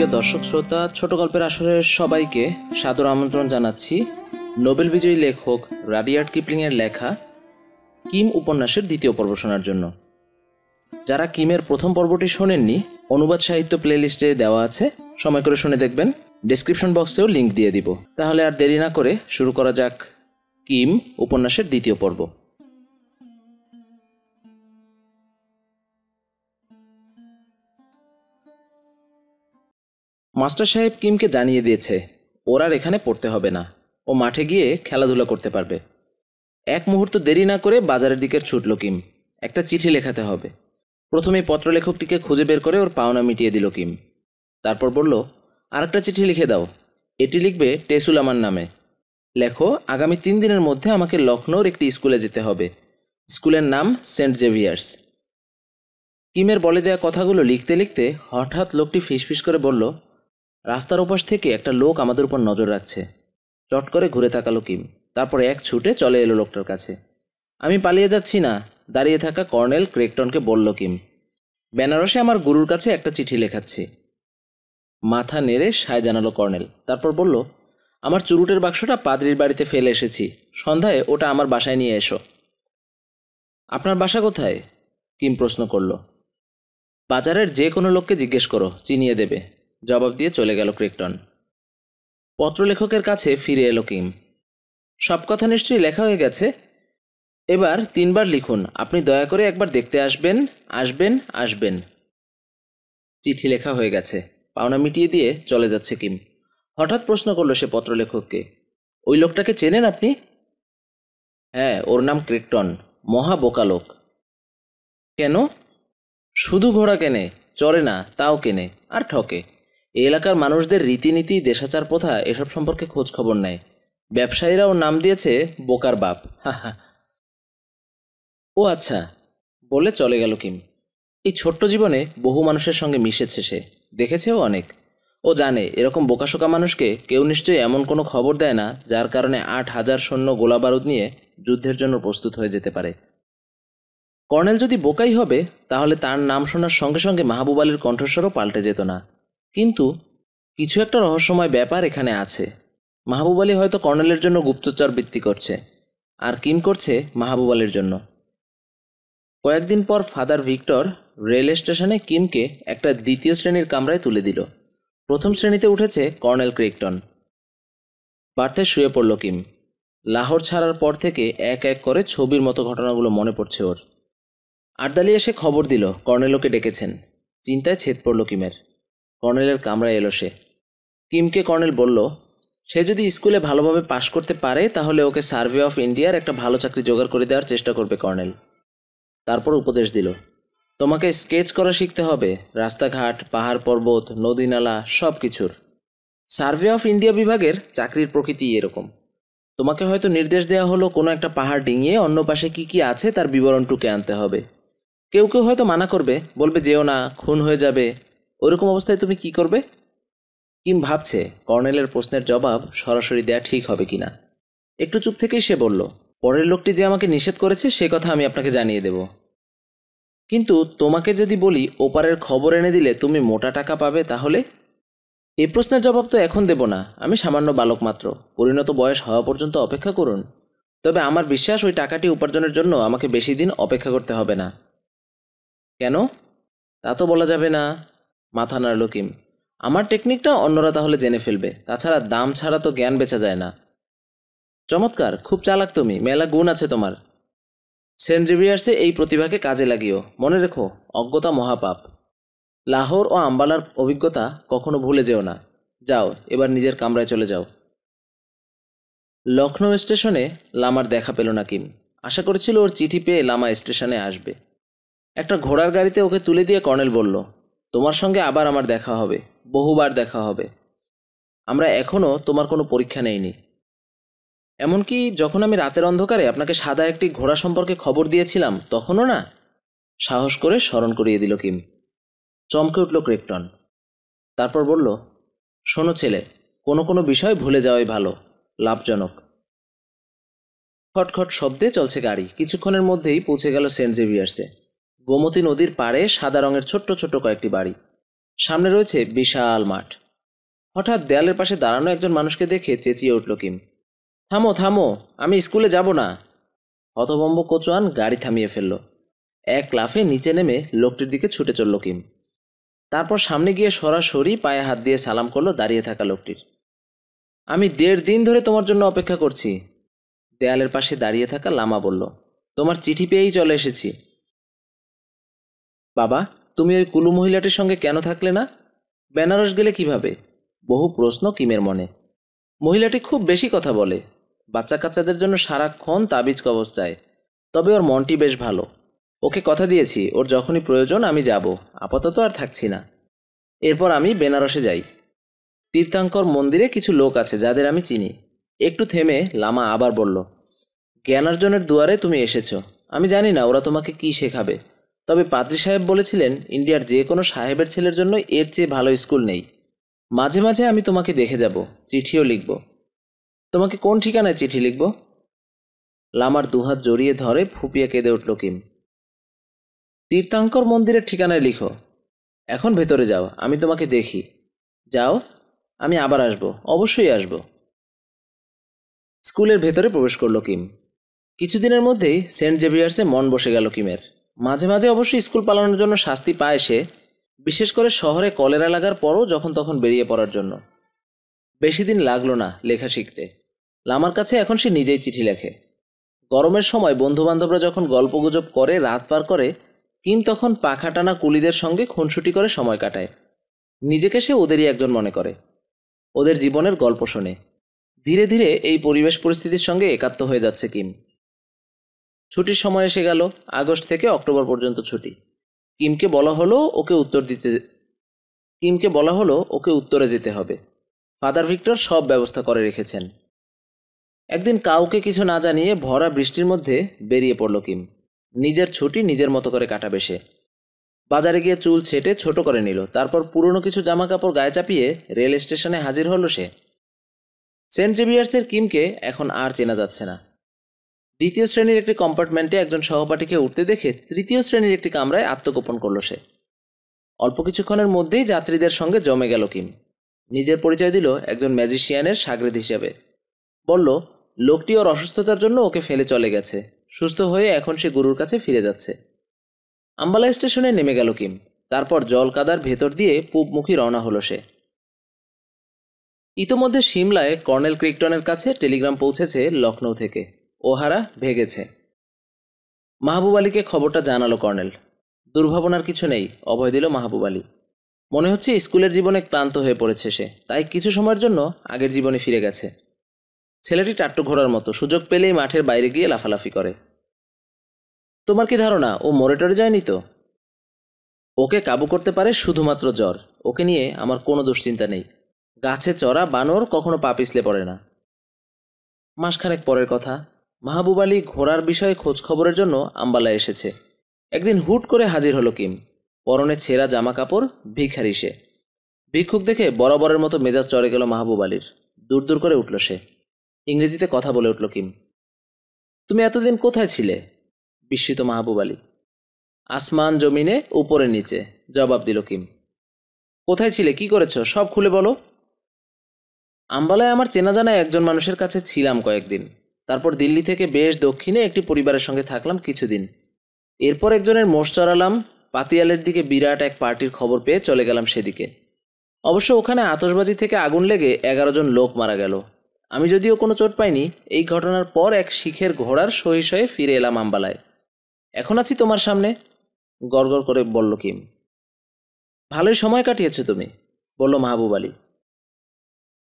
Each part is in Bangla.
প্রিয় দর্শক শ্রোতা ছোট গল্পের আসরের সবাইকে সাদর আমন্ত্রণ জানাচ্ছি নোবেল বিজয়ী লেখক রাডিয়ার্ড কিপলিংয়ের লেখা কিম উপন্যাসের দ্বিতীয় পর্ব শোনার জন্য যারা কিমের প্রথম পর্বটি শোনেননি অনুবাদ সাহিত্য প্লেলিস্টে দেওয়া আছে সময় করে শুনে দেখবেন ডিসক্রিপশন বক্সেও লিঙ্ক দিয়ে দিব তাহলে আর দেরি না করে শুরু করা যাক কিম উপন্যাসের দ্বিতীয় পর্ব মাস্টার সাহেব কিমকে জানিয়ে দিয়েছে ওর আর এখানে পড়তে হবে না ও মাঠে গিয়ে খেলাধুলা করতে পারবে এক মুহূর্ত দেরি না করে বাজারের দিকে ছুটল কিম একটা চিঠি লেখাতে হবে প্রথমে পত্রলেখকটিকে খুঁজে বের করে ওর পাওনা মিটিয়ে দিল কিম তারপর বলল একটা চিঠি লিখে দাও এটি লিখবে টেসুল আমার নামে লেখো আগামী তিন দিনের মধ্যে আমাকে লখনৌর একটি স্কুলে যেতে হবে স্কুলের নাম সেন্ট জেভিয়ার্স কিমের বলে দেওয়া কথাগুলো লিখতে লিখতে হঠাৎ লোকটি ফিসফিস করে বলল রাস্তার ওপাশ থেকে একটা লোক আমাদের উপর নজর রাখছে চট করে ঘুরে থাকালো কিম তারপরে এক ছুটে চলে এলো লোকটার কাছে আমি পালিয়ে যাচ্ছি না দাঁড়িয়ে থাকা কর্নেল ক্রেকটনকে বলল কিম বেনারসে আমার গুরুর কাছে একটা চিঠি লেখাচ্ছি মাথা নেড়ে সায় জানালো কর্নেল তারপর বলল আমার চুরুটের বাক্সটা পাদ্রির বাড়িতে ফেলে এসেছি সন্ধ্যায় ওটা আমার বাসায় নিয়ে এসো আপনার বাসা কোথায় কিম প্রশ্ন করল বাজারের যে কোনো লোককে জিজ্ঞেস করো চিনিয়ে দেবে জবাব দিয়ে চলে গেল ক্রিকটন পত্রলেখকের কাছে ফিরে এলো কিম সব কথা নিশ্চয়ই লেখা হয়ে গেছে এবার তিনবার লিখুন আপনি দয়া করে একবার দেখতে আসবেন আসবেন আসবেন চিঠি লেখা হয়ে গেছে পাওনা মিটিয়ে দিয়ে চলে যাচ্ছে কিম হঠাৎ প্রশ্ন করলো সে পত্রলেখককে ওই লোকটাকে চেনেন আপনি হ্যাঁ ওর নাম ক্রিকটন মহা বোকা লোক কেন শুধু ঘোড়া কেনে চড়ে না তাও কেনে আর ঠকে এই এলাকার মানুষদের রীতিনীতি দেশাচার প্রথা এসব সম্পর্কে খোঁজ খবর নেয় ব্যবসায়ীরাও নাম দিয়েছে বোকার বাপ ও আচ্ছা বলে চলে গেল কিম এই ছোট্ট জীবনে বহু মানুষের সঙ্গে মিশেছে সে দেখেছেও অনেক ও জানে এরকম বোকাশোকা মানুষকে কেউ নিশ্চয়ই এমন কোনো খবর দেয় না যার কারণে আট হাজার সৈন্য গোলা বারুদ নিয়ে যুদ্ধের জন্য প্রস্তুত হয়ে যেতে পারে কর্নেল যদি বোকাই হবে তাহলে তার নাম শোনার সঙ্গে সঙ্গে মাহবুব আলীর কণ্ঠস্বরও পাল্টে যেত না কিন্তু কিছু একটা রহস্যময় ব্যাপার এখানে আছে মাহবুব আলী হয়তো কর্নেলের জন্য গুপ্তচর বৃত্তি করছে আর কিম করছে মাহবুব আলীর জন্য কয়েকদিন পর ফাদার ভিক্টর রেল স্টেশনে কিমকে একটা দ্বিতীয় শ্রেণীর কামরায় তুলে দিল প্রথম শ্রেণীতে উঠেছে কর্নেল ক্রিকটন বার্থে শুয়ে পড়ল কিম লাহোর ছাড়ার পর থেকে এক এক করে ছবির মতো ঘটনাগুলো মনে পড়ছে ওর আড্ডালি এসে খবর দিল কর্নেলকে ডেকেছেন চিন্তায় ছেদ পড়ল কিমের কর্নেলের কামরায় এলো সে কিমকে কর্নেল বলল সে যদি স্কুলে ভালোভাবে পাশ করতে পারে তাহলে ওকে সার্ভে অফ ইন্ডিয়ার একটা ভালো চাকরি জোগাড় করে দেওয়ার চেষ্টা করবে কর্নেল তারপর উপদেশ দিল তোমাকে স্কেচ করা শিখতে হবে রাস্তাঘাট পাহাড় পর্বত নদী নালা সব কিছুর সার্ভে অফ ইন্ডিয়া বিভাগের চাকরির প্রকৃতি এরকম তোমাকে হয়তো নির্দেশ দেওয়া হলো কোনো একটা পাহাড় ডিঙিয়ে অন্য পাশে কী কী আছে তার বিবরণটুকে আনতে হবে কেউ কেউ হয়তো মানা করবে বলবে যেও না খুন হয়ে যাবে ওরকম অবস্থায় তুমি কি করবে কিম ভাবছে কর্নেলের প্রশ্নের জবাব সরাসরি দেয়া ঠিক হবে কিনা একটু চুপ থেকেই সে বলল পরের লোকটি যে আমাকে নিষেধ করেছে সে কথা আমি আপনাকে জানিয়ে দেব কিন্তু তোমাকে যদি বলি ওপারের খবর এনে দিলে তুমি মোটা টাকা পাবে তাহলে এই প্রশ্নের জবাব তো এখন দেব না আমি সামান্য বালক মাত্র পরিণত বয়স হওয়া পর্যন্ত অপেক্ষা করুন তবে আমার বিশ্বাস ওই টাকাটি উপার্জনের জন্য আমাকে বেশি দিন অপেক্ষা করতে হবে না কেন তা তো বলা যাবে না মাথা নাড়ল কিম আমার টেকনিকটা অন্যরা তাহলে জেনে ফেলবে তাছাড়া দাম ছাড়া তো জ্ঞান বেচা যায় না চমৎকার খুব চালাক তুমি মেলা গুণ আছে তোমার সেন্ট জেভিয়ার্সে এই প্রতিভাকে কাজে লাগিও মনে রেখো অজ্ঞতা মহাপাপ লাহোর ও আম্বালার অভিজ্ঞতা কখনো ভুলে যেও না যাও এবার নিজের কামরায় চলে যাও লখনৌ স্টেশনে লামার দেখা পেল না কিম আশা করেছিল ওর চিঠি পেয়ে লামা স্টেশনে আসবে একটা ঘোড়ার গাড়িতে ওকে তুলে দিয়ে কর্নেল বলল তোমার সঙ্গে আবার আমার দেখা হবে বহুবার দেখা হবে আমরা এখনও তোমার কোনো পরীক্ষা নেইনি এমনকি যখন আমি রাতের অন্ধকারে আপনাকে সাদা একটি ঘোড়া সম্পর্কে খবর দিয়েছিলাম তখনও না সাহস করে স্মরণ করিয়ে দিল কিম চমকে উঠল ক্রেকটন তারপর বলল শোনো ছেলে কোনো কোনো বিষয় ভুলে যাওয়াই ভালো লাভজনক খটখট শব্দে চলছে গাড়ি কিছুক্ষণের মধ্যেই পৌঁছে গেল সেন্ট জেভিয়ার্সে গোমতী নদীর পাড়ে সাদা রঙের ছোট্ট ছোট্ট কয়েকটি বাড়ি সামনে রয়েছে বিশাল মাঠ হঠাৎ দেয়ালের পাশে দাঁড়ানো একজন মানুষকে দেখে চেঁচিয়ে উঠল কিম থামো থামো আমি স্কুলে যাব না হতবম্ব কোচোয়ান গাড়ি থামিয়ে ফেলল এক লাফে নিচে নেমে লোকটির দিকে ছুটে চলল কিম তারপর সামনে গিয়ে সরাসরি পায়ে হাত দিয়ে সালাম করলো দাঁড়িয়ে থাকা লোকটির আমি দেড় দিন ধরে তোমার জন্য অপেক্ষা করছি দেয়ালের পাশে দাঁড়িয়ে থাকা লামা বলল তোমার চিঠি পেয়েই চলে এসেছি বাবা তুমি ওই কুলু মহিলাটির সঙ্গে কেন থাকলে না বেনারস গেলে কিভাবে বহু প্রশ্ন কিমের মনে মহিলাটি খুব বেশি কথা বলে বাচ্চা কাচ্চাদের জন্য সারাক্ষণ তাবিজ কবচ চায় তবে ওর মনটি বেশ ভালো ওকে কথা দিয়েছি ওর যখনই প্রয়োজন আমি যাব আপাতত আর থাকছি না এরপর আমি বেনারসে যাই তীর্থাঙ্কর মন্দিরে কিছু লোক আছে যাদের আমি চিনি একটু থেমে লামা আবার বলল জ্ঞানার্জনের দুয়ারে তুমি এসেছো আমি জানি না ওরা তোমাকে কি শেখাবে তবে পাদ্রি সাহেব বলেছিলেন ইন্ডিয়ার যে কোনো সাহেবের ছেলের জন্য এর চেয়ে ভালো স্কুল নেই মাঝে মাঝে আমি তোমাকে দেখে যাব চিঠিও লিখব তোমাকে কোন ঠিকানায় চিঠি লিখব লামার দুহাত জড়িয়ে ধরে ফুপিয়া কেঁদে উঠল কিম তীর্থাঙ্কর মন্দিরের ঠিকানায় লিখো এখন ভেতরে যাও আমি তোমাকে দেখি যাও আমি আবার আসব অবশ্যই আসব স্কুলের ভেতরে প্রবেশ করল কিম কিছুদিনের মধ্যেই সেন্ট জেভিয়ার্সে মন বসে গেল কিমের মাঝে মাঝে অবশ্যই স্কুল পালানোর জন্য শাস্তি পায় সে বিশেষ করে শহরে কলেরা লাগার পরও যখন তখন বেরিয়ে পড়ার জন্য বেশি দিন লাগলো না লেখা শিখতে লামার কাছে এখন সে নিজেই চিঠি লেখে গরমের সময় বন্ধুবান্ধবরা যখন গল্পগুজব করে রাত পার করে কিম তখন পাখা টানা কুলিদের সঙ্গে খুনসুটি করে সময় কাটায় নিজেকে সে ওদেরই একজন মনে করে ওদের জীবনের গল্প শোনে ধীরে ধীরে এই পরিবেশ পরিস্থিতির সঙ্গে একাত্ম হয়ে যাচ্ছে কিম ছুটির সময় এসে গেল আগস্ট থেকে অক্টোবর পর্যন্ত ছুটি কিমকে বলা হলো ওকে উত্তর দিতে কিমকে বলা হলো ওকে উত্তরে যেতে হবে ফাদার ভিক্টর সব ব্যবস্থা করে রেখেছেন একদিন কাউকে কিছু না জানিয়ে ভরা বৃষ্টির মধ্যে বেরিয়ে পড়ল কিম নিজের ছুটি নিজের মতো করে কাটাবে সে বাজারে গিয়ে চুল ছেটে ছোট করে নিল তারপর পুরনো কিছু জামা কাপড় গায়ে চাপিয়ে রেল স্টেশনে হাজির হলো সে সেন্ট জেভিয়ার্সের কিমকে এখন আর চেনা যাচ্ছে না দ্বিতীয় শ্রেণীর একটি কম্পার্টমেন্টে একজন সহপাঠীকে উঠতে দেখে তৃতীয় শ্রেণীর একটি কামরায় আত্মগোপন করল সে অল্প কিছুক্ষণের মধ্যেই যাত্রীদের সঙ্গে জমে গেল কিম নিজের পরিচয় দিল একজন ম্যাজিশিয়ানের সাগরেদ হিসাবে বলল লোকটি ওর অসুস্থতার জন্য ওকে ফেলে চলে গেছে সুস্থ হয়ে এখন সে গুরুর কাছে ফিরে যাচ্ছে আম্বালা স্টেশনে নেমে গেল কিম তারপর জল কাদার ভেতর দিয়ে পূবমুখী রওনা হলো সে ইতোমধ্যে সিমলায় কর্নেল ক্রিকটনের কাছে টেলিগ্রাম পৌঁছেছে লখনৌ থেকে ওহারা ভেগেছে মাহবুব আলীকে খবরটা জানালো কর্নেল দুর্ভাবনার কিছু নেই অভয় দিল মাহবুব আলী মনে হচ্ছে স্কুলের জীবনে ক্লান্ত হয়ে পড়েছে সে তাই কিছু সময়ের জন্য আগের জীবনে ফিরে গেছে ছেলেটি টাট্টু ঘোরার মতো সুযোগ পেলেই মাঠের বাইরে গিয়ে লাফালাফি করে তোমার কি ধারণা ও মরেটরে যায়নি তো ওকে কাবু করতে পারে শুধুমাত্র জ্বর ওকে নিয়ে আমার কোনো দুশ্চিন্তা নেই গাছে চড়া বানর কখনো পা পিছলে পড়ে না মাসখানেক পরের কথা মাহবুব আলী ঘোড়ার বিষয়ে খোঁজখবরের জন্য আম্বালা এসেছে একদিন হুট করে হাজির হলো কিম পরনে ছেঁড়া জামা কাপড় ভিখারি সে ভিক্ষুক দেখে বরাবরের মতো মেজাজ চড়ে গেল মাহবুব আলীর দূর দূর করে উঠল সে ইংরেজিতে কথা বলে উঠল কিম তুমি এতদিন কোথায় ছিলে বিস্মিত মাহবুব আলী আসমান জমিনে উপরে নিচে জবাব দিল কিম কোথায় ছিলে কি করেছ সব খুলে বলো আম্বালায় আমার চেনা জানা একজন মানুষের কাছে ছিলাম কয়েকদিন তারপর দিল্লি থেকে বেশ দক্ষিণে একটি পরিবারের সঙ্গে থাকলাম কিছুদিন এরপর একজনের মোষ চড়ালাম পাতিয়ালের দিকে বিরাট এক পার্টির খবর পেয়ে চলে গেলাম সেদিকে অবশ্য ওখানে আতসবাজি থেকে আগুন লেগে এগারো জন লোক মারা গেল আমি যদিও কোনো চোট পাইনি এই ঘটনার পর এক শিখের ঘোড়ার সহিসয়ে ফিরে এলাম আম্বালায় এখন আছি তোমার সামনে গড়গড় করে বলল কিম ভালোই সময় কাটিয়েছো তুমি বলল মাহবুব আলী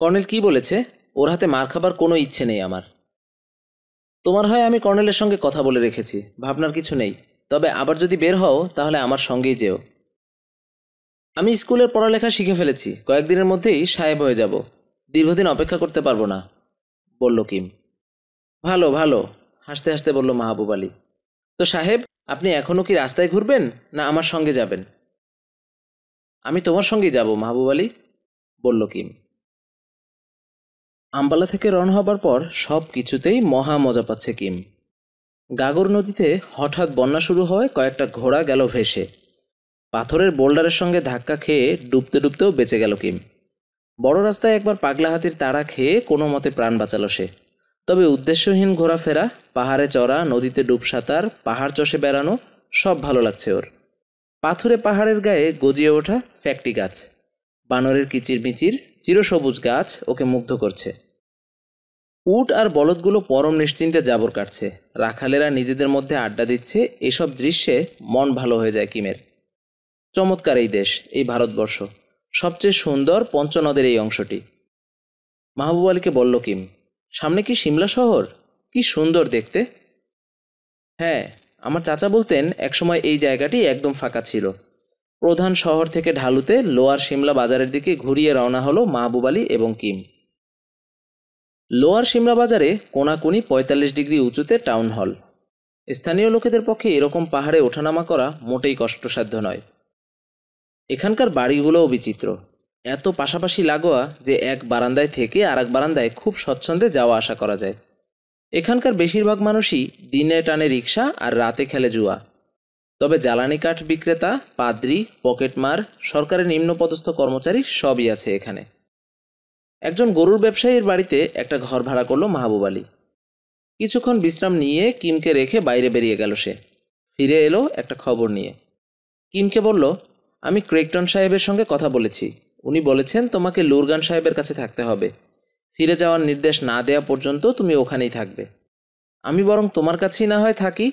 কর্নেল কি বলেছে ওর হাতে মার খাবার কোনো ইচ্ছে নেই আমার তোমার হয় আমি কর্নেলের সঙ্গে কথা বলে রেখেছি ভাবনার কিছু নেই তবে আবার যদি বের হও তাহলে আমার সঙ্গেই যেও আমি স্কুলের পড়ালেখা শিখে ফেলেছি কয়েকদিনের মধ্যেই সাহেব হয়ে যাব দীর্ঘদিন অপেক্ষা করতে পারবো না বলল কিম ভালো ভালো হাসতে হাসতে বলল মাহবুব আলী তো সাহেব আপনি এখনও কি রাস্তায় ঘুরবেন না আমার সঙ্গে যাবেন আমি তোমার সঙ্গেই যাব মাহবুব আলী বলল কিম আম্বালা থেকে রওনা হবার পর সব কিছুতেই মহা মজা পাচ্ছে কিম গাগর নদীতে হঠাৎ বন্যা শুরু হয় কয়েকটা ঘোড়া গেল ভেসে পাথরের বোল্ডারের সঙ্গে ধাক্কা খেয়ে ডুবতে ডুবতেও বেঁচে গেল কিম বড় রাস্তায় একবার পাগলা হাতির তাড়া খেয়ে কোনো মতে প্রাণ বাঁচালো সে তবে উদ্দেশ্যহীন ঘোরাফেরা পাহাড়ে চড়া নদীতে ডুব সাঁতার পাহাড় চষে বেড়ানো সব ভালো লাগছে ওর পাথরে পাহাড়ের গায়ে গজিয়ে ওঠা ফ্যাক্টি গাছ বানরের কিচির মিচির চিরসবুজ গাছ ওকে মুগ্ধ করছে উট আর বলদগুলো পরম নিশ্চিন্তে জাবর কাটছে রাখালেরা নিজেদের মধ্যে আড্ডা দিচ্ছে এসব দৃশ্যে মন ভালো হয়ে যায় কিমের চমৎকার এই দেশ এই ভারতবর্ষ সবচেয়ে সুন্দর পঞ্চনদের এই অংশটি মাহবুব আলীকে বলল কিম সামনে কি সিমলা শহর কি সুন্দর দেখতে হ্যাঁ আমার চাচা বলতেন একসময় এই জায়গাটি একদম ফাঁকা ছিল প্রধান শহর থেকে ঢালুতে লোয়ার সিমলা বাজারের দিকে ঘুরিয়ে রওনা হলো মাহবুব আলী এবং কিম লোয়ার সিমলা বাজারে কোনাকুনি পঁয়তাল্লিশ ডিগ্রি উঁচুতে টাউন হল স্থানীয় লোকেদের পক্ষে এরকম পাহাড়ে ওঠানামা করা মোটেই কষ্টসাধ্য নয় এখানকার বাড়িগুলোও বিচিত্র এত পাশাপাশি লাগোয়া যে এক বারান্দায় থেকে আর এক বারান্দায় খুব স্বচ্ছন্দে যাওয়া আসা করা যায় এখানকার বেশিরভাগ মানুষই দিনে টানে রিক্সা আর রাতে খেলে জুয়া তবে জ্বালানি কাঠ বিক্রেতা পাদ্রি পকেটমার সরকারি নিম্নপদস্থ কর্মচারী সবই আছে এখানে একজন গরুর ব্যবসায়ীর বাড়িতে একটা ঘর ভাড়া করলো মাহবুব আলী কিছুক্ষণ বিশ্রাম নিয়ে কিমকে রেখে বাইরে বেরিয়ে গেল সে ফিরে এলো একটা খবর নিয়ে কিমকে বলল আমি ক্রেকটন সাহেবের সঙ্গে কথা বলেছি উনি বলেছেন তোমাকে লুরগান সাহেবের কাছে থাকতে হবে ফিরে যাওয়ার নির্দেশ না দেয়া পর্যন্ত তুমি ওখানেই থাকবে আমি বরং তোমার কাছেই না হয় থাকি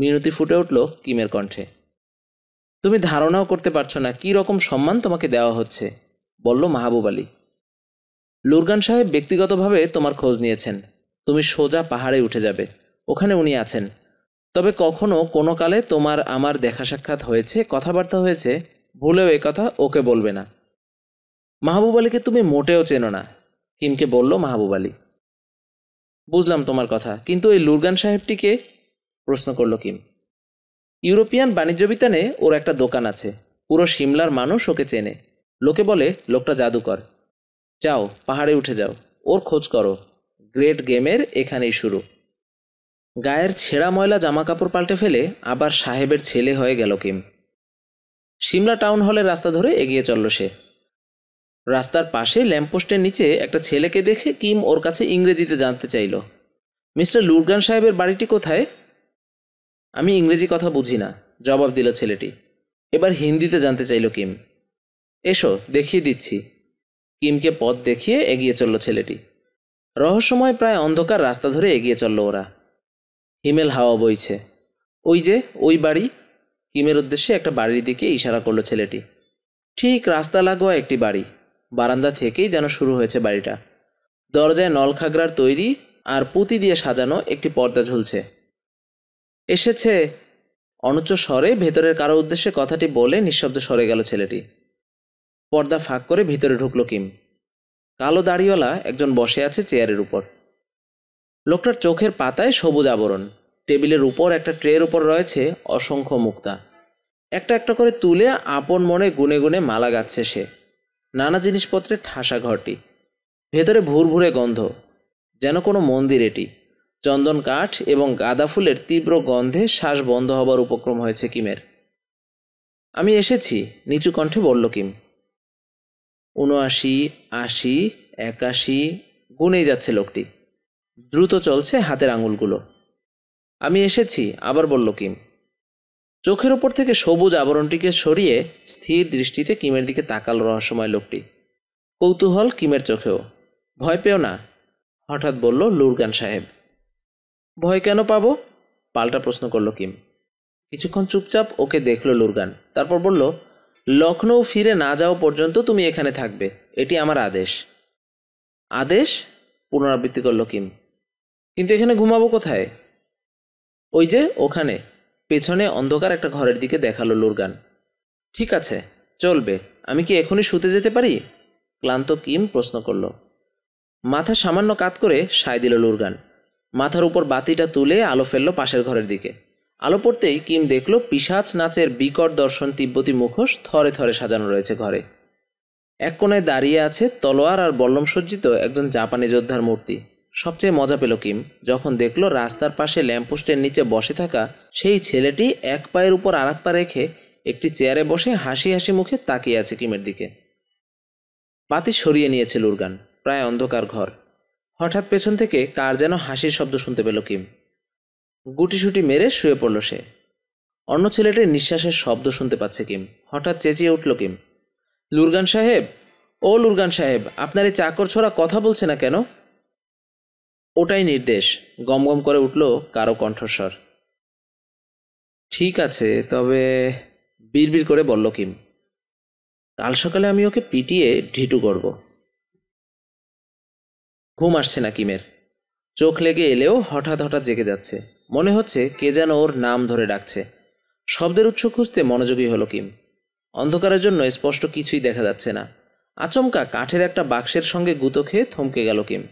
মিনতি ফুটে উঠল কিমের কণ্ঠে তুমি ধারণাও করতে পারছো না কি রকম সম্মান তোমাকে দেওয়া হচ্ছে বলল মাহবুব আলী লুরগান সাহেব ব্যক্তিগতভাবে তোমার খোঁজ নিয়েছেন তুমি সোজা পাহাড়ে উঠে যাবে ওখানে উনি আছেন তবে কখনো কোনো কালে তোমার আমার দেখা সাক্ষাৎ হয়েছে কথাবার্তা হয়েছে ভুলেও এ কথা ওকে বলবে না মাহবুব আলীকে তুমি মোটেও চেনো না কিমকে বলল মাহবুব আলী বুঝলাম তোমার কথা কিন্তু এই লুরগান সাহেবটিকে প্রশ্ন করল কিম ইউরোপিয়ান বাণিজ্য বিতানে ওর একটা দোকান আছে পুরো সিমলার মানুষ ওকে চেনে লোকে বলে লোকটা জাদুকর যাও পাহাড়ে উঠে যাও ওর খোঁজ করো গ্রেট গেমের এখানেই শুরু গায়ের ছেঁড়া ময়লা জামা কাপড় পাল্টে ফেলে আবার সাহেবের ছেলে হয়ে গেল কিম সিমলা টাউন হলের রাস্তা ধরে এগিয়ে চলল সে রাস্তার পাশে ল্যাম্পপোস্টের নিচে একটা ছেলেকে দেখে কিম ওর কাছে ইংরেজিতে জানতে চাইল মিস্টার লুরগান সাহেবের বাড়িটি কোথায় আমি ইংরেজি কথা বুঝি না জবাব দিল ছেলেটি এবার হিন্দিতে জানতে চাইল কিম এসো দেখিয়ে দিচ্ছি কিমকে পথ দেখিয়ে এগিয়ে চলল ছেলেটি রহস্যময় প্রায় অন্ধকার রাস্তা ধরে এগিয়ে চলল ওরা হিমেল হাওয়া বইছে ওই যে ওই বাড়ি কিমের উদ্দেশ্যে একটা বাড়ির দিকে ইশারা করলো ছেলেটি ঠিক রাস্তা লাগোয়া একটি বাড়ি বারান্দা থেকেই যেন শুরু হয়েছে বাড়িটা দরজায় নলখাগড়ার তৈরি আর পুঁতি দিয়ে সাজানো একটি পর্দা ঝুলছে এসেছে অনুচ্চ স্বরে ভেতরের কারো উদ্দেশ্যে কথাটি বলে নিঃশব্দ সরে গেল ছেলেটি পর্দা ফাঁক করে ভিতরে ঢুকল কিম কালো দাড়িওয়ালা একজন বসে আছে চেয়ারের উপর লোকটার চোখের পাতায় সবুজ আবরণ টেবিলের উপর একটা ট্রের উপর রয়েছে অসংখ্য মুক্তা একটা একটা করে তুলে আপন মনে গুনে গুনে মালা গাচ্ছে সে নানা জিনিসপত্রের ঠাসা ঘরটি ভেতরে ভুরভুরে গন্ধ যেন কোনো মন্দির এটি চন্দন কাঠ এবং গাঁদা ফুলের তীব্র গন্ধে শ্বাস বন্ধ হবার উপক্রম হয়েছে কিমের আমি এসেছি নিচু কণ্ঠে বলল কিম উনআশি আশি একাশি গুনে যাচ্ছে লোকটি দ্রুত চলছে হাতের আঙুলগুলো আমি এসেছি আবার বলল কিম চোখের ওপর থেকে সবুজ আবরণটিকে সরিয়ে স্থির দৃষ্টিতে কিমের দিকে তাকাল রহস্যময় লোকটি কৌতূহল কিমের চোখেও ভয় পেও না হঠাৎ বলল লুরগান সাহেব ভয় কেন পাবো পাল্টা প্রশ্ন করল কিম কিছুক্ষণ চুপচাপ ওকে দেখল লুরগান তারপর বলল লখনৌ ফিরে না যাওয়া পর্যন্ত তুমি এখানে থাকবে এটি আমার আদেশ আদেশ পুনরাবৃত্তি করল কিম কিন্তু এখানে ঘুমাবো কোথায় ওই যে ওখানে পেছনে অন্ধকার একটা ঘরের দিকে দেখালো লুরগান ঠিক আছে চলবে আমি কি এখনই শুতে যেতে পারি ক্লান্ত কিম প্রশ্ন করল মাথা সামান্য কাত করে সায় দিল লুরগান মাথার উপর বাতিটা তুলে আলো ফেললো পাশের ঘরের দিকে আলো পড়তেই কিম দেখল পিসাচ নাচের বিকট দর্শন তিব্বতী মুখোশ থরে থরে সাজানো রয়েছে ঘরে এক কোণায় দাঁড়িয়ে আছে তলোয়ার আর বল্লম সজ্জিত একজন জাপানি যোদ্ধার মূর্তি সবচেয়ে মজা পেল কিম যখন দেখল রাস্তার পাশে ল্যাম্পপোস্টের নিচে বসে থাকা সেই ছেলেটি এক পায়ের উপর আর পা রেখে একটি চেয়ারে বসে হাসি হাসি মুখে তাকিয়ে আছে কিমের দিকে বাতি সরিয়ে নিয়েছে লুরগান প্রায় অন্ধকার ঘর হঠাৎ পেছন থেকে কার যেন হাসির শব্দ শুনতে পেল কিম গুটিসুটি মেরে শুয়ে পড়ল সে অন্য ছেলেটির নিঃশ্বাসের শব্দ শুনতে পাচ্ছে কিম হঠাৎ চেঁচিয়ে উঠল কিম লুরগান সাহেব ও লুরগান সাহেব আপনার এই চাকর ছোড়া কথা বলছে না কেন ওটাই নির্দেশ গমগম করে উঠল কারো কণ্ঠস্বর ঠিক আছে তবে বিড়বিড় করে বলল কিম কাল সকালে আমি ওকে পিটিয়ে ঢিটু করবো ঘুম আসছে না কিমের চোখ লেগে এলেও হঠাৎ হঠাৎ জেগে যাচ্ছে মনে হচ্ছে কে যেন ওর নাম ধরে ডাকছে শব্দের উৎস খুঁজতে মনোযোগী হলো কিম অন্ধকারের জন্য স্পষ্ট কিছুই দেখা যাচ্ছে না আচমকা কাঠের একটা বাক্সের সঙ্গে গুঁতো খেয়ে থমকে গেল কিম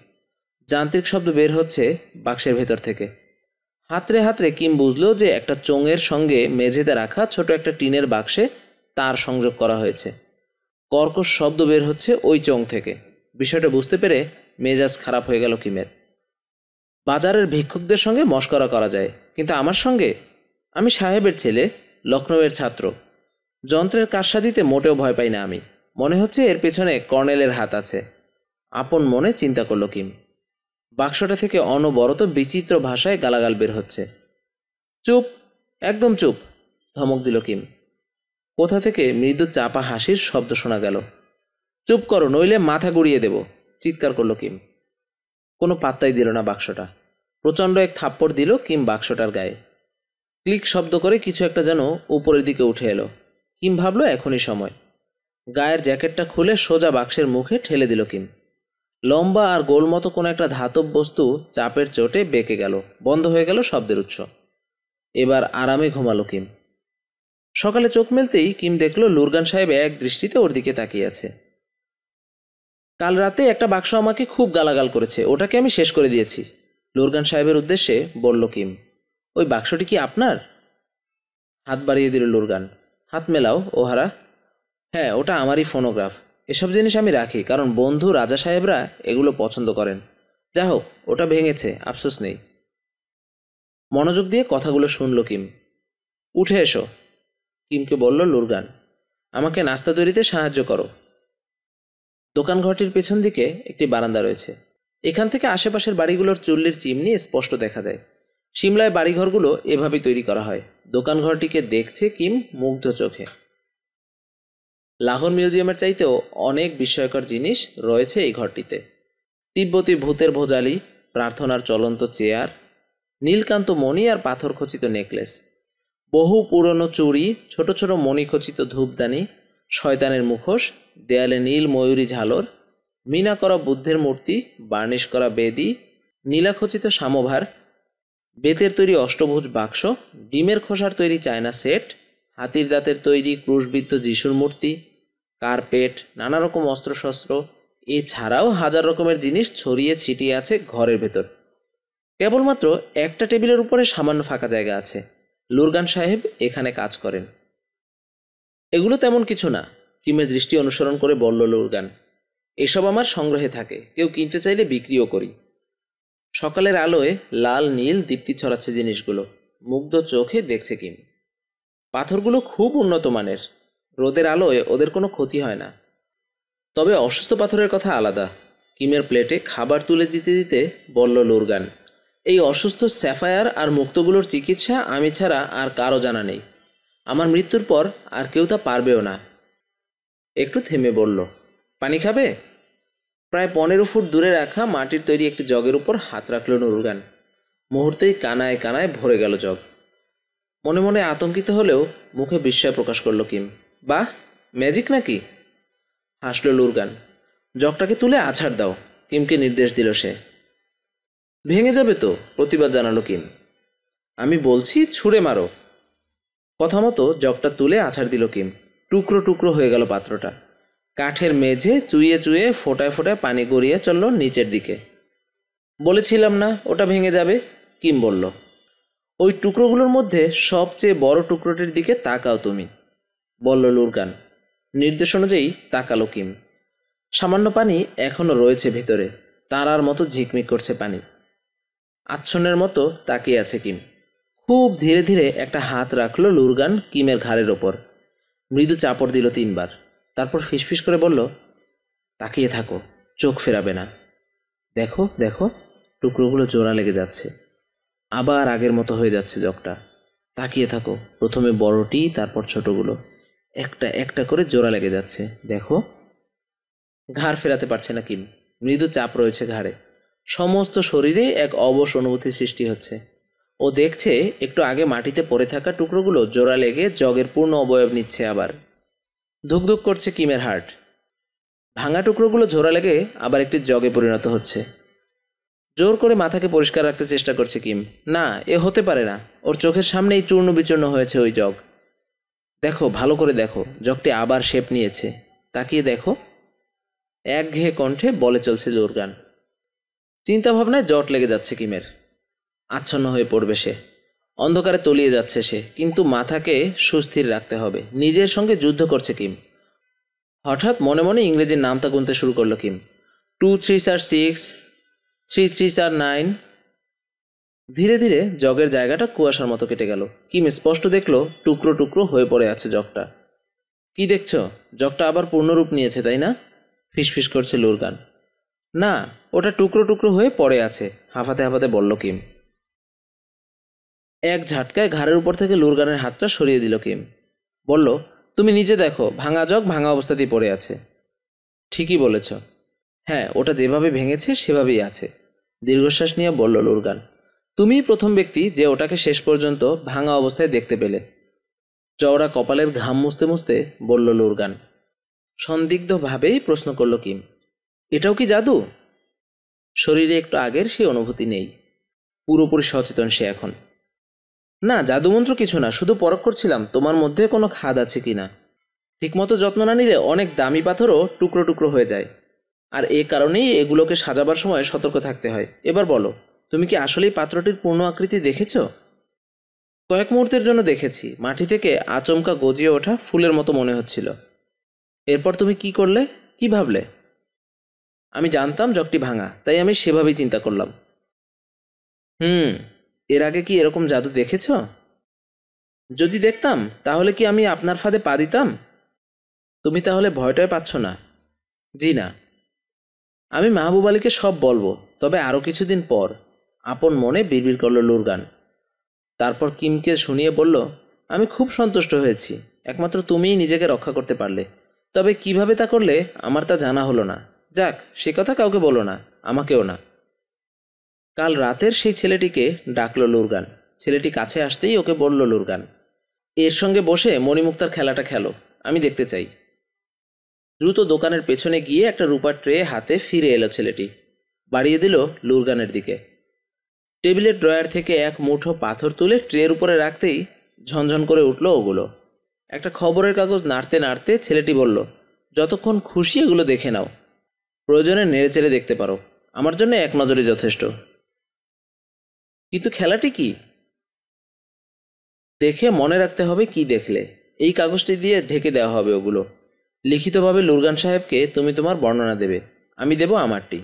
যান্ত্রিক শব্দ বের হচ্ছে বাক্সের ভেতর থেকে হাতরে হাতরে কিম বুঝলো যে একটা চোঙের সঙ্গে মেঝেতে রাখা ছোট একটা টিনের বাক্সে তার সংযোগ করা হয়েছে কর্কশ শব্দ বের হচ্ছে ওই চোঙ থেকে বিষয়টা বুঝতে পেরে মেজাজ খারাপ হয়ে গেল কিমের বাজারের ভিক্ষুকদের সঙ্গে মস্করা করা যায় কিন্তু আমার সঙ্গে আমি সাহেবের ছেলে লখনৌয়ের ছাত্র যন্ত্রের কারসাজিতে মোটেও ভয় পাই না আমি মনে হচ্ছে এর পেছনে কর্নেলের হাত আছে আপন মনে চিন্তা করল কিম বাক্সটা থেকে অনবরত বিচিত্র ভাষায় গালাগাল বের হচ্ছে চুপ একদম চুপ ধমক দিল কিম কোথা থেকে মৃদু চাপা হাসির শব্দ শোনা গেল চুপ করো নইলে মাথা গুড়িয়ে দেবো চিৎকার করলো কিম কোনো পাত্তাই দিল না বাক্সটা প্রচণ্ড এক থাপ্পড় দিল কিম বাক্সটার গায়ে ক্লিক শব্দ করে কিছু একটা যেন উপরের দিকে উঠে এলো কিম ভাবলো এখনই সময় গায়ের জ্যাকেটটা খুলে সোজা বাক্সের মুখে ঠেলে দিল কিম লম্বা আর গোল মতো কোনো একটা ধাতব বস্তু চাপের চোটে বেঁকে গেল বন্ধ হয়ে গেল শব্দের উৎস এবার আরামে ঘুমালো কিম সকালে চোখ মেলতেই কিম দেখল লুরগান সাহেব এক দৃষ্টিতে ওর দিকে তাকিয়ে আছে কাল রাতে একটা বাক্স আমাকে খুব গালাগাল করেছে ওটাকে আমি শেষ করে দিয়েছি লোরগান সাহেবের উদ্দেশ্যে বলল কিম ওই বাক্সটি কি আপনার হাত বাড়িয়ে দিল লোরগান হাত মেলাও ওহারা হ্যাঁ ওটা আমারই ফোনোগ্রাফ এসব জিনিস আমি রাখি কারণ বন্ধু রাজা সাহেবরা এগুলো পছন্দ করেন যা হোক ওটা ভেঙেছে আফসোস নেই মনোযোগ দিয়ে কথাগুলো শুনল কিম উঠে এসো কিমকে বলল লুরগান আমাকে নাস্তা তৈরিতে সাহায্য করো দোকানঘরটির পেছন দিকে একটি বারান্দা রয়েছে এখান থেকে আশেপাশের বাড়িগুলোর চুল্লির চিমনি স্পষ্ট দেখা যায় সিমলায় বাড়িঘরগুলো এভাবেই তৈরি করা হয় দোকানঘরটিকে দেখছে কিম মুগ্ধ চোখে লাহোর মিউজিয়ামের চাইতেও অনেক বিস্ময়কর জিনিস রয়েছে এই ঘরটিতে তিব্বতী ভূতের ভোজালি প্রার্থনার চলন্ত চেয়ার নীলকান্ত মণি আর পাথর খচিত নেকলেস বহু পুরনো চুড়ি ছোট ছোট মণি খচিত ধূপদানি শয়তানের মুখোশ দেয়ালে নীল ময়ূরী ঝালর মিনা করা বুদ্ধের মূর্তি বার্নিশ করা বেদি নীলাখচিত সামভার বেতের তৈরি অষ্টভুজ বাক্স ডিমের খোসার তৈরি চায়না সেট হাতির দাঁতের তৈরি ক্রুশবিদ্ধ যিশুর মূর্তি কার্পেট নানা রকম অস্ত্রশস্ত্র এছাড়াও হাজার রকমের জিনিস ছড়িয়ে ছিটিয়ে আছে ঘরের ভেতর কেবলমাত্র একটা টেবিলের উপরে সামান্য ফাঁকা জায়গা আছে লুরগান সাহেব এখানে কাজ করেন এগুলো তেমন কিছু না কিমের দৃষ্টি অনুসরণ করে বলল গান এসব আমার সংগ্রহে থাকে কেউ কিনতে চাইলে বিক্রিও করি সকালের আলোয় লাল নীল দীপ্তি ছড়াচ্ছে জিনিসগুলো মুগ্ধ চোখে দেখছে কিম পাথরগুলো খুব উন্নত মানের রোদের আলোয় ওদের কোনো ক্ষতি হয় না তবে অসুস্থ পাথরের কথা আলাদা কিমের প্লেটে খাবার তুলে দিতে দিতে বলল লোরগান এই অসুস্থ স্যাফায়ার আর মুক্তগুলোর চিকিৎসা আমি ছাড়া আর কারও জানা নেই আমার মৃত্যুর পর আর কেউ তা পারবেও না একটু থেমে বলল পানি খাবে প্রায় পনেরো ফুট দূরে রাখা মাটির তৈরি একটি জগের উপর হাত রাখল নুরগান মুহূর্তেই কানায় কানায় ভরে গেল জগ মনে মনে আতঙ্কিত হলেও মুখে বিস্ময় প্রকাশ করল কিম বাহ ম্যাজিক নাকি হাসল লুরগান জগটাকে তুলে আছাড় দাও কিমকে নির্দেশ দিল সে ভেঙে যাবে তো প্রতিবাদ জানালো কিম আমি বলছি ছুঁড়ে মারো প্রথমত জগটা তুলে আছাড় দিল কিম টুকরো টুকরো হয়ে গেল পাত্রটা কাঠের মেঝে চুইয়ে চুয়ে ফোটায় ফোটায় পানি গড়িয়ে চলল নিচের দিকে বলেছিলাম না ওটা ভেঙে যাবে কিম বলল ওই টুকরোগুলোর মধ্যে সবচেয়ে বড় টুকরোটির দিকে তাকাও তুমি বলল লুরগান নির্দেশ অনুযায়ী তাকালো কিম সামান্য পানি এখনও রয়েছে ভিতরে তারার মতো ঝিকমিক করছে পানি আচ্ছন্নের মতো তাকিয়ে আছে কিম খুব ধীরে ধীরে একটা হাত রাখলো লুরগান কিমের ঘাড়ের ওপর মৃদু চাপড় দিল তিনবার তারপর ফিসফিস করে বলল তাকিয়ে থাকো চোখ ফেরাবে না দেখো দেখো টুকরোগুলো জোড়া লেগে যাচ্ছে আবার আগের মতো হয়ে যাচ্ছে জগটা তাকিয়ে থাকো প্রথমে বড়টি তারপর ছোটগুলো একটা একটা করে জোড়া লেগে যাচ্ছে দেখো ঘাড় ফেরাতে পারছে না কিম মৃদু চাপ রয়েছে ঘাড়ে সমস্ত শরীরে এক অবশ অনুভূতি সৃষ্টি হচ্ছে ও দেখছে একটু আগে মাটিতে পড়ে থাকা টুকরোগুলো জোড়া লেগে জগের পূর্ণ অবয়ব নিচ্ছে আবার ধুকধুক করছে কিমের হার্ট ভাঙা টুকরোগুলো জোড়া লেগে আবার একটি জগে পরিণত হচ্ছে জোর করে মাথাকে পরিষ্কার রাখতে চেষ্টা করছে কিম না এ হতে পারে না ওর চোখের সামনেই চূর্ণ বিচূর্ণ হয়েছে ওই জগ দেখো ভালো করে দেখো জগটি আবার শেপ নিয়েছে তাকিয়ে দেখো একঘেয়ে কণ্ঠে বলে চলছে জোর গান চিন্তাভাবনায় জট লেগে যাচ্ছে কিমের আচ্ছন্ন হয়ে পড়বে সে অন্ধকারে তলিয়ে যাচ্ছে সে কিন্তু মাথাকে সুস্থির রাখতে হবে নিজের সঙ্গে যুদ্ধ করছে কিম হঠাৎ মনে মনে ইংরেজির নামটা গুনতে শুরু করলো কিম টু থ্রি সার সিক্স থ্রি থ্রি সার নাইন ধীরে ধীরে জগের জায়গাটা কুয়াশার মতো কেটে গেল কিম স্পষ্ট দেখলো টুকরো টুকরো হয়ে পড়ে আছে জগটা কি দেখছ জগটা আবার পূর্ণরূপ নিয়েছে তাই না ফিসফিস করছে লুরগান না ওটা টুকরো টুকরো হয়ে পড়ে আছে হাফাতে হাফাতে বলল কিম এক ঝাটকায় ঘাড়ের উপর থেকে লুরগানের হাতটা সরিয়ে দিল কিম বলল তুমি নিজে দেখো ভাঙা জগ ভাঙা অবস্থাতেই পড়ে আছে ঠিকই বলেছ হ্যাঁ ওটা যেভাবে ভেঙেছে সেভাবেই আছে দীর্ঘশ্বাস নিয়ে বলল লুরগান তুমিই প্রথম ব্যক্তি যে ওটাকে শেষ পর্যন্ত ভাঙা অবস্থায় দেখতে পেলে চওড়া কপালের ঘাম মুছতে মুছতে বলল লুরগান সন্দিগ্ধভাবেই প্রশ্ন করল কিম এটাও কি জাদু শরীরে একটু আগের সেই অনুভূতি নেই পুরোপুরি সচেতন সে এখন না জাদুমন্ত্র কিছু না শুধু পরখ করছিলাম তোমার মধ্যে কোনো খাদ আছে কি না ঠিকমতো যত্ন না নিলে অনেক দামি পাথরও টুকরো টুকরো হয়ে যায় আর এ কারণেই এগুলোকে সাজাবার সময় সতর্ক থাকতে হয় এবার বলো তুমি কি আসলেই পাত্রটির পূর্ণ আকৃতি দেখেছ কয়েক মুহূর্তের জন্য দেখেছি মাটি থেকে আচমকা গজিয়ে ওঠা ফুলের মতো মনে হচ্ছিল এরপর তুমি কি করলে কি ভাবলে আমি জানতাম জগটি ভাঙা তাই আমি সেভাবেই চিন্তা করলাম হুম এর আগে কি এরকম জাদু দেখেছ যদি দেখতাম তাহলে কি আমি আপনার ফাঁদে পা দিতাম তুমি তাহলে ভয়টাই পাচ্ছ না জি না আমি মাহবুব আলীকে সব বলবো তবে আরও কিছুদিন পর আপন মনে বিড়বিড় করল লুরগান তারপর কিমকে শুনিয়ে বলল আমি খুব সন্তুষ্ট হয়েছি একমাত্র তুমিই নিজেকে রক্ষা করতে পারলে তবে কিভাবে তা করলে আমার তা জানা হলো না যাক সে কথা কাউকে বলো না আমাকেও না কাল রাতের সেই ছেলেটিকে ডাকল লুরগান ছেলেটি কাছে আসতেই ওকে বলল লুরগান এর সঙ্গে বসে মণিমুক্তার খেলাটা খেলো আমি দেখতে চাই দ্রুত দোকানের পেছনে গিয়ে একটা রূপার ট্রে হাতে ফিরে এলো ছেলেটি বাড়িয়ে দিল লুরগানের দিকে টেবিলের ড্রয়ার থেকে এক মুঠো পাথর তুলে ট্রের উপরে রাখতেই ঝনঝন করে উঠল ওগুলো একটা খবরের কাগজ নাড়তে নাড়তে ছেলেটি বলল যতক্ষণ খুশি এগুলো দেখে নাও প্রয়োজনে নেড়ে চেড়ে দেখতে পারো আমার জন্য এক নজরে যথেষ্ট কিন্তু খেলাটি কি দেখে মনে রাখতে হবে কি দেখলে এই কাগজটি দিয়ে ঢেকে দেওয়া হবে ওগুলো লিখিতভাবে লুরগান সাহেবকে তুমি তোমার বর্ণনা দেবে আমি দেব আমারটি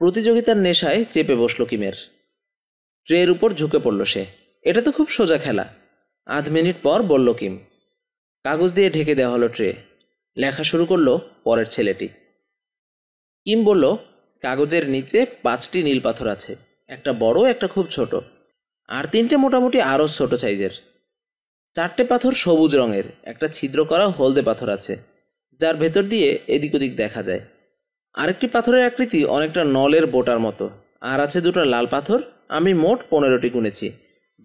প্রতিযোগিতার নেশায় চেপে বসল কিমের ট্রের উপর ঝুঁকে পড়ল সে এটা তো খুব সোজা খেলা আধ মিনিট পর বলল কিম কাগজ দিয়ে ঢেকে দেওয়া হলো ট্রে লেখা শুরু করলো পরের ছেলেটি কিম বলল কাগজের নিচে পাঁচটি নীল পাথর আছে একটা বড় একটা খুব ছোট আর তিনটে মোটামুটি আরও ছোট সাইজের চারটে পাথর সবুজ রঙের একটা ছিদ্র করা হলদে পাথর আছে যার ভেতর দিয়ে এদিক ওদিক দেখা যায় আরেকটি পাথরের আকৃতি অনেকটা নলের বোটার মতো আর আছে দুটো লাল পাথর আমি মোট পনেরোটি গুনেছি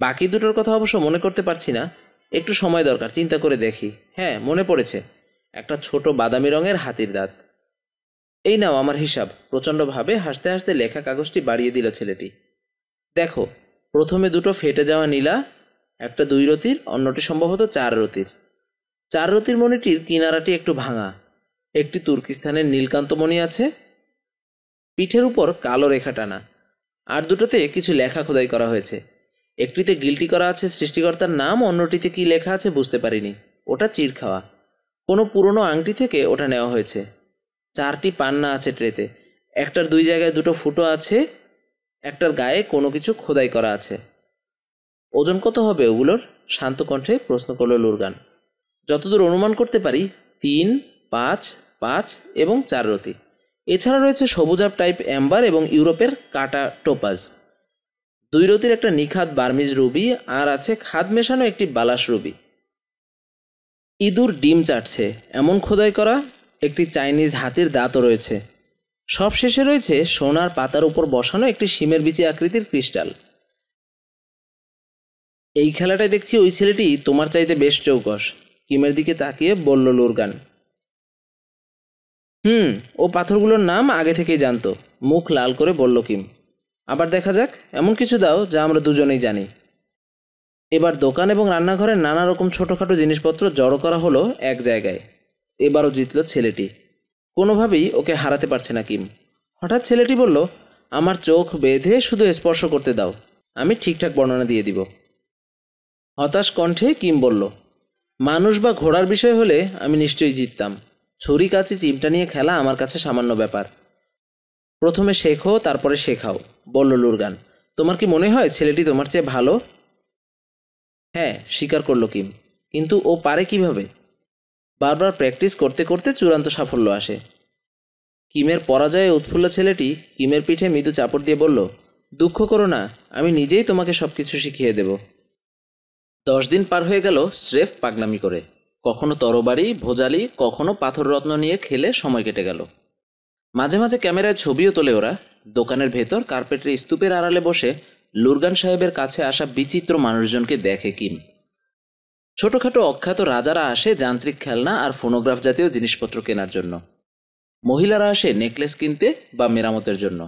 বাকি দুটোর কথা অবশ্য মনে করতে পারছি না একটু সময় দরকার চিন্তা করে দেখি হ্যাঁ মনে পড়েছে একটা ছোট বাদামি রঙের হাতির দাঁত এই নাও আমার হিসাব প্রচণ্ডভাবে হাসতে হাসতে লেখা কাগজটি বাড়িয়ে দিল ছেলেটি দেখো প্রথমে দুটো ফেটে যাওয়া নীলা একটা দুই রতির অন্যটি সম্ভবত চার রতির চার রতির মণিটির কিনারাটি একটু ভাঙা একটি তুর্কিস্তানের নীলকান্ত মণি আছে পিঠের উপর কালো রেখা টানা আর দুটোতে কিছু লেখা খোদাই করা হয়েছে একটিতে গিলটি করা আছে সৃষ্টিকর্তার নাম অন্যটিতে কি লেখা আছে বুঝতে পারিনি ওটা চিড় খাওয়া কোনো পুরনো আংটি থেকে ওটা নেওয়া হয়েছে চারটি পান্না আছে ট্রেতে একটার দুই জায়গায় দুটো ফুটো আছে একটার গায়ে কোনো কিছু খোদাই করা আছে ওজন কত হবে ওগুলোর শান্ত কণ্ঠে প্রশ্ন করল লুরগান যতদূর অনুমান করতে পারি তিন পাঁচ পাঁচ এবং চার রতি এছাড়া রয়েছে সবুজাব টাইপ অ্যাম্বার এবং ইউরোপের কাটা টোপাজ দুই রতির একটা নিখাত বার্মিজ রুবি আর আছে খাদ মেশানো একটি বালাস রুবি ইঁদুর ডিম চাটছে এমন খোদাই করা একটি চাইনিজ হাতির দাঁতও রয়েছে সবশেষে রয়েছে সোনার পাতার উপর বসানো একটি সিমের বিচি আকৃতির ক্রিস্টাল এই খেলাটায় দেখছি ওই ছেলেটি তোমার চাইতে বেশ চৌকস কিমের দিকে তাকিয়ে বলল লুরগান হুম ও পাথরগুলোর নাম আগে থেকেই জানতো মুখ লাল করে বলল কিম আবার দেখা যাক এমন কিছু দাও যা আমরা দুজনেই জানি এবার দোকান এবং রান্নাঘরের নানা রকম ছোটোখাটো জিনিসপত্র জড়ো করা হলো এক জায়গায় এবারও জিতল ছেলেটি কোনোভাবেই ওকে হারাতে পারছে না কিম হঠাৎ ছেলেটি বলল আমার চোখ বেঁধে শুধু স্পর্শ করতে দাও আমি ঠিকঠাক বর্ণনা দিয়ে দিব হতাশ কণ্ঠে কিম বলল মানুষ বা ঘোড়ার বিষয় হলে আমি নিশ্চয়ই জিততাম ছুরি কাছে চিমটা নিয়ে খেলা আমার কাছে সামান্য ব্যাপার প্রথমে শেখো তারপরে শেখাও বলল লুরগান তোমার কি মনে হয় ছেলেটি তোমার চেয়ে ভালো হ্যাঁ স্বীকার করলো কিম কিন্তু ও পারে কিভাবে বারবার প্র্যাকটিস করতে করতে চূড়ান্ত সাফল্য আসে কিমের পরাজয়ে উৎফুল্ল ছেলেটি কিমের পিঠে মৃদু চাপড় দিয়ে বলল দুঃখ করো না আমি নিজেই তোমাকে সব কিছু শিখিয়ে দেব দশ দিন পার হয়ে গেল স্রেফ পাগনামি করে কখনো তরবারি ভোজালি কখনো পাথর রত্ন নিয়ে খেলে সময় কেটে গেল মাঝে মাঝে ক্যামেরায় ছবিও তোলে ওরা দোকানের ভেতর কার্পেটের স্তূপের আড়ালে বসে লুরগান সাহেবের কাছে আসা বিচিত্র মানুষজনকে দেখে কিম ছোটখাটো অখ্যাত রাজারা আসে যান্ত্রিক খেলনা আর ফোনোগ্রাফ জাতীয় জিনিসপত্র কেনার জন্য মহিলারা আসে নেকলেস কিনতে বা মেরামতের জন্য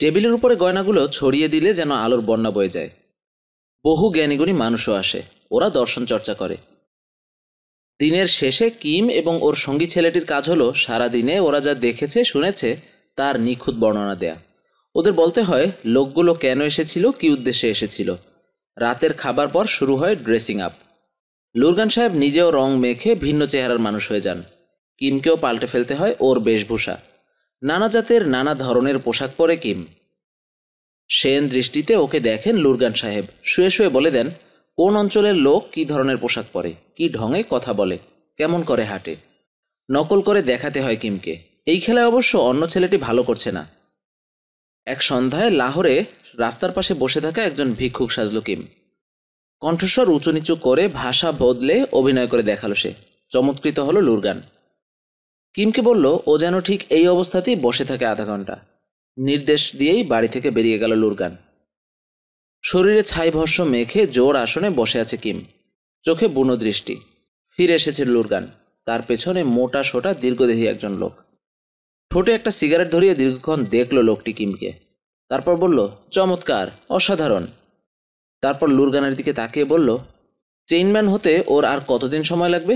টেবিলের উপরে গয়নাগুলো ছড়িয়ে দিলে যেন আলোর বন্যা বয়ে যায় বহু জ্ঞানীগুণী মানুষও আসে ওরা দর্শন চর্চা করে দিনের শেষে কিম এবং ওর সঙ্গী ছেলেটির কাজ হলো সারা দিনে ওরা যা দেখেছে শুনেছে তার নিখুঁত বর্ণনা দেয়া ওদের বলতে হয় লোকগুলো কেন এসেছিল কি উদ্দেশ্যে এসেছিল রাতের খাবার পর শুরু হয় ড্রেসিং আপ লুরগান সাহেব নিজেও রং মেখে ভিন্ন চেহারার মানুষ হয়ে যান কিমকেও পাল্টে ফেলতে হয় ওর বেশভূষা নানা জাতের নানা ধরনের পোশাক পরে কিম সেন দৃষ্টিতে ওকে দেখেন লুরগান সাহেব শুয়ে শুয়ে বলে দেন কোন অঞ্চলের লোক কি ধরনের পোশাক পরে কি ঢঙে কথা বলে কেমন করে হাঁটে নকল করে দেখাতে হয় কিমকে এই খেলায় অবশ্য অন্য ছেলেটি ভালো করছে না এক সন্ধ্যায় লাহোরে রাস্তার পাশে বসে থাকা একজন ভিক্ষুক সাজল কিম কণ্ঠস্বর উঁচু নিচু করে ভাষা বদলে অভিনয় করে দেখালো সে চমৎকৃত হলো লুরগান কিমকে বলল ও যেন ঠিক এই অবস্থাতেই বসে থাকে আধা ঘন্টা নির্দেশ দিয়েই বাড়ি থেকে বেরিয়ে গেল লুরগান শরীরে ছাই ভস্য মেখে জোর আসনে বসে আছে কিম চোখে বুনো দৃষ্টি ফিরে এসেছে লুরগান তার পেছনে মোটা সোটা দীর্ঘদেহী একজন লোক ঠোঁটে একটা সিগারেট ধরিয়ে দীর্ঘক্ষণ দেখল লোকটি কিমকে তারপর বলল চমৎকার অসাধারণ তারপর লুরগানের দিকে তাকিয়ে বলল চেইনম্যান হতে ওর আর কতদিন সময় লাগবে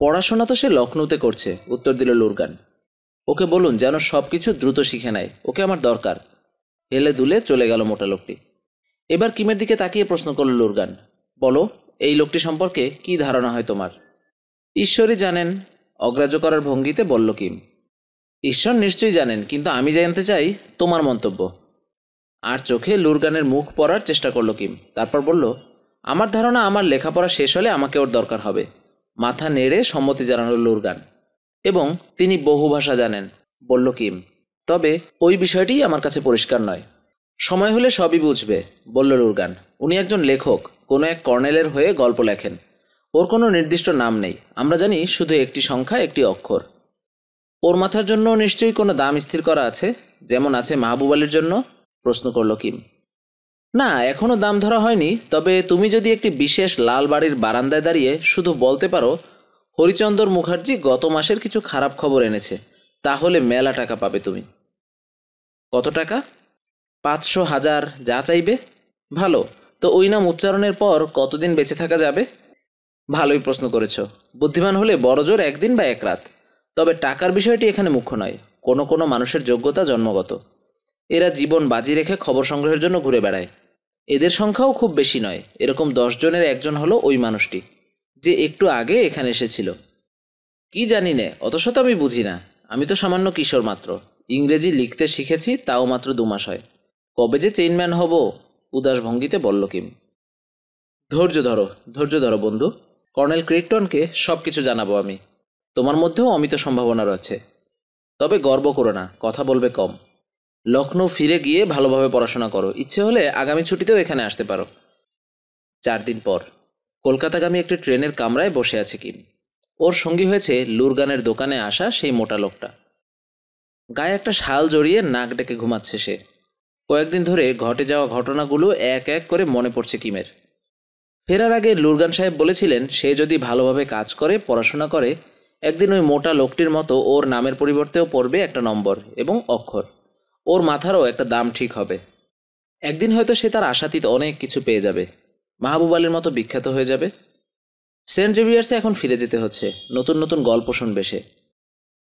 পড়াশোনা তো সে লখনৌতে করছে উত্তর দিল লুরগান ওকে বলুন যেন সব কিছু দ্রুত শিখে নেয় ওকে আমার দরকার হেলে দুলে চলে গেল মোটা লোকটি এবার কিমের দিকে তাকিয়ে প্রশ্ন করল লুরগান বলো এই লোকটি সম্পর্কে কি ধারণা হয় তোমার ঈশ্বরই জানেন অগ্রাহ্য করার ভঙ্গিতে বলল কিম ঈশ্বর নিশ্চয়ই জানেন কিন্তু আমি জানতে চাই তোমার মন্তব্য আর চোখে লুরগানের মুখ পড়ার চেষ্টা করলো কিম তারপর বলল আমার ধারণা আমার লেখাপড়া শেষ হলে আমাকে ওর দরকার হবে মাথা নেড়ে সম্মতি জানালো লুরগান এবং তিনি বহু ভাষা জানেন বলল কিম তবে ওই বিষয়টি আমার কাছে পরিষ্কার নয় সময় হলে সবই বুঝবে বলল লুরগান উনি একজন লেখক কোনো এক কর্নেলের হয়ে গল্প লেখেন ওর কোনো নির্দিষ্ট নাম নেই আমরা জানি শুধু একটি সংখ্যা একটি অক্ষর ওর মাথার জন্য নিশ্চয়ই কোনো দাম স্থির করা আছে যেমন আছে মাহবুব আলীর জন্য প্রশ্ন করল কিম না এখনও দাম ধরা হয়নি তবে তুমি যদি একটি বিশেষ লাল বাড়ির বারান্দায় দাঁড়িয়ে শুধু বলতে পারো হরিচন্দর মুখার্জি গত মাসের কিছু খারাপ খবর এনেছে তাহলে মেলা টাকা পাবে তুমি কত টাকা পাঁচশো হাজার যা চাইবে ভালো তো ওই নাম উচ্চারণের পর কতদিন বেঁচে থাকা যাবে ভালোই প্রশ্ন করেছ বুদ্ধিমান হলে বড়জোর একদিন বা এক রাত তবে টাকার বিষয়টি এখানে মুখ্য নয় কোনো কোনো মানুষের যোগ্যতা জন্মগত এরা জীবন বাজি রেখে খবর সংগ্রহের জন্য ঘুরে বেড়ায় এদের সংখ্যাও খুব বেশি নয় এরকম জনের একজন হলো ওই মানুষটি যে একটু আগে এখানে এসেছিল কি জানি নে অথচ তো আমি বুঝি না আমি তো সামান্য কিশোর মাত্র ইংরেজি লিখতে শিখেছি তাও মাত্র দু মাস হয় কবে যে চেইনম্যান হব উদাস ভঙ্গিতে বলল কিম ধৈর্য ধরো ধৈর্য ধরো বন্ধু কর্নেল ক্রিকটনকে সব কিছু জানাবো আমি তোমার মধ্যেও অমিত সম্ভাবনা রয়েছে তবে গর্ব করো না কথা বলবে কম লখনৌ ফিরে গিয়ে ভালোভাবে পড়াশোনা করো ইচ্ছে হলে আগামী ছুটিতেও এখানে আসতে পারো চার দিন পর কলকাতাগামী একটি ট্রেনের কামরায় বসে আছে কিম ওর সঙ্গী হয়েছে লুরগানের দোকানে আসা সেই মোটা লোকটা গায়ে একটা শাল জড়িয়ে নাক ডেকে ঘুমাচ্ছে সে কয়েকদিন ধরে ঘটে যাওয়া ঘটনাগুলো এক এক করে মনে পড়ছে কিমের ফেরার আগে লুরগান সাহেব বলেছিলেন সে যদি ভালোভাবে কাজ করে পড়াশোনা করে একদিন ওই মোটা লোকটির মতো ওর নামের পরিবর্তেও পড়বে একটা নম্বর এবং অক্ষর ওর মাথারও একটা দাম ঠিক হবে একদিন হয়তো সে তার আশাতীত অনেক কিছু পেয়ে যাবে মাহবুব আলীর মতো বিখ্যাত হয়ে যাবে সেন্ট জেভিয়ার্সে এখন ফিরে যেতে হচ্ছে নতুন নতুন গল্প শুনবে সে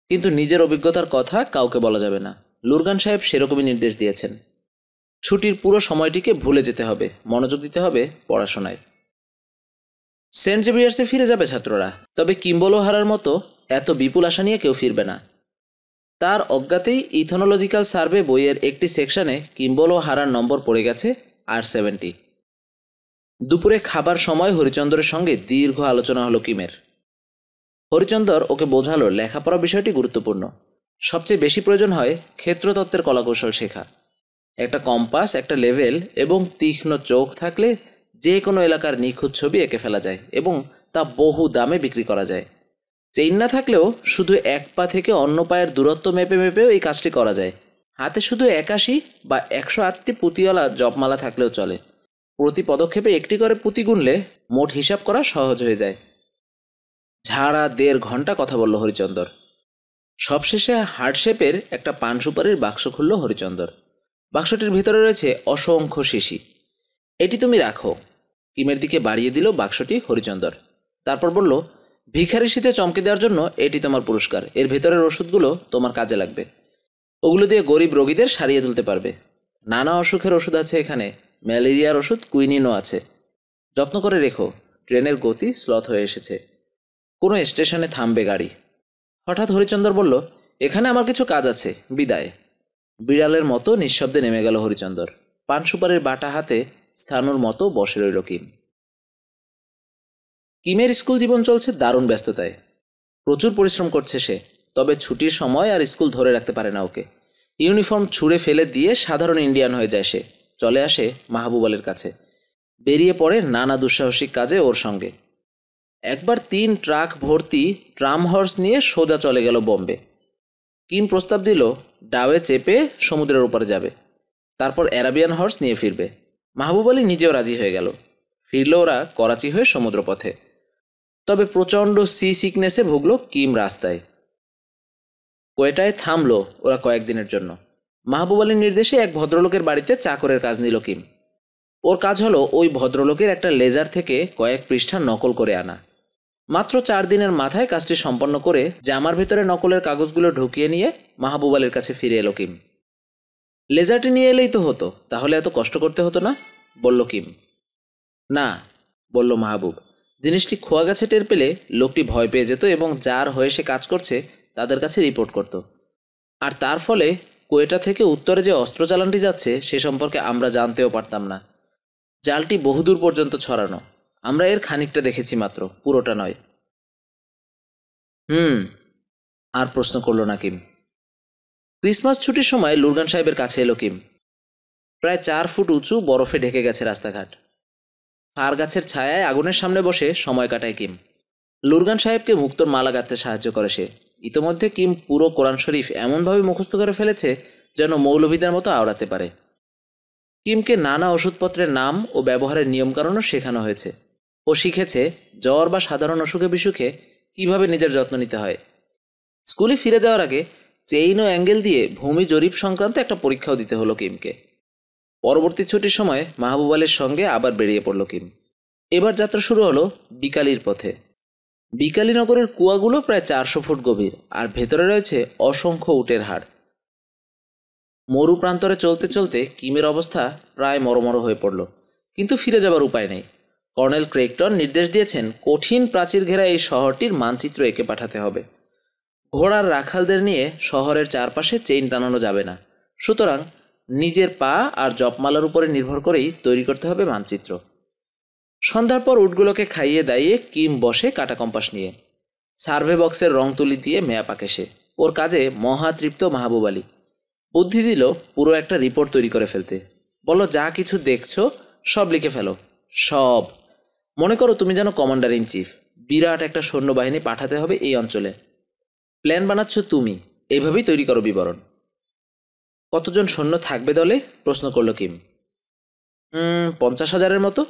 কিন্তু নিজের অভিজ্ঞতার কথা কাউকে বলা যাবে না লুরগান সাহেব সেরকমই নির্দেশ দিয়েছেন ছুটির পুরো সময়টিকে ভুলে যেতে হবে মনোযোগ দিতে হবে পড়াশোনায় সেন্ট জেভিয়ার্সে ফিরে যাবে ছাত্ররা তবে কিম্বল হারার মতো এত বিপুল আশা নিয়ে কেউ ফিরবে না তার অজ্ঞাতেই ইথনোলজিক্যাল সার্ভে বইয়ের একটি সেকশনে কিম্বল হারার নম্বর পড়ে গেছে আর সেভেন্টি দুপুরে খাবার সময় হরিচন্দ্রের সঙ্গে দীর্ঘ আলোচনা হলো কিমের হরিচন্দর ওকে বোঝালো লেখাপড়া বিষয়টি গুরুত্বপূর্ণ সবচেয়ে বেশি প্রয়োজন হয় ক্ষেত্রতত্ত্বের কলাকৌশল শেখা একটা কম্পাস একটা লেভেল এবং তীক্ষ্ণ চোখ থাকলে যে কোনো এলাকার নিখুঁত ছবি এঁকে ফেলা যায় এবং তা বহু দামে বিক্রি করা যায় চেইন না থাকলেও শুধু এক পা থেকে অন্য পায়ের দূরত্ব মেপে মেপেও এই কাজটি করা যায় হাতে শুধু একাশি বা একশো আটটি পুঁতিওয়ালা জপমালা থাকলেও চলে প্রতি পদক্ষেপে একটি করে পুঁতি গুনলে মোট হিসাব করা সহজ হয়ে যায় ঝাড়া দেড় ঘন্টা কথা বলল হরিচন্দর সবশেষে হার্টশেপের একটা পান সুপারির বাক্স খুলল হরিচন্দর বাক্সটির ভিতরে রয়েছে অসংখ্য শিশি এটি তুমি রাখো কিমের দিকে বাড়িয়ে দিল বাক্সটি হরিচন্দর তারপর বলল ভিখারি শীতে চমকে দেওয়ার জন্য এটি তোমার পুরস্কার এর ভেতরের ওষুধগুলো তোমার কাজে লাগবে ওগুলো দিয়ে গরিব রোগীদের সারিয়ে তুলতে পারবে নানা অসুখের ওষুধ আছে এখানে ম্যালেরিয়ার ওষুধ কুইনিনও আছে যত্ন করে রেখো ট্রেনের গতি স্লথ হয়ে এসেছে কোনো স্টেশনে থামবে গাড়ি হঠাৎ হরিচন্দর বলল এখানে আমার কিছু কাজ আছে বিদায় বিড়ালের মতো নিঃশব্দে নেমে গেল হরিচন্দর পান সুপারের বাটা হাতে স্থানোর মতো বসে রইল কিম কিমের স্কুল জীবন চলছে দারুণ ব্যস্ততায় প্রচুর পরিশ্রম করছে সে তবে ছুটির সময় আর স্কুল ধরে রাখতে পারে না ওকে ইউনিফর্ম ছুঁড়ে ফেলে দিয়ে সাধারণ ইন্ডিয়ান হয়ে যায় সে চলে আসে মাহবুব আলের কাছে বেরিয়ে পড়ে নানা দুঃসাহসিক কাজে ওর সঙ্গে একবার তিন ট্রাক ভর্তি ট্রাম হর্স নিয়ে সোজা চলে গেল বোম্বে কিম প্রস্তাব দিল ডাবে চেপে সমুদ্রের ওপারে যাবে তারপর অ্যারাবিয়ান হর্স নিয়ে ফিরবে মাহবুব আলী নিজেও রাজি হয়ে গেল ফিরল ওরা করাচি হয়ে সমুদ্রপথে তবে প্রচণ্ড সি সিকনেসে ভুগল কিম রাস্তায় কোয়েটায় থামলো ওরা কয়েকদিনের জন্য মাহবুব আলীর নির্দেশে এক ভদ্রলোকের বাড়িতে চাকরের কাজ নিল কিম ওর কাজ হলো ওই ভদ্রলোকের একটা লেজার থেকে কয়েক পৃষ্ঠা নকল করে আনা মাত্র চার দিনের মাথায় কাজটি সম্পন্ন করে জামার ভেতরে নকলের কাগজগুলো ঢুকিয়ে নিয়ে মাহবুব আলীর কাছে ফিরে এলো কিম লেজারটি নিয়ে এলেই তো হতো তাহলে এত কষ্ট করতে হতো না বলল কিম না বলল মাহবুব জিনিসটি খোয়া গেছে টের পেলে লোকটি ভয় পেয়ে যেত এবং যার হয়ে সে কাজ করছে তাদের কাছে রিপোর্ট করত আর তার ফলে কোয়েটা থেকে উত্তরে যে অস্ত্র চালানটি যাচ্ছে সে সম্পর্কে আমরা জানতেও পারতাম না জালটি বহুদূর পর্যন্ত ছড়ানো আমরা এর খানিকটা দেখেছি মাত্র পুরোটা নয় হুম আর প্রশ্ন করল না কিম ক্রিসমাস ছুটির সময় লুরগান সাহেবের কাছে এলো কিম প্রায় চার ফুট উঁচু বরফে ঢেকে গেছে রাস্তাঘাট ফার গাছের ছায়ায় আগুনের সামনে বসে সময় কাটায় কিম লুরগান সাহেবকে মুক্তর মালা গাঁথতে সাহায্য করে সে ইতোমধ্যে কিম পুরো কোরআন শরীফ এমনভাবে মুখস্থ করে ফেলেছে যেন মৌলভীদের মতো আওড়াতে পারে কিমকে নানা ওষুধপত্রের নাম ও ব্যবহারের নিয়মকানুনও শেখানো হয়েছে ও শিখেছে জ্বর বা সাধারণ অসুখে বিসুখে কীভাবে নিজের যত্ন নিতে হয় স্কুলে ফিরে যাওয়ার আগে চেইন ও অ্যাঙ্গেল দিয়ে ভূমি জরিপ সংক্রান্ত একটা পরীক্ষাও দিতে হলো কিমকে পরবর্তী ছুটির সময় মাহবুব আলের সঙ্গে আবার বেরিয়ে পড়ল কিম এবার যাত্রা শুরু হলো বিকালির পথে বিকালি নগরের কুয়াগুলো প্রায় চারশো ফুট গভীর আর ভেতরে রয়েছে অসংখ্য উটের হাড় মরু প্রান্তরে চলতে চলতে কিমের অবস্থা প্রায় মরমর হয়ে পড়ল কিন্তু ফিরে যাবার উপায় নেই কর্নেল ক্রেকটন নির্দেশ দিয়েছেন কঠিন প্রাচীর ঘেরা এই শহরটির মানচিত্র এঁকে পাঠাতে হবে ঘোড়ার রাখালদের নিয়ে শহরের চারপাশে চেইন টানানো যাবে না সুতরাং নিজের পা আর জপমালার উপরে নির্ভর করেই তৈরি করতে হবে মানচিত্র সন্ধ্যার পর উটগুলোকে খাইয়ে দাইয়ে কিম বসে কাটা কম্পাস নিয়ে সার্ভে বক্সের রং তুলি দিয়ে মেয়া পাকে সে ওর কাজে মহাতৃপ্ত মাহবুব আলী বুদ্ধি দিল পুরো একটা রিপোর্ট তৈরি করে ফেলতে বলো যা কিছু দেখছো সব লিখে ফেলো সব মনে করো তুমি যেন কমান্ডার ইন চিফ বিরাট একটা সৈন্যবাহিনী পাঠাতে হবে এই অঞ্চলে প্ল্যান বানাচ্ছ তুমি এইভাবেই তৈরি করো বিবরণ কতজন সৈন্য থাকবে দলে প্রশ্ন করল কিম পঞ্চাশ হাজারের মতো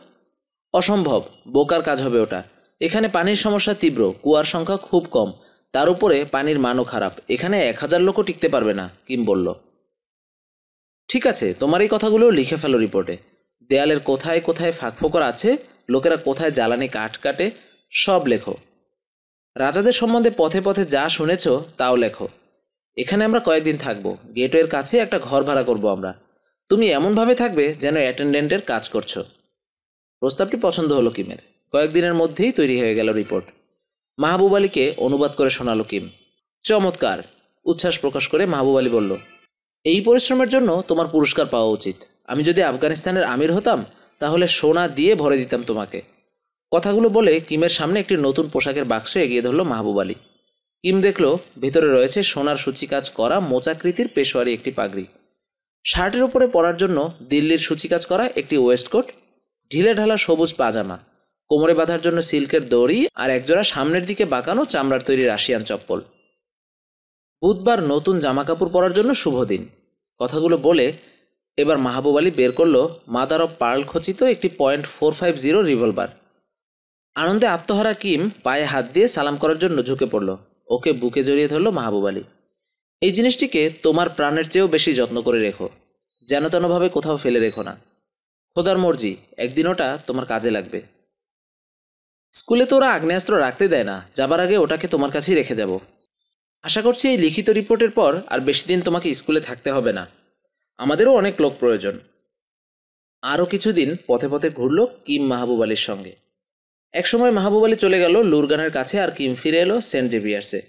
অসম্ভব বোকার কাজ হবে ওটা এখানে পানির সমস্যা তীব্র কুয়ার সংখ্যা খুব কম তার উপরে পানির মানও খারাপ এখানে এক হাজার লোকও টিকতে পারবে না কিম বলল ঠিক আছে তোমার এই কথাগুলো লিখে ফেলো রিপোর্টে দেয়ালের কোথায় কোথায় ফাঁকফোকর আছে লোকেরা কোথায় জ্বালানি কাঠ কাটে সব লেখো রাজাদের সম্বন্ধে পথে পথে যা শুনেছ তাও লেখো এখানে আমরা কয়েকদিন থাকব গেটওয়ের কাছে একটা ঘর ভাড়া করব আমরা তুমি এমনভাবে থাকবে যেন অ্যাটেন্ডেন্টের কাজ করছো প্রস্তাবটি পছন্দ হলো কিমের কয়েকদিনের মধ্যেই তৈরি হয়ে গেল রিপোর্ট মাহবুব আলীকে অনুবাদ করে শোনালো কিম চমৎকার উচ্ছ্বাস প্রকাশ করে মাহবুব আলী বলল এই পরিশ্রমের জন্য তোমার পুরস্কার পাওয়া উচিত আমি যদি আফগানিস্তানের আমির হতাম তাহলে সোনা দিয়ে ভরে দিতাম তোমাকে কথাগুলো বলে কিমের সামনে একটি নতুন পোশাকের বাক্স এগিয়ে ধরল মাহবুব আলী কিম দেখল ভেতরে রয়েছে সোনার কাজ করা মোচাকৃতির পেশোয়ারি একটি পাগড়ি শার্টের উপরে পরার জন্য দিল্লির কাজ করা একটি ওয়েস্টকোট ঢিলে ঢালা সবুজ পাজামা কোমরে বাঁধার জন্য সিল্কের দড়ি আর একজোড়া সামনের দিকে বাঁকানো চামড়ার তৈরি রাশিয়ান চপ্পল বুধবার নতুন জামাকাপড় পরার জন্য শুভ দিন কথাগুলো বলে এবার মাহবুব আলী বের করল মাদার অফ পার্ল খচিত একটি point four five zero revolver আনন্দে আত্মহারা কিম পায়ে হাত দিয়ে সালাম করার জন্য ঝুঁকে পড়ল ওকে বুকে জড়িয়ে ধরল মাহবুব আলী এই জিনিসটিকে তোমার প্রাণের চেয়েও বেশি যত্ন করে রেখো যেন তেনভাবে কোথাও ফেলে রেখো না খোদার মর্জি একদিন ওটা তোমার কাজে লাগবে স্কুলে তো ওরা আগ্নেয়াস্ত্র রাখতে দেয় না যাবার আগে ওটাকে তোমার কাছেই রেখে যাব আশা করছি এই লিখিত রিপোর্টের পর আর বেশি দিন তোমাকে স্কুলে থাকতে হবে না আমাদেরও অনেক লোক প্রয়োজন আরও কিছুদিন পথে পথে ঘুরল কিম মাহবুব আলীর সঙ্গে একসময় মাহবুব আলী চলে গেল লুরগানের কাছে আর কিম ফিরে এলো সেন্ট জেভিয়ার্সে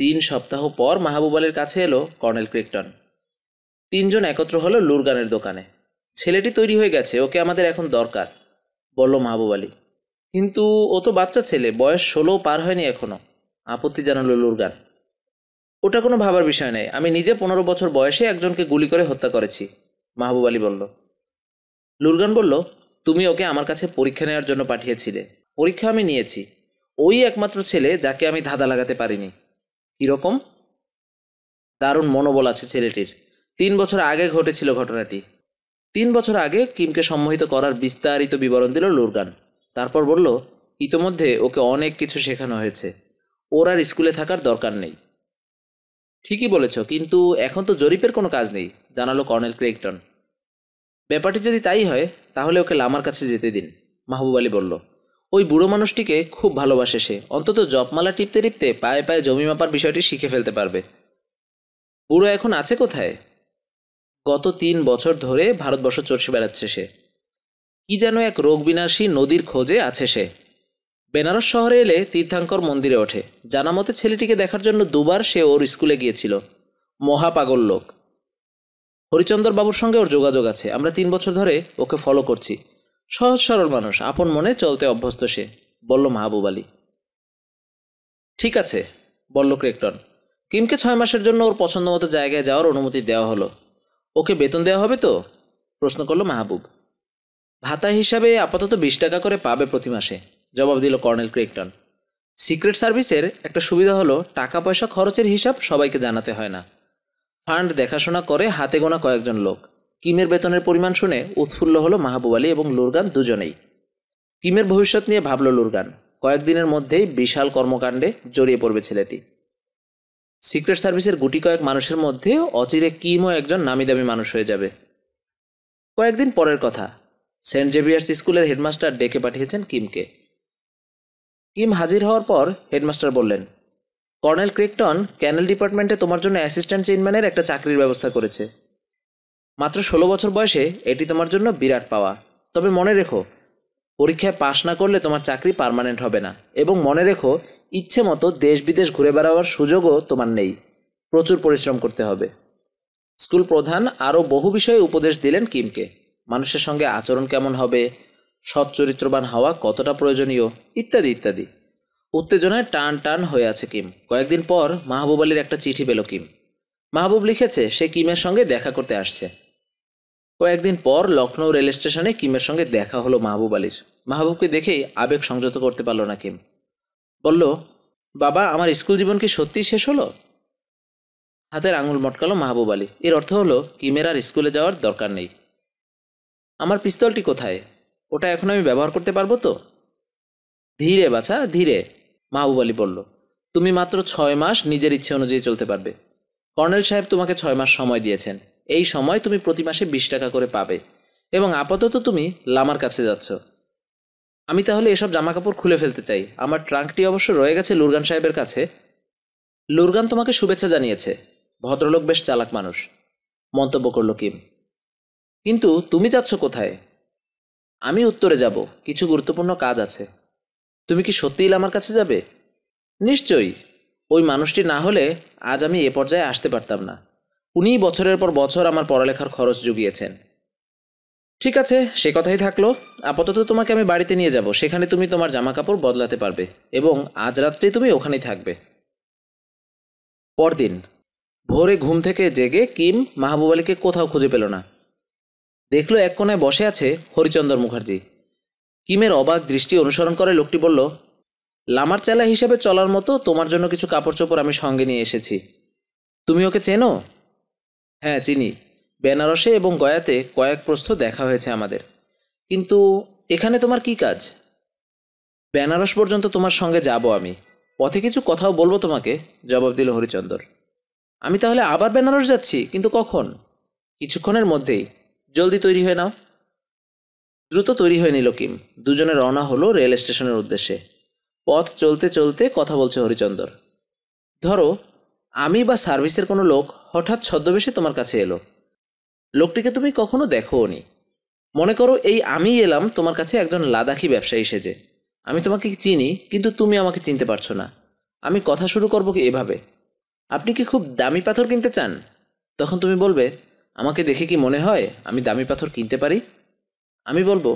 তিন সপ্তাহ পর মাহবুব আলীর কাছে এলো কর্নেল ক্রিকটন তিনজন একত্র হলো লুরগানের দোকানে ছেলেটি তৈরি হয়ে গেছে ওকে আমাদের এখন দরকার বলল মাহবুব আলী কিন্তু ও তো বাচ্চা ছেলে বয়স ষোলো পার হয়নি এখনো আপত্তি জানালো লুরগান ওটা কোনো ভাবার বিষয় নেই আমি নিজে পনেরো বছর বয়সে একজনকে গুলি করে হত্যা করেছি মাহবুব আলী বলল লুরগান বলল তুমি ওকে আমার কাছে পরীক্ষা নেওয়ার জন্য পাঠিয়েছিলে পরীক্ষা আমি নিয়েছি ওই একমাত্র ছেলে যাকে আমি ধাঁধা লাগাতে পারিনি কীরকম দারুণ মনোবল আছে ছেলেটির তিন বছর আগে ঘটেছিল ঘটনাটি তিন বছর আগে কিমকে সম্মোহিত করার বিস্তারিত বিবরণ দিল লুরগান তারপর বলল ইতোমধ্যে ওকে অনেক কিছু শেখানো হয়েছে ওর আর স্কুলে থাকার দরকার নেই ঠিকই বলেছ কিন্তু এখন তো জরিপের কোনো কাজ নেই জানালো কর্নেল ক্রেকটন ব্যাপারটি যদি তাই হয় তাহলে ওকে লামার কাছে যেতে দিন মাহবুব আলী বলল ওই বুড়ো মানুষটিকে খুব ভালোবাসে সে অন্তত জপমালা টিপতে টিপতে পায়ে পায়ে জমি মাপার বিষয়টি শিখে ফেলতে পারবে বুড়ো এখন আছে কোথায় গত তিন বছর ধরে ভারতবর্ষ চর্ষে বেড়াচ্ছে সে কি যেন এক রোগবিনাশী নদীর খোঁজে আছে সে বেনারস শহরে এলে তীর্থাঙ্কর মন্দিরে ওঠে জানামতে ছেলেটিকে দেখার জন্য দুবার সে ওর স্কুলে গিয়েছিল মহাপাগল লোক হরিচন্দর বাবুর সঙ্গে ওর যোগাযোগ আছে আমরা তিন বছর ধরে ওকে ফলো করছি সহজ সরল মানুষ আপন মনে চলতে অভ্যস্ত সে বলল মাহবুব আলী ঠিক আছে বলল ক্রেকটন কিমকে ছয় মাসের জন্য ওর পছন্দ মতো জায়গায় যাওয়ার অনুমতি দেওয়া হলো ওকে বেতন দেওয়া হবে তো প্রশ্ন করলো মাহবুব ভাতা হিসাবে আপাতত বিশ টাকা করে পাবে প্রতি মাসে জবাব দিল কর্নেল ক্রেকটন সিক্রেট সার্ভিসের একটা সুবিধা হলো টাকা পয়সা খরচের হিসাব সবাইকে জানাতে হয় না ফান্ড দেখাশোনা করে হাতে গোনা কয়েকজন লোক কিমের বেতনের পরিমাণ শুনে উৎফুল্ল হলো মাহবুব আলী এবং লুরগান দুজনেই কিমের ভবিষ্যৎ নিয়ে ভাবল লুরগান কয়েকদিনের মধ্যেই বিশাল কর্মকাণ্ডে জড়িয়ে পড়বে ছেলেটি সিক্রেট সার্ভিসের গুটি কয়েক মানুষের মধ্যে অচিরে কিমও একজন নামি দামি মানুষ হয়ে যাবে কয়েকদিন পরের কথা সেন্ট জেভিয়ার্স স্কুলের হেডমাস্টার ডেকে পাঠিয়েছেন কিমকে কিম হাজির হওয়ার পর হেডমাস্টার বললেন কর্নেল ক্রিকটন ক্যানেল ডিপার্টমেন্টে তোমার জন্য অ্যাসিস্ট্যান্ট চেয়ারম্যানের একটা চাকরির ব্যবস্থা করেছে মাত্র ষোলো বছর বয়সে এটি তোমার জন্য বিরাট পাওয়া তবে মনে রেখো পরীক্ষায় পাশ না করলে তোমার চাকরি পারমানেন্ট হবে না এবং মনে রেখো ইচ্ছে মতো দেশ বিদেশ ঘুরে বেড়াবার সুযোগও তোমার নেই প্রচুর পরিশ্রম করতে হবে স্কুল প্রধান আরও বহু বিষয়ে উপদেশ দিলেন কিমকে মানুষের সঙ্গে আচরণ কেমন হবে সৎ চরিত্রবান হওয়া কতটা প্রয়োজনীয় ইত্যাদি ইত্যাদি উত্তেজনায় টান টান হয়ে আছে কিম কয়েকদিন পর মাহবুব আলীর একটা চিঠি পেল কিম মাহবুব লিখেছে সে কিমের সঙ্গে দেখা করতে আসছে কয়েকদিন পর লখনৌ রেল স্টেশনে কিমের সঙ্গে দেখা হলো মাহবুব আলীর মাহবুবকে দেখেই আবেগ সংযত করতে পারল না কিম বলল বাবা আমার স্কুল জীবন কি সত্যি শেষ হলো হাতের আঙুল মটকালো মাহবুব আলী এর অর্থ হলো কিমের আর স্কুলে যাওয়ার দরকার নেই আমার পিস্তলটি কোথায় ওটা এখন আমি ব্যবহার করতে পারবো তো ধীরে বাছা ধীরে মাহবুব আলী বলল তুমি মাত্র ছয় মাস নিজের ইচ্ছে অনুযায়ী চলতে পারবে কর্নেল সাহেব তোমাকে ছয় মাস সময় দিয়েছেন এই সময় তুমি প্রতি মাসে বিশ টাকা করে পাবে এবং আপাতত তুমি লামার কাছে যাচ্ছ আমি তাহলে এসব জামাকাপড় খুলে ফেলতে চাই আমার ট্রাঙ্কটি অবশ্য রয়ে গেছে লুরগান সাহেবের কাছে লুরগান তোমাকে শুভেচ্ছা জানিয়েছে ভদ্রলোক বেশ চালাক মানুষ মন্তব্য করল কিম কিন্তু তুমি যাচ্ছ কোথায় আমি উত্তরে যাব কিছু গুরুত্বপূর্ণ কাজ আছে তুমি কি সত্যিই আমার কাছে যাবে নিশ্চয়ই ওই মানুষটি না হলে আজ আমি এ পর্যায়ে আসতে পারতাম না উনি বছরের পর বছর আমার পড়ালেখার খরচ জুগিয়েছেন ঠিক আছে সে কথাই থাকলো আপাতত তোমাকে আমি বাড়িতে নিয়ে যাব সেখানে তুমি তোমার জামা কাপড় বদলাতে পারবে এবং আজ রাত্রে তুমি ওখানেই থাকবে পরদিন ভোরে ঘুম থেকে জেগে কিম মাহবুব আলীকে কোথাও খুঁজে পেল না দেখলো এক কোনায় বসে আছে হরিচন্দর মুখার্জি কিমের অবাক দৃষ্টি অনুসরণ করে লোকটি বলল লামার চেলা হিসেবে চলার মতো তোমার জন্য কিছু কাপড় চোপড় আমি সঙ্গে নিয়ে এসেছি তুমি ওকে চেনো হ্যাঁ চিনি বেনারসে এবং গয়াতে কয়েক প্রস্থ দেখা হয়েছে আমাদের কিন্তু এখানে তোমার কি কাজ বেনারস পর্যন্ত তোমার সঙ্গে যাব আমি পথে কিছু কথাও বলবো তোমাকে জবাব দিল হরিচন্দর আমি তাহলে আবার বেনারস যাচ্ছি কিন্তু কখন কিছুক্ষণের মধ্যেই জলদি তৈরি হয়ে নাও দ্রুত তৈরি হয়ে নিল কিম দুজনে রওনা হলো রেল স্টেশনের উদ্দেশ্যে পথ চলতে চলতে কথা বলছে হরিচন্দর ধরো আমি বা সার্ভিসের কোনো লোক হঠাৎ ছদ্মবেশে তোমার কাছে এলো লোকটিকে তুমি কখনো নি মনে করো এই আমি এলাম তোমার কাছে একজন লাদাখি ব্যবসায়ী সেজে আমি তোমাকে চিনি কিন্তু তুমি আমাকে চিনতে পারছো না আমি কথা শুরু করবো কি এভাবে আপনি কি খুব দামি পাথর কিনতে চান তখন তুমি বলবে আমাকে দেখে কি মনে হয় আমি দামি পাথর কিনতে পারি আমি বলবো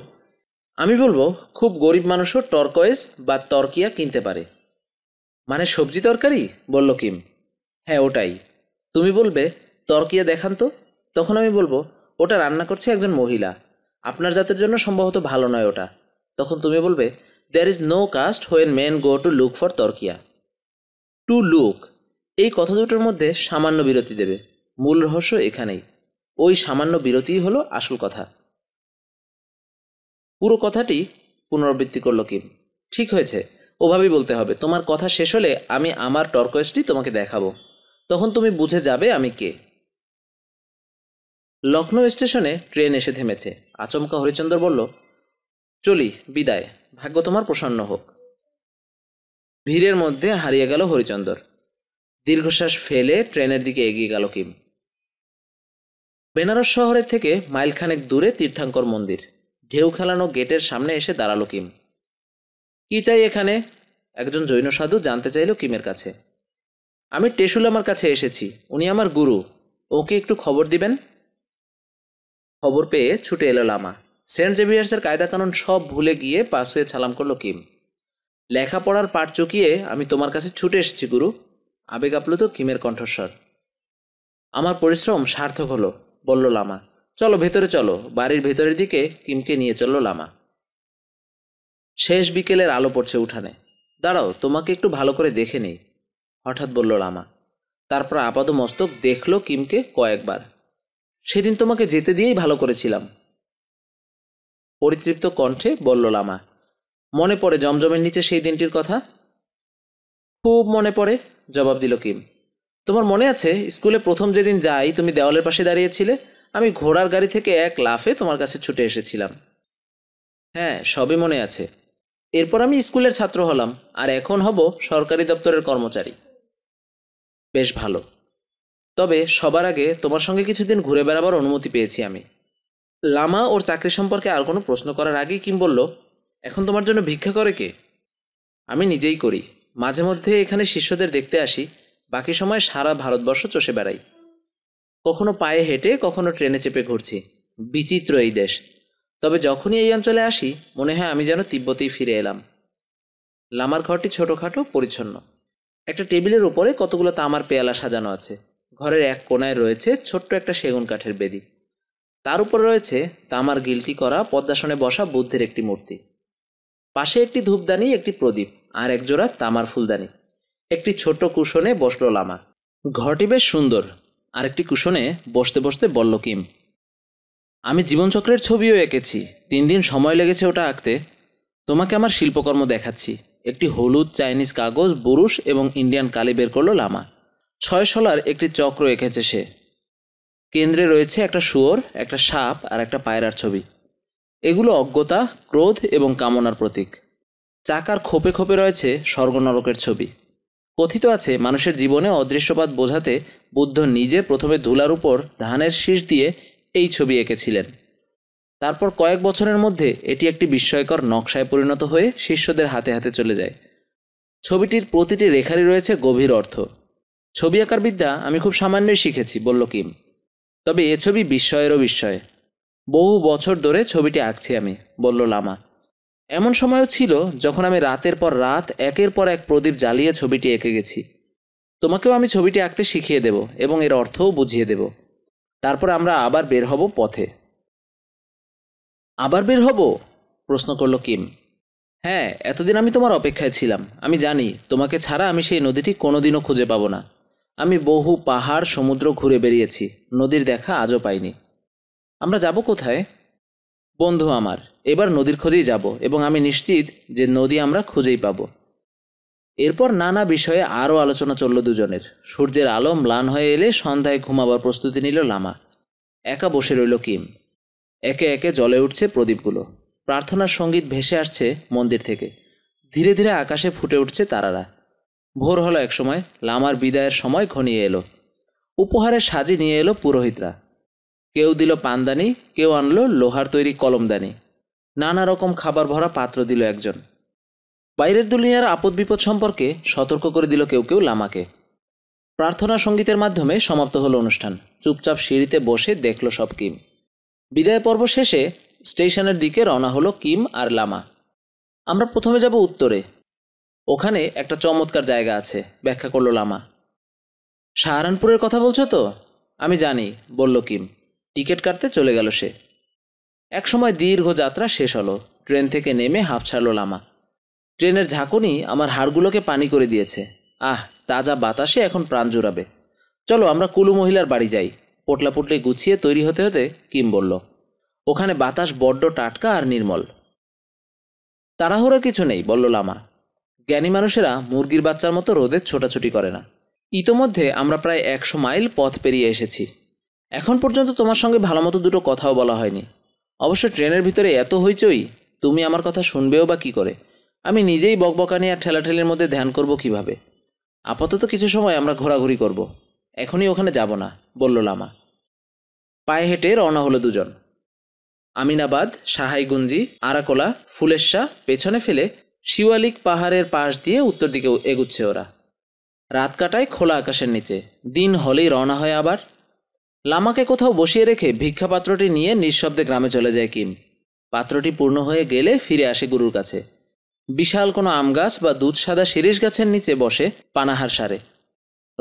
আমি বলবো খুব গরিব মানুষও টর্কয়েস বা তর্কিয়া কিনতে পারে মানে সবজি তরকারি বলল কিম হ্যাঁ ওটাই তুমি বলবে তর্কিয়া দেখান তো তখন আমি বলবো ওটা রান্না করছে একজন মহিলা আপনার জাতের জন্য সম্ভবত ভালো নয় ওটা তখন তুমি বলবে there is no caste when men go to look for তর্কিয়া টু লুক এই কথা দুটোর মধ্যে সামান্য বিরতি দেবে মূল রহস্য এখানেই ওই সামান্য বিরতিই হলো আসল কথা পুরো কথাটি পুনরাবৃত্তি করলো কিম ঠিক হয়েছে ওভাবেই বলতে হবে তোমার কথা শেষ হলে আমি আমার টর্কয়েসটি তোমাকে দেখাবো তখন তুমি বুঝে যাবে আমি কে লখনৌ স্টেশনে ট্রেন এসে থেমেছে আচমকা হরিচন্দ্র বলল চলি বিদায় ভাগ্য তোমার প্রসন্ন হোক ভিড়ের মধ্যে হারিয়ে গেল হরিচন্দর দীর্ঘশ্বাস ফেলে ট্রেনের দিকে এগিয়ে গেল কিম বেনারস শহরের থেকে মাইলখানেক দূরে তীর্থাঙ্কর মন্দির ঢেউ খেলানো গেটের সামনে এসে দাঁড়ালো কিম কি চাই এখানে একজন জৈন সাধু জানতে চাইল কিমের কাছে আমি টেসুল আমার কাছে এসেছি উনি আমার গুরু ওকে একটু খবর দিবেন খবর পেয়ে ছুটে এলো লামা সেন্ট জেভিয়ার্সের কায়দাকানুন সব ভুলে গিয়ে পাশ হয়ে ছালাম করলো কিম লেখাপড়ার পাঠ চুকিয়ে আমি তোমার কাছে ছুটে এসেছি গুরু আবেগ আপ্লুত কিমের কণ্ঠস্বর আমার পরিশ্রম সার্থক হলো বলল লামা চলো ভেতরে চলো বাড়ির ভেতরের দিকে কিমকে নিয়ে চলল লামা শেষ বিকেলের আলো পড়ছে উঠানে দাঁড়াও তোমাকে একটু ভালো করে দেখে নেই হঠাৎ বলল লামা তারপর আপাদ মস্তক দেখল কিমকে কয়েকবার সেদিন তোমাকে যেতে দিয়েই ভালো করেছিলাম পরিতৃপ্ত কণ্ঠে বলল লামা মনে পড়ে জমজমের নিচে সেই দিনটির কথা খুব মনে পড়ে জবাব দিল কিম তোমার মনে আছে স্কুলে প্রথম যেদিন যাই তুমি দেওয়ালের পাশে দাঁড়িয়েছিলে আমি ঘোড়ার গাড়ি থেকে এক লাফে তোমার কাছে ছুটে এসেছিলাম হ্যাঁ সবই মনে আছে এরপর আমি স্কুলের ছাত্র হলাম আর এখন হব সরকারি দপ্তরের কর্মচারী বেশ ভালো তবে সবার আগে তোমার সঙ্গে কিছুদিন ঘুরে বেড়াবার অনুমতি পেয়েছি আমি লামা ওর চাকরি সম্পর্কে আর কোনো প্রশ্ন করার আগেই কিম বলল এখন তোমার জন্য ভিক্ষা করে কে আমি নিজেই করি মাঝে মধ্যে এখানে শিষ্যদের দেখতে আসি বাকি সময় সারা ভারতবর্ষ চষে বেড়াই কখনো পায়ে হেঁটে কখনো ট্রেনে চেপে ঘুরছি বিচিত্র এই দেশ তবে যখনই এই অঞ্চলে আসি মনে হয় আমি যেন তিব্বতেই ফিরে এলাম লামার ঘরটি ছোটোখাটো পরিচ্ছন্ন একটা টেবিলের উপরে কতগুলো তামার পেয়ালা সাজানো আছে ঘরের এক কোনায় রয়েছে ছোট্ট একটা সেগুন কাঠের বেদি তার উপর রয়েছে তামার গিলটি করা পদ্মাসনে বসা বুদ্ধের একটি মূর্তি পাশে একটি ধূপদানি একটি প্রদীপ আর একজোড়া তামার ফুলদানি একটি ছোট কুশনে বসল লামা ঘরটি বেশ সুন্দর আরেকটি কুশনে বসতে বসতে বলল কিম আমি জীবনচক্রের ছবিও এঁকেছি তিন দিন সময় লেগেছে ওটা আঁকতে তোমাকে আমার শিল্পকর্ম দেখাচ্ছি একটি হলুদ চাইনিজ কাগজ বুরুশ এবং ইন্ডিয়ান কালি বের করলো লামা ছয় সলার একটি চক্র এঁকেছে সে কেন্দ্রে রয়েছে একটা শুয়োর একটা সাপ আর একটা পায়রার ছবি এগুলো অজ্ঞতা ক্রোধ এবং কামনার প্রতীক চাকার খোপে খোপে রয়েছে স্বর্গনরকের ছবি কথিত আছে মানুষের জীবনে অদৃশ্যপাত বোঝাতে বুদ্ধ নিজে প্রথমে ধুলার উপর ধানের শীষ দিয়ে এই ছবি এঁকেছিলেন তারপর কয়েক বছরের মধ্যে এটি একটি বিস্ময়কর নকশায় পরিণত হয়ে শিষ্যদের হাতে হাতে চলে যায় ছবিটির প্রতিটি রেখারই রয়েছে গভীর অর্থ ছবি আঁকার বিদ্যা আমি খুব সামান্যই শিখেছি বলল কিম তবে এ ছবি বিস্ময়েরও বিস্ময় বহু বছর ধরে ছবিটি আঁকছি আমি বলল লামা এমন সময়ও ছিল যখন আমি রাতের পর রাত একের পর এক প্রদীপ জ্বালিয়ে ছবিটি এঁকে গেছি তোমাকেও আমি ছবিটি আঁকতে শিখিয়ে দেব এবং এর অর্থও বুঝিয়ে দেব তারপর আমরা আবার বের হব পথে আবার বের হব প্রশ্ন করল কিম হ্যাঁ এতদিন আমি তোমার অপেক্ষায় ছিলাম আমি জানি তোমাকে ছাড়া আমি সেই নদীটি কোনোদিনও খুঁজে পাবো না আমি বহু পাহাড় সমুদ্র ঘুরে বেরিয়েছি নদীর দেখা আজও পাইনি আমরা যাব কোথায় বন্ধু আমার এবার নদীর খোঁজেই যাব এবং আমি নিশ্চিত যে নদী আমরা খুঁজেই পাব এরপর নানা বিষয়ে আরও আলোচনা চলল দুজনের সূর্যের আলো ম্লান হয়ে এলে সন্ধ্যায় ঘুমাবার প্রস্তুতি নিল লামা একা বসে রইল কিম একে একে জলে উঠছে প্রদীপগুলো প্রার্থনার সঙ্গীত ভেসে আসছে মন্দির থেকে ধীরে ধীরে আকাশে ফুটে উঠছে তারারা ভোর হলো একসময় লামার বিদায়ের সময় ঘনিয়ে এলো উপহারের সাজি নিয়ে এলো পুরোহিতরা কেউ দিল পানদানি কেউ আনলো লোহার তৈরি কলমদানি নানা রকম খাবার ভরা পাত্র দিল একজন বাইরের দুনিয়ার আপদ বিপদ সম্পর্কে সতর্ক করে দিল কেউ কেউ লামাকে প্রার্থনা সঙ্গীতের মাধ্যমে সমাপ্ত হলো অনুষ্ঠান চুপচাপ সিঁড়িতে বসে দেখল সব কিম বিদায় পর্ব শেষে স্টেশনের দিকে রওনা হলো কিম আর লামা আমরা প্রথমে যাব উত্তরে ওখানে একটা চমৎকার জায়গা আছে ব্যাখ্যা করলো লামা সাহারানপুরের কথা বলছো তো আমি জানি বলল কিম টিকিট কাটতে চলে গেল সে একসময় দীর্ঘ যাত্রা শেষ হলো ট্রেন থেকে নেমে হাফ ছাড়ল লামা ট্রেনের ঝাঁকুনি আমার হাড়গুলোকে পানি করে দিয়েছে আহ তাজা বাতাসে এখন প্রাণ জুড়াবে চলো আমরা কুলু মহিলার বাড়ি যাই পোটলা পোটলি গুছিয়ে তৈরি হতে হতে কিম বলল ওখানে বাতাস বড্ড টাটকা আর নির্মল তাড়াহুড়ো কিছু নেই বলল লামা জ্ঞানী মানুষেরা মুরগির বাচ্চার মতো রোদের ছোটাছুটি করে না ইতোমধ্যে আমরা প্রায় একশো মাইল পথ পেরিয়ে এসেছি এখন পর্যন্ত তোমার সঙ্গে ভালো মতো দুটো কথাও বলা হয়নি অবশ্য ট্রেনের ভিতরে এত হইচই তুমি আমার কথা শুনবেও বা কি করে আমি নিজেই বকবকানি আর ঠেলাঠেলির মধ্যে ধ্যান করব কিভাবে আপাতত কিছু সময় আমরা ঘোরাঘুরি করব। এখনই ওখানে যাব না বলল লামা পায়ে হেঁটে রওনা হলো দুজন আমিনাবাদ সাহাইগুঞ্জি আরাকোলা ফুলেশা পেছনে ফেলে শিওয়ালিক পাহাড়ের পাশ দিয়ে উত্তর দিকে এগুচ্ছে ওরা রাত কাটায় খোলা আকাশের নিচে দিন হলেই রওনা হয় আবার লামাকে কোথাও বসিয়ে রেখে ভিক্ষাপাত্রটি নিয়ে নিঃশব্দে গ্রামে চলে যায় কিম পাত্রটি পূর্ণ হয়ে গেলে ফিরে আসে গুরুর কাছে বিশাল কোনো আম গাছ বা দুধ সাদা শিরিষ গাছের নিচে বসে পানাহার সারে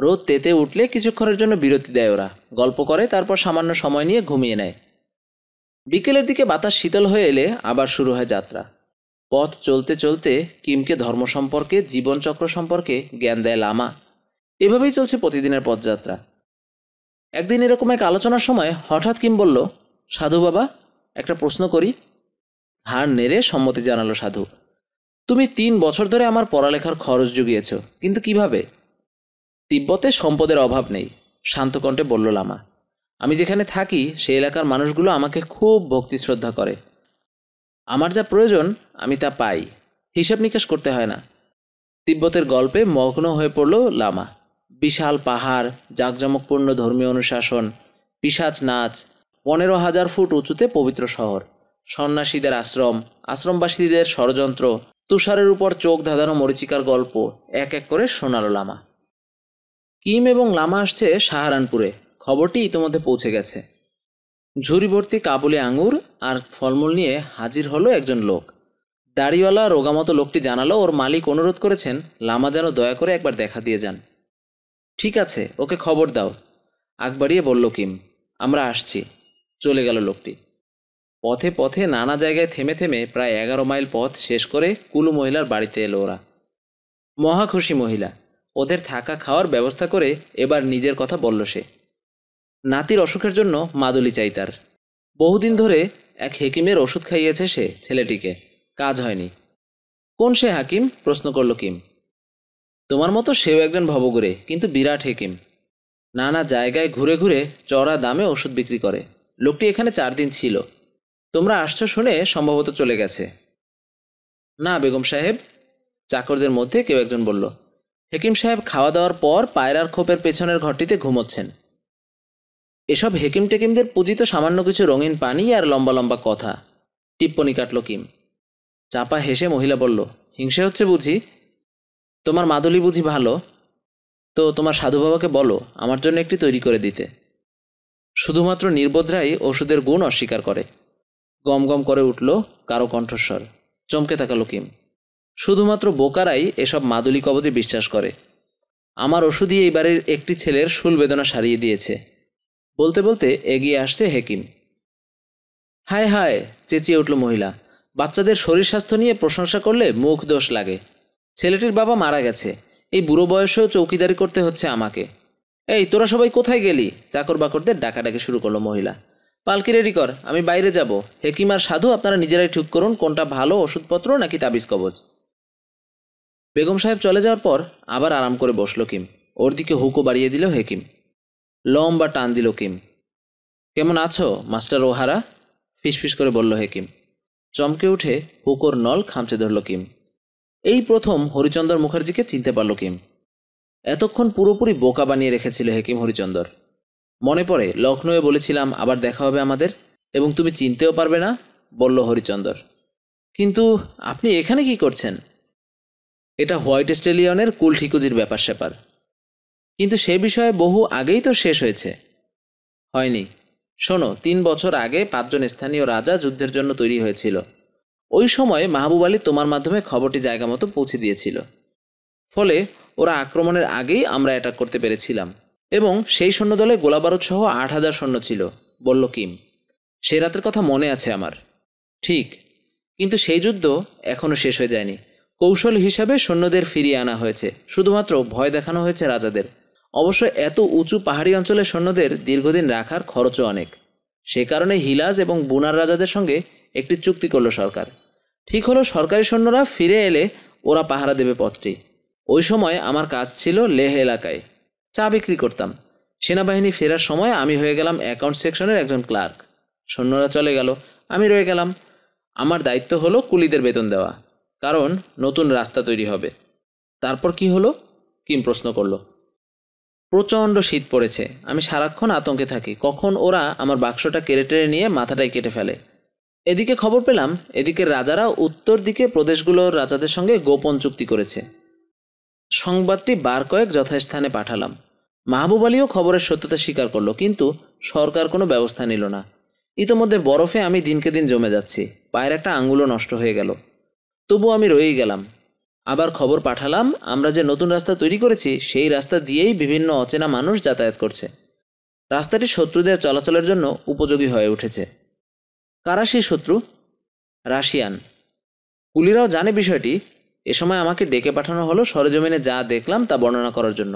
রোদ তেতে উঠলে কিছুক্ষণের জন্য বিরতি দেয় ওরা গল্প করে তারপর সামান্য সময় নিয়ে ঘুমিয়ে নেয় বিকেলের দিকে বাতাস শীতল হয়ে এলে আবার শুরু হয় যাত্রা পথ চলতে চলতে কিমকে ধর্ম সম্পর্কে জীবনচক্র সম্পর্কে জ্ঞান দেয় লামা এভাবেই চলছে প্রতিদিনের পথযাত্রা একদিন এরকম এক আলোচনার সময় হঠাৎ কিম বলল সাধু বাবা একটা প্রশ্ন করি হার নেড়ে সম্মতি জানালো সাধু তুমি তিন বছর ধরে আমার পড়ালেখার খরচ জুগিয়েছ কিন্তু কিভাবে তিব্বতে সম্পদের অভাব নেই শান্তকণ্ঠে বলল লামা আমি যেখানে থাকি সেই এলাকার মানুষগুলো আমাকে খুব ভক্তি শ্রদ্ধা করে আমার যা প্রয়োজন আমি তা পাই হিসাব নিকাশ করতে হয় না তিব্বতের গল্পে মগ্ন হয়ে পড়ল লামা বিশাল পাহাড় জাঁকজমকপূর্ণ ধর্মীয় অনুশাসন পিসাচ নাচ পনেরো হাজার ফুট উঁচুতে পবিত্র শহর সন্ন্যাসীদের আশ্রম আশ্রমবাসীদের ষড়যন্ত্র তুষারের উপর চোখ ধাঁধানো মরিচিকার গল্প এক এক করে শোনালো লামা কিম এবং লামা আসছে সাহারানপুরে খবরটি ইতোমধ্যে পৌঁছে গেছে ঝুড়িভর্তি কাবুলি আঙুর আর ফলমূল নিয়ে হাজির হলো একজন লোক দাড়িওয়ালা রোগামতো লোকটি জানালো ওর মালিক অনুরোধ করেছেন লামা যেন দয়া করে একবার দেখা দিয়ে যান ঠিক আছে ওকে খবর দাও আগ বাড়িয়ে বলল কিম আমরা আসছি চলে গেল লোকটি পথে পথে নানা জায়গায় থেমে থেমে প্রায় এগারো মাইল পথ শেষ করে কুলু মহিলার বাড়িতে এলো ওরা মহা খুশি মহিলা ওদের থাকা খাওয়ার ব্যবস্থা করে এবার নিজের কথা বলল সে নাতির অসুখের জন্য মাদুলি চাই তার বহুদিন ধরে এক হেকিমের ওষুধ খাইয়েছে সে ছেলেটিকে কাজ হয়নি কোন সে হাকিম প্রশ্ন করল কিম তোমার মতো সেও একজন ভবঘুরে কিন্তু বিরাট হেকিম নানা জায়গায় ঘুরে ঘুরে চড়া দামে ওষুধ বিক্রি করে লোকটি এখানে চার দিন ছিল তোমরা আসছো শুনে সম্ভবত চলে গেছে না বেগম সাহেব চাকরদের মধ্যে কেউ একজন বলল হেকিম সাহেব খাওয়া দাওয়ার পর পায়রার খোপের পেছনের ঘরটিতে ঘুমোচ্ছেন এসব হেকিম টেকিমদের পূজিত সামান্য কিছু রঙিন পানি আর লম্বা লম্বা কথা টিপ্পনি কাটল কিম চাপা হেসে মহিলা বলল হিংসে হচ্ছে বুঝি তোমার মাদলি বুঝি ভালো তো তোমার সাধু বাবাকে বলো আমার জন্য একটি তৈরি করে দিতে শুধুমাত্র নির্বোধরাই ওষুধের গুণ অস্বীকার করে গম গম করে উঠল কারো কণ্ঠস্বর চমকে থাকা কিম শুধুমাত্র বোকারাই এসব মাদুলি কবজে বিশ্বাস করে আমার ওষুধই এই বাড়ির একটি ছেলের সুল বেদনা সারিয়ে দিয়েছে বলতে বলতে এগিয়ে আসছে হেকিম হায় হায় চেঁচিয়ে উঠল মহিলা বাচ্চাদের শরীর স্বাস্থ্য নিয়ে প্রশংসা করলে মুখ দোষ লাগে ছেলেটির বাবা মারা গেছে এই বুড়ো বয়সেও চৌকিদারি করতে হচ্ছে আমাকে এই তোরা সবাই কোথায় গেলি চাকর বাকরদের ডাকাডাকি শুরু করলো মহিলা পালকি রেডি কর আমি বাইরে যাব হেকিম আর সাধু আপনারা নিজেরাই ঠিক করুন কোনটা ভালো ওষুধপত্র নাকি তাবিজ কবজ বেগম সাহেব চলে যাওয়ার পর আবার আরাম করে বসলো কিম ওর দিকে হুকো বাড়িয়ে দিল হেকিম লম্বা টান দিল কিম কেমন আছো মাস্টার ওহারা ফিসফিস করে বলল হেকিম চমকে উঠে হুকোর নল খামচে ধরল কিম এই প্রথম হরিচন্দর মুখার্জিকে চিনতে পারল কিম এতক্ষণ পুরোপুরি বোকা বানিয়ে রেখেছিল হেকিম হরিচন্দর মনে পড়ে লখনৌয়ে বলেছিলাম আবার দেখা হবে আমাদের এবং তুমি চিনতেও পারবে না বলল হরিচন্দর কিন্তু আপনি এখানে কি করছেন এটা হোয়াইট স্টেলিয়নের কুল ঠিকুজির ব্যাপার স্যাপার কিন্তু সে বিষয়ে বহু আগেই তো শেষ হয়েছে হয়নি শোনো তিন বছর আগে পাঁচজন স্থানীয় রাজা যুদ্ধের জন্য তৈরি হয়েছিল ওই সময় মাহবুব আলী তোমার মাধ্যমে খবরটি জায়গা মতো পৌঁছে দিয়েছিল ফলে ওরা আক্রমণের আগেই আমরা অ্যাটাক করতে পেরেছিলাম এবং সেই সৈন্যদলে গোলাবারুদ সহ আট হাজার সৈন্য ছিল বলল কিম সে রাতের কথা মনে আছে আমার ঠিক কিন্তু সেই যুদ্ধ এখনও শেষ হয়ে যায়নি কৌশল হিসাবে সৈন্যদের ফিরিয়ে আনা হয়েছে শুধুমাত্র ভয় দেখানো হয়েছে রাজাদের অবশ্য এত উঁচু পাহাড়ি অঞ্চলে সৈন্যদের দীর্ঘদিন রাখার খরচও অনেক সে কারণে হিলাজ এবং বুনার রাজাদের সঙ্গে একটি চুক্তি করল সরকার ঠিক হলো সরকারি সৈন্যরা ফিরে এলে ওরা পাহারা দেবে পথটি ওই সময় আমার কাজ ছিল লেহ এলাকায় চা বিক্রি করতাম সেনাবাহিনী ফেরার সময় আমি হয়ে গেলাম অ্যাকাউন্ট সেকশনের একজন ক্লার্ক সৈন্যরা চলে গেল আমি রয়ে গেলাম আমার দায়িত্ব হলো কুলিদের বেতন দেওয়া কারণ নতুন রাস্তা তৈরি হবে তারপর কি হলো কিম প্রশ্ন করলো প্রচণ্ড শীত পড়েছে আমি সারাক্ষণ আতঙ্কে থাকি কখন ওরা আমার বাক্সটা কেড়ে টেড়ে নিয়ে মাথাটাই কেটে ফেলে এদিকে খবর পেলাম এদিকে রাজারা উত্তর দিকে প্রদেশগুলোর রাজাদের সঙ্গে গোপন চুক্তি করেছে সংবাদটি বার কয়েক যথাস্থানে পাঠালাম মাহবুব আলীও খবরের সত্যতা স্বীকার করলো কিন্তু সরকার কোনো ব্যবস্থা নিল না ইতোমধ্যে বরফে আমি দিনকে দিন জমে যাচ্ছি পায়ের একটা আঙুলও নষ্ট হয়ে গেল তবু আমি রয়েই গেলাম আবার খবর পাঠালাম আমরা যে নতুন রাস্তা তৈরি করেছি সেই রাস্তা দিয়েই বিভিন্ন অচেনা মানুষ যাতায়াত করছে রাস্তাটি শত্রুদের চলাচলের জন্য উপযোগী হয়ে উঠেছে কারা সেই শত্রু রাশিয়ান কুলিরাও জানে বিষয়টি এ সময় আমাকে ডেকে পাঠানো হলো সরজমিনে যা দেখলাম তা বর্ণনা করার জন্য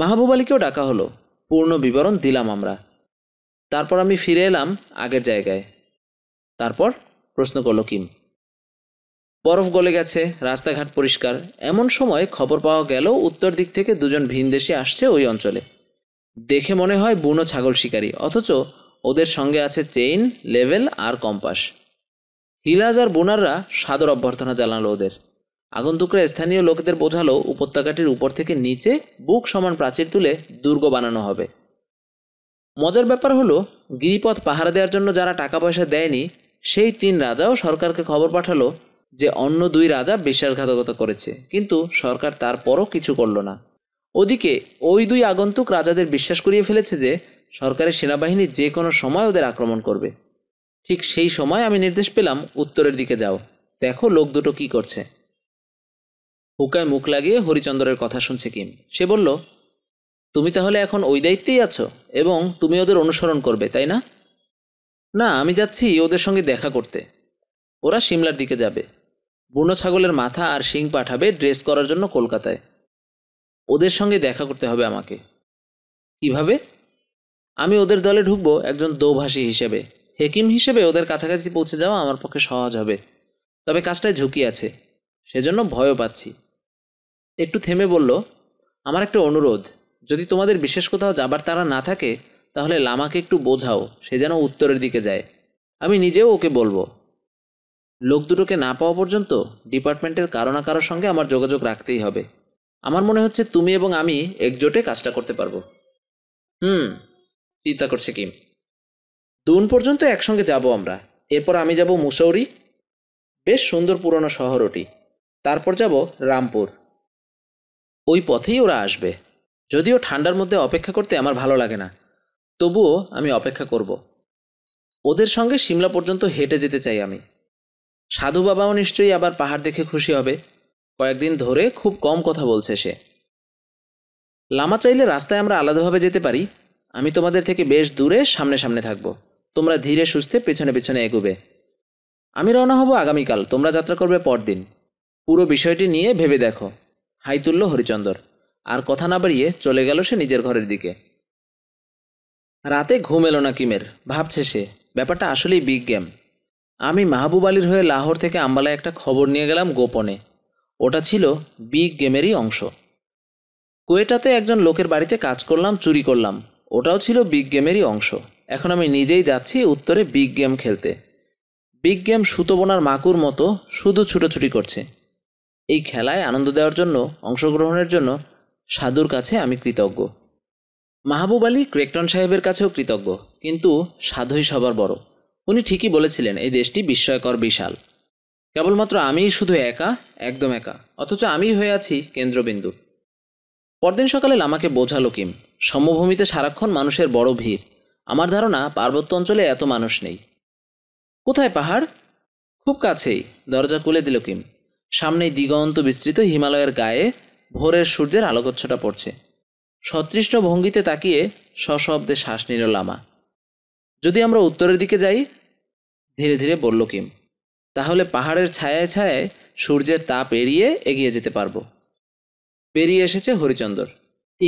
মাহবুব আলীকেও ডাকা হলো পূর্ণ বিবরণ দিলাম আমরা তারপর আমি ফিরে এলাম আগের জায়গায় তারপর প্রশ্ন করল কিম বরফ গলে গেছে রাস্তাঘাট পরিষ্কার এমন সময় খবর পাওয়া গেল উত্তর দিক থেকে দুজন ভিনদেশি আসছে ওই অঞ্চলে দেখে মনে হয় বুনো ছাগল শিকারী অথচ ওদের সঙ্গে আছে চেইন লেভেল আর কম্পাস হিলাজ আর বোনাররা সাদর অভ্যর্থনা জানালো ওদের আগন্তুকরা স্থানীয় লোকেদের বোঝালো উপত্যকাটির উপর থেকে নিচে বুক সমান প্রাচীর তুলে দুর্গ বানানো হবে মজার ব্যাপার হলো গিরিপথ পাহারা দেওয়ার জন্য যারা টাকা পয়সা দেয়নি সেই তিন রাজাও সরকারকে খবর পাঠালো যে অন্য দুই রাজা বিশ্বাসঘাতকতা করেছে কিন্তু সরকার তারপরও কিছু করল না ওদিকে ওই দুই আগন্তুক রাজাদের বিশ্বাস করিয়ে ফেলেছে যে সরকারের সেনাবাহিনী যে কোনো সময় ওদের আক্রমণ করবে ঠিক সেই সময় আমি নির্দেশ পেলাম উত্তরের দিকে যাও দেখো লোক দুটো কি করছে হুকায় মুখ লাগিয়ে হরিচন্দ্রের কথা শুনছে কিম সে বলল তুমি তাহলে এখন ওই দায়িত্বেই আছো এবং তুমি ওদের অনুসরণ করবে তাই না না আমি যাচ্ছি ওদের সঙ্গে দেখা করতে ওরা সিমলার দিকে যাবে বুনো ছাগলের মাথা আর শিং পাঠাবে ড্রেস করার জন্য কলকাতায় ওদের সঙ্গে দেখা করতে হবে আমাকে কিভাবে আমি ওদের দলে ঢুকবো একজন দৌভাষী হিসেবে হেকিম হিসেবে ওদের কাছাকাছি পৌঁছে যাওয়া আমার পক্ষে সহজ হবে তবে কাজটায় ঝুঁকি আছে সেজন্য ভয়ও পাচ্ছি একটু থেমে বলল আমার একটা অনুরোধ যদি তোমাদের বিশেষ কোথাও যাবার তারা না থাকে তাহলে লামাকে একটু বোঝাও সে যেন উত্তরের দিকে যায় আমি নিজেও ওকে বলবো লোক দুটোকে না পাওয়া পর্যন্ত ডিপার্টমেন্টের কারো না কারোর সঙ্গে আমার যোগাযোগ রাখতেই হবে আমার মনে হচ্ছে তুমি এবং আমি একজোটে কাজটা করতে পারবো হুম চিন্তা করছে কিম দুন পর্যন্ত একসঙ্গে যাব আমরা এরপর আমি যাব মুসৌরি বেশ সুন্দর পুরনো শহর ওটি তারপর যাব রামপুর ওই পথেই ওরা আসবে যদিও ঠান্ডার মধ্যে অপেক্ষা করতে আমার ভালো লাগে না তবুও আমি অপেক্ষা করব ওদের সঙ্গে সিমলা পর্যন্ত হেঁটে যেতে চাই আমি সাধু বাবাও নিশ্চয়ই আবার পাহাড় দেখে খুশি হবে কয়েকদিন ধরে খুব কম কথা বলছে সে লামা চাইলে রাস্তায় আমরা আলাদাভাবে যেতে পারি আমি তোমাদের থেকে বেশ দূরে সামনে সামনে থাকব তোমরা ধীরে সুস্থে পেছনে পেছনে এগোবে আমি রওনা হব আগামীকাল তোমরা যাত্রা করবে পরদিন পুরো বিষয়টি নিয়ে ভেবে দেখো হাই তুললো হরিচন্দর আর কথা না বাড়িয়ে চলে গেল সে নিজের ঘরের দিকে রাতে ঘুম এলো না কিমের ভাবছে সে ব্যাপারটা আসলেই বিগ গেম আমি মাহবুব আলীর হয়ে লাহোর থেকে আম্বালায় একটা খবর নিয়ে গেলাম গোপনে ওটা ছিল বিগ গেমেরই অংশ কোয়েটাতে একজন লোকের বাড়িতে কাজ করলাম চুরি করলাম ওটাও ছিল বিগ গেমেরই অংশ এখন আমি নিজেই যাচ্ছি উত্তরে বিগ গেম খেলতে বিগ গেম সুতো বোনার মাকুর মতো শুধু ছুটোছুটি করছে এই খেলায় আনন্দ দেওয়ার জন্য অংশগ্রহণের জন্য সাধুর কাছে আমি কৃতজ্ঞ মাহবুব আলী ক্রেকটন সাহেবের কাছেও কৃতজ্ঞ কিন্তু সাধুই সবার বড় উনি ঠিকই বলেছিলেন এই দেশটি বিস্ময়কর বিশাল কেবলমাত্র আমিই শুধু একা একদম একা অথচ আমি হয়ে আছি কেন্দ্রবিন্দু পরদিন সকালে লামাকে বোঝালো কিম সমভূমিতে সারাক্ষণ মানুষের বড় ভিড় আমার ধারণা পার্বত্য অঞ্চলে এত মানুষ নেই কোথায় পাহাড় খুব কাছেই দরজা খুলে দিল কিম সামনেই দিগন্ত বিস্তৃত হিমালয়ের গায়ে ভোরের সূর্যের আলোকচ্ছটা পড়ছে সতৃষ্ণ ভঙ্গিতে তাকিয়ে সশব্দে শ্বাস নিল লামা যদি আমরা উত্তরের দিকে যাই ধীরে ধীরে বলল কিম তাহলে পাহাড়ের ছায়ায় ছায়ায় সূর্যের তাপ এড়িয়ে এগিয়ে যেতে পারবো পেরিয়ে এসেছে হরিচন্দর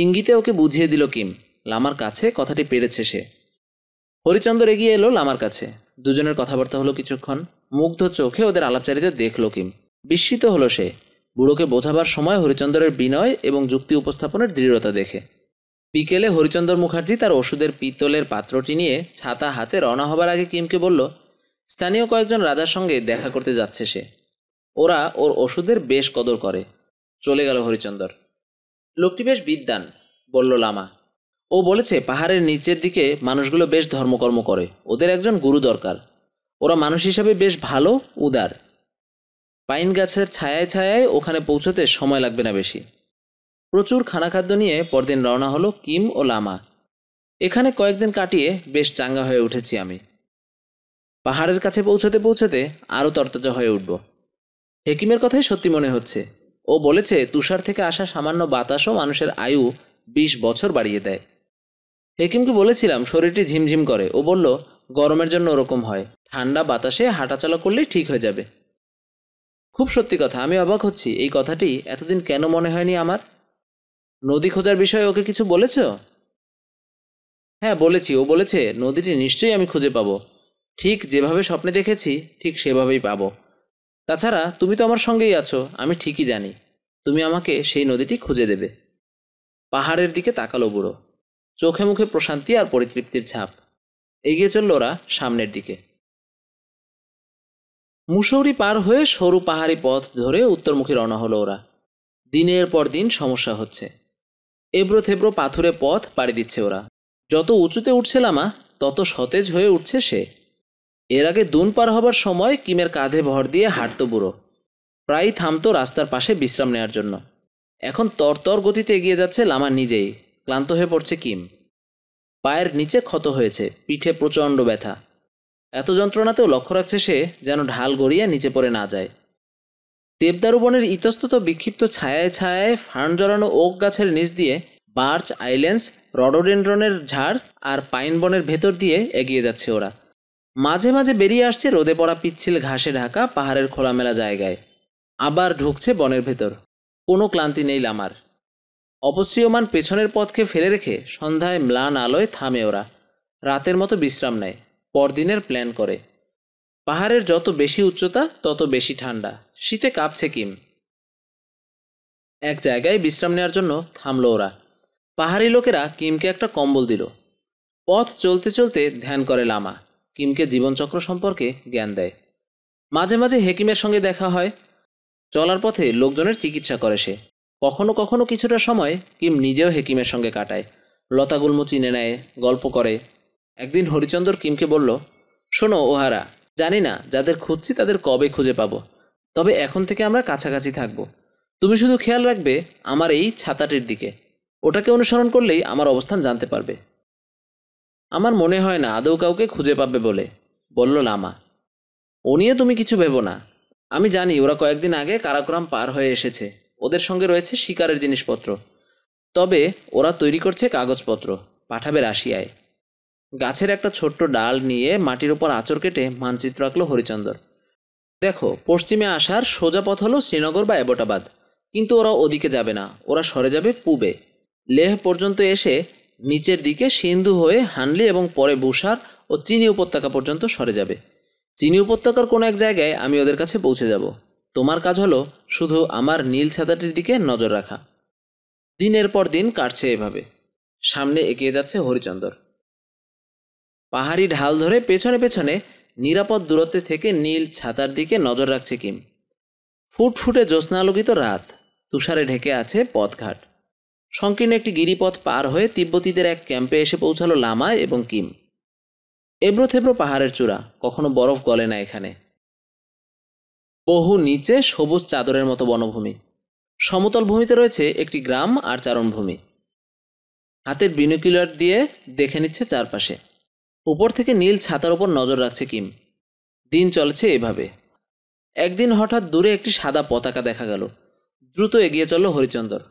ইঙ্গিতে ওকে বুঝিয়ে দিল কিম লামার কাছে কথাটি পেরেছে সে হরিচন্দ্র এগিয়ে এলো লামার কাছে দুজনের কথাবার্তা হলো কিছুক্ষণ মুগ্ধ চোখে ওদের আলাপচারিতে দেখল কিম বিস্মিত হলো সে বুড়োকে বোঝাবার সময় হরিচন্দ্রের বিনয় এবং যুক্তি উপস্থাপনের দৃঢ়তা দেখে বিকেলে হরিচন্দ্র মুখার্জি তার ওষুধের পিতলের পাত্রটি নিয়ে ছাতা হাতে রওনা হবার আগে কিমকে বলল স্থানীয় কয়েকজন রাজার সঙ্গে দেখা করতে যাচ্ছে সে ওরা ওর ওষুধের বেশ কদর করে চলে গেল হরিচন্দ্র লোকটি বেশ বিদ্যান বলল লামা ও বলেছে পাহাড়ের নিচের দিকে মানুষগুলো বেশ ধর্মকর্ম করে ওদের একজন গুরু দরকার ওরা মানুষ হিসাবে বেশ ভালো উদার পাইন গাছের ছায়ায় ছায়ায় ওখানে পৌঁছতে সময় লাগবে না বেশি প্রচুর খানাখাদ্য নিয়ে পরদিন রওনা হলো কিম ও লামা এখানে কয়েকদিন কাটিয়ে বেশ চাঙ্গা হয়ে উঠেছি আমি পাহাড়ের কাছে পৌঁছতে পৌঁছতে আরও তরতাজা হয়ে উঠব হেকিমের কথাই সত্যি মনে হচ্ছে ও বলেছে তুষার থেকে আসা সামান্য বাতাসও মানুষের আয়ু বিশ বছর বাড়িয়ে দেয় হেকিমকে বলেছিলাম শরীরটি ঝিমঝিম করে ও বলল গরমের জন্য ওরকম হয় ঠান্ডা বাতাসে হাঁটাচলা করলেই ঠিক হয়ে যাবে খুব সত্যি কথা আমি অবাক হচ্ছি এই কথাটি এতদিন কেন মনে হয়নি আমার নদী খোঁজার বিষয়ে ওকে কিছু বলেছ হ্যাঁ বলেছি ও বলেছে নদীটি নিশ্চয়ই আমি খুঁজে পাবো ঠিক যেভাবে স্বপ্নে দেখেছি ঠিক সেভাবেই পাবো তাছাড়া তুমি তো আমার সঙ্গেই আছো আমি ঠিকই জানি তুমি আমাকে সেই নদীটি খুঁজে দেবে পাহাড়ের দিকে তাকালো বুড়ো চোখে মুখে প্রশান্তি আর পরিতৃপ্তির ছাপ এগিয়ে চলল ওরা সামনের দিকে মুসৌরি পার হয়ে সরু পাহাড়ি পথ ধরে উত্তরমুখী রওনা হলো ওরা দিনের পর দিন সমস্যা হচ্ছে এবড়ো থেবড়ো পাথুরে পথ পাড়ি দিচ্ছে ওরা যত উঁচুতে উঠছে লামা তত সতেজ হয়ে উঠছে সে এর আগে দুন পার হবার সময় কিমের কাঁধে ভর দিয়ে হাঁটত বুড়ো প্রায়ই থামতো রাস্তার পাশে বিশ্রাম নেওয়ার জন্য এখন তরতর গতিতে এগিয়ে যাচ্ছে লামা নিজেই ক্লান্ত হয়ে পড়ছে কিম পায়ের নিচে ক্ষত হয়েছে পিঠে প্রচণ্ড ব্যথা এত যন্ত্রণাতেও লক্ষ্য রাখছে সে যেন ঢাল গড়িয়ে নিচে পড়ে না যায় দেবদারু বনের ইতস্তত বিক্ষিপ্ত ছায়ায় ছায়ায় ফার্ন জড়ানো ওক গাছের নিচ দিয়ে বার্চ আইল্যান্ডস রডোডেন্ড্রনের ঝাড় আর পাইন বনের ভেতর দিয়ে এগিয়ে যাচ্ছে ওরা মাঝে মাঝে বেরিয়ে আসছে রোদে পড়া পিচ্ছিল ঘাসে ঢাকা পাহাড়ের খোলামেলা জায়গায় আবার ঢুকছে বনের ভেতর কোনো ক্লান্তি নেই লামার অপশ্রিয়মান পেছনের পথকে ফেলে রেখে সন্ধ্যায় ম্লান আলোয় থামে ওরা রাতের মতো বিশ্রাম নেয় পরদিনের প্ল্যান করে পাহাড়ের যত বেশি উচ্চতা তত বেশি ঠান্ডা শীতে কাঁপছে কিম এক জায়গায় বিশ্রাম নেওয়ার জন্য থামল ওরা পাহাড়ি লোকেরা কিমকে একটা কম্বল দিল পথ চলতে চলতে ধ্যান করে লামা কিমকে জীবনচক্র সম্পর্কে জ্ঞান দেয় মাঝে মাঝে হেকিমের সঙ্গে দেখা হয় চলার পথে লোকজনের চিকিৎসা করে সে কখনো কখনো কিছুটা সময় কিম নিজেও হেকিমের সঙ্গে কাটায় লতা গুল্ম চিনে নেয় গল্প করে একদিন হরিচন্দ্র কিমকে বলল শোনো ওহারা জানি না যাদের খুঁজছি তাদের কবে খুঁজে পাবো তবে এখন থেকে আমরা কাছাকাছি থাকবো তুমি শুধু খেয়াল রাখবে আমার এই ছাতাটির দিকে ওটাকে অনুসরণ করলেই আমার অবস্থান জানতে পারবে আমার মনে হয় না আদৌ কাউকে খুঁজে পাবে বলে বলল লামা ও নিয়ে তুমি কিছু ভেবো না আমি জানি ওরা কয়েকদিন আগে কারাকুরাম পার হয়ে এসেছে ওদের সঙ্গে রয়েছে শিকারের জিনিসপত্র তবে ওরা তৈরি করছে কাগজপত্র পাঠাবে রাশিয়ায় গাছের একটা ছোট্ট ডাল নিয়ে মাটির ওপর আঁচড় কেটে মানচিত্র আঁকলো হরিচন্দর দেখো পশ্চিমে আসার সোজা পথ হলো শ্রীনগর বা এবটাবাদ কিন্তু ওরা ওদিকে যাবে না ওরা সরে যাবে পূবে লেহ পর্যন্ত এসে নিচের দিকে সিন্ধু হয়ে হানলি এবং পরে বুসার ও চিনি উপত্যকা পর্যন্ত সরে যাবে চিনি উপত্যকার কোনো এক জায়গায় আমি ওদের কাছে পৌঁছে যাব তোমার কাজ হলো শুধু আমার নীল ছাতাটির দিকে নজর রাখা দিনের পর দিন কাটছে এভাবে সামনে এগিয়ে যাচ্ছে হরিচন্দর পাহাড়ি ঢাল ধরে পেছনে পেছনে নিরাপদ দূরত্বে থেকে নীল ছাতার দিকে নজর রাখছে কিম ফুটফুটে জ্যোৎস্নালোকিত রাত তুষারে ঢেকে আছে পথঘাট সংকীর্ণ একটি গিরিপথ পার হয়ে তিব্বতীদের এক ক্যাম্পে এসে পৌঁছালো লামা এবং কিম এব্রো থেব্রো পাহাড়ের চূড়া কখনো বরফ গলে না এখানে বহু নিচে সবুজ চাদরের মতো বনভূমি সমতল ভূমিতে রয়েছে একটি গ্রাম আর চারণভূমি হাতের বিনোকুলার দিয়ে দেখে নিচ্ছে চারপাশে উপর থেকে নীল ছাতার ওপর নজর রাখছে কিম দিন চলছে এভাবে একদিন হঠাৎ দূরে একটি সাদা পতাকা দেখা গেল দ্রুত এগিয়ে চলল হরিচন্দর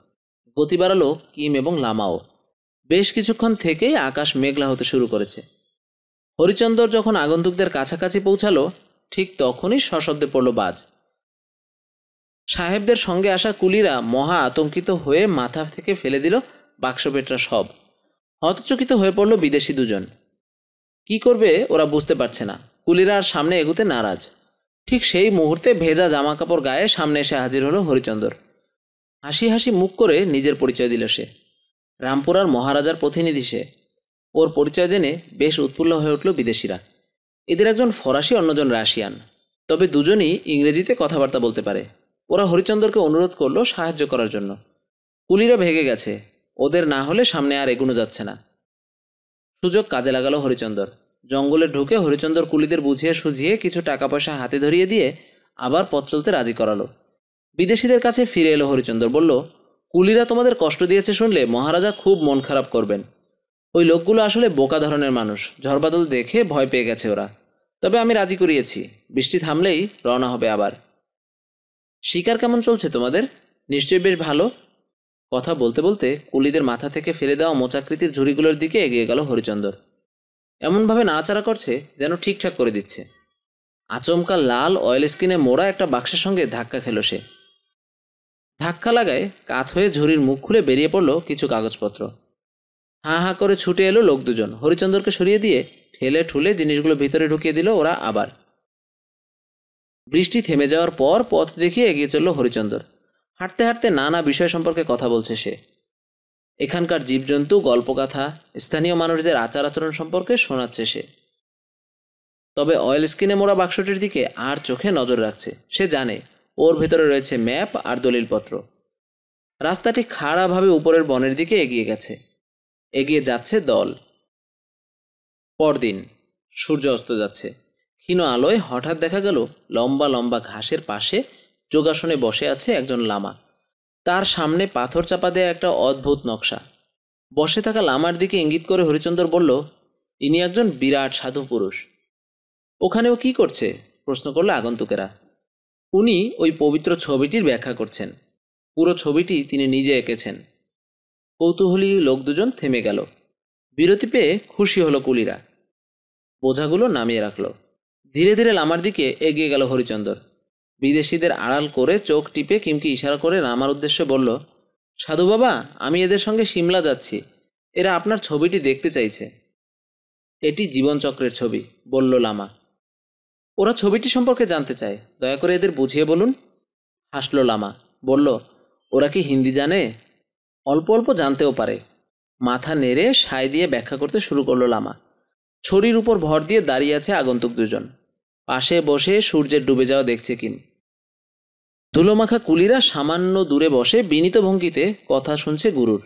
গতি বাড়ালো কিম এবং লামাও বেশ কিছুক্ষণ থেকেই আকাশ মেঘলা হতে শুরু করেছে হরিচন্দর যখন আগন্তুকদের কাছাকাছি পৌঁছালো ঠিক তখনই সশব্দে পড়ল বাজ সাহেবদের সঙ্গে আসা কুলিরা মহা আতঙ্কিত হয়ে মাথা থেকে ফেলে দিল বাক্সপেটরা সব হতচকিত হয়ে পড়ল বিদেশি দুজন কি করবে ওরা বুঝতে পারছে না কুলিরা আর সামনে এগুতে নারাজ ঠিক সেই মুহূর্তে ভেজা জামাকাপড় গায়ে সামনে এসে হাজির হলো হরিচন্দর হাসি হাসি মুখ করে নিজের পরিচয় দিল সে রামপুরার মহারাজার প্রতিনিধি সে ওর পরিচয় জেনে বেশ উৎফুল্ল হয়ে উঠল বিদেশিরা এদের একজন ফরাসি অন্যজন রাশিয়ান তবে দুজনই ইংরেজিতে কথাবার্তা বলতে পারে ওরা হরিচন্দ্রকে অনুরোধ করলো সাহায্য করার জন্য কুলিরা ভেগে গেছে ওদের না হলে সামনে আর এগুনো যাচ্ছে না সুযোগ কাজে লাগালো হরিচন্দর জঙ্গলে ঢুকে হরিচন্দর কুলিদের বুঝিয়ে সুঝিয়ে কিছু টাকা পয়সা হাতে ধরিয়ে দিয়ে আবার পথ চলতে রাজি করালো বিদেশিদের কাছে ফিরে এলো হরিচন্দ্র বলল কুলিরা তোমাদের কষ্ট দিয়েছে শুনলে মহারাজা খুব মন খারাপ করবেন ওই লোকগুলো আসলে বোকা ধরনের মানুষ ঝড়বাদল দেখে ভয় পেয়ে গেছে ওরা তবে আমি রাজি করিয়েছি বৃষ্টি থামলেই রওনা হবে আবার শিকার কেমন চলছে তোমাদের নিশ্চয়ই বেশ ভালো কথা বলতে বলতে কুলিদের মাথা থেকে ফেলে দেওয়া মোচাকৃতির ঝুড়িগুলোর দিকে এগিয়ে গেল হরিচন্দর এমনভাবে নাড়াচাড়া করছে যেন ঠিকঠাক করে দিচ্ছে আচমকা লাল অয়েল স্কিনে মোড়া একটা বাক্সের সঙ্গে ধাক্কা খেলো সে ধাক্কা লাগায় কাত হয়ে ঝুড়ির মুখ খুলে বেরিয়ে পড়ল কিছু কাগজপত্র হাঁ হাঁ করে ছুটে এলো লোক দুজন হরিচন্দ্রকে সরিয়ে দিয়ে ঠেলে ঠুলে জিনিসগুলো ভিতরে ঢুকিয়ে দিল ওরা আবার বৃষ্টি থেমে যাওয়ার পর পথ দেখিয়ে এগিয়ে চলল হরিচন্দর হাঁটতে হাঁটতে নানা বিষয় সম্পর্কে কথা বলছে সে এখানকার জীবজন্তু গল্পকথা স্থানীয় মানুষদের আচার আচরণ সম্পর্কে শোনাচ্ছে সে তবে অয়েল স্কিনে মোড়া বাক্সটির দিকে আর চোখে নজর রাখছে সে জানে ওর ভেতরে রয়েছে ম্যাপ আর দলিলপত্র রাস্তাটি খাড়াভাবে উপরের বনের দিকে এগিয়ে গেছে এগিয়ে যাচ্ছে দল পরদিন সূর্য অস্ত যাচ্ছে ক্ষীণ আলোয় হঠাৎ দেখা গেল লম্বা লম্বা ঘাসের পাশে যোগাসনে বসে আছে একজন লামা তার সামনে পাথর চাপা দেয়া একটা অদ্ভুত নকশা বসে থাকা লামার দিকে ইঙ্গিত করে হরিচন্দ্র বলল ইনি একজন বিরাট সাধু পুরুষ ওখানেও কি করছে প্রশ্ন করলো আগন্তুকেরা উনি ওই পবিত্র ছবিটির ব্যাখ্যা করছেন পুরো ছবিটি তিনি নিজে এঁকেছেন কৌতূহলী লোক দুজন থেমে গেল বিরতি পেয়ে খুশি হলো কুলিরা বোঝাগুলো নামিয়ে রাখলো ধীরে ধীরে লামার দিকে এগিয়ে গেল হরিচন্দর বিদেশিদের আড়াল করে চোখ টিপে কিমকে ইশারা করে রামার উদ্দেশ্যে বলল সাধু বাবা আমি এদের সঙ্গে সিমলা যাচ্ছি এরা আপনার ছবিটি দেখতে চাইছে এটি জীবনচক্রের ছবি বলল লামা ওরা ছবিটি সম্পর্কে জানতে চায় দয়া করে এদের বুঝিয়ে বলুন হাসলো লামা বলল ওরা কি হিন্দি জানে অল্প অল্প জানতেও পারে মাথা নেড়ে সায় দিয়ে ব্যাখ্যা করতে শুরু করলো লামা ছড়ির উপর ভর দিয়ে দাঁড়িয়ে আছে আগন্তুক দুজন পাশে বসে সূর্যের ডুবে যাওয়া দেখছে কিন ধুলোমাখা কুলিরা সামান্য দূরে বসে বিনীত ভঙ্গিতে কথা শুনছে গুরুর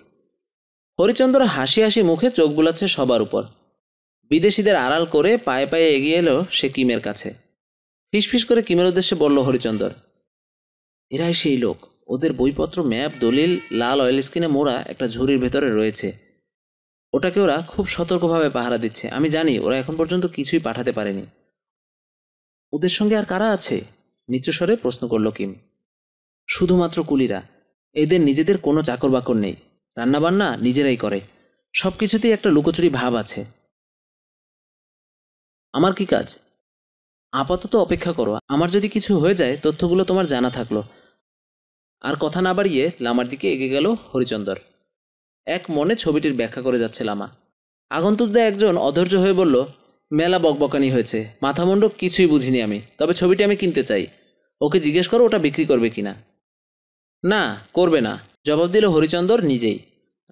হরিচন্দ্র হাসি হাসি মুখে চোখ বুলাচ্ছে সবার উপর বিদেশিদের আড়াল করে পায়ে পায়ে এগিয়ে এলো সে কিমের কাছে ফিসফিস করে কিমের উদ্দেশ্যে বলল হরিচন্দর এরাই সেই লোক ওদের বইপত্র ম্যাপ দলিল লাল অয়েল স্কিনে মোড়া একটা ঝুড়ির ভেতরে রয়েছে ওটাকে ওরা খুব সতর্কভাবে পাহারা দিচ্ছে আমি জানি ওরা এখন পর্যন্ত কিছুই পাঠাতে পারেনি ওদের সঙ্গে আর কারা আছে নিচু স্বরে প্রশ্ন করল কিম শুধুমাত্র কুলিরা এদের নিজেদের কোনো চাকর বাকর নেই রান্নাবান্না নিজেরাই করে সব কিছুতেই একটা লুকোচুরি ভাব আছে আমার কি কাজ আপাতত অপেক্ষা করো আমার যদি কিছু হয়ে যায় তথ্যগুলো তোমার জানা থাকলো আর কথা না বাড়িয়ে লামার দিকে এগিয়ে গেল হরিচন্দর এক মনে ছবিটির ব্যাখ্যা করে যাচ্ছে লামা আগন্তুকদা একজন অধৈর্য হয়ে বলল মেলা বকবকানি হয়েছে মাথামুন্ড কিছুই বুঝিনি আমি তবে ছবিটি আমি কিনতে চাই ওকে জিজ্ঞেস করো ওটা বিক্রি করবে কিনা না করবে না জবাব দিল হরিচন্দর নিজেই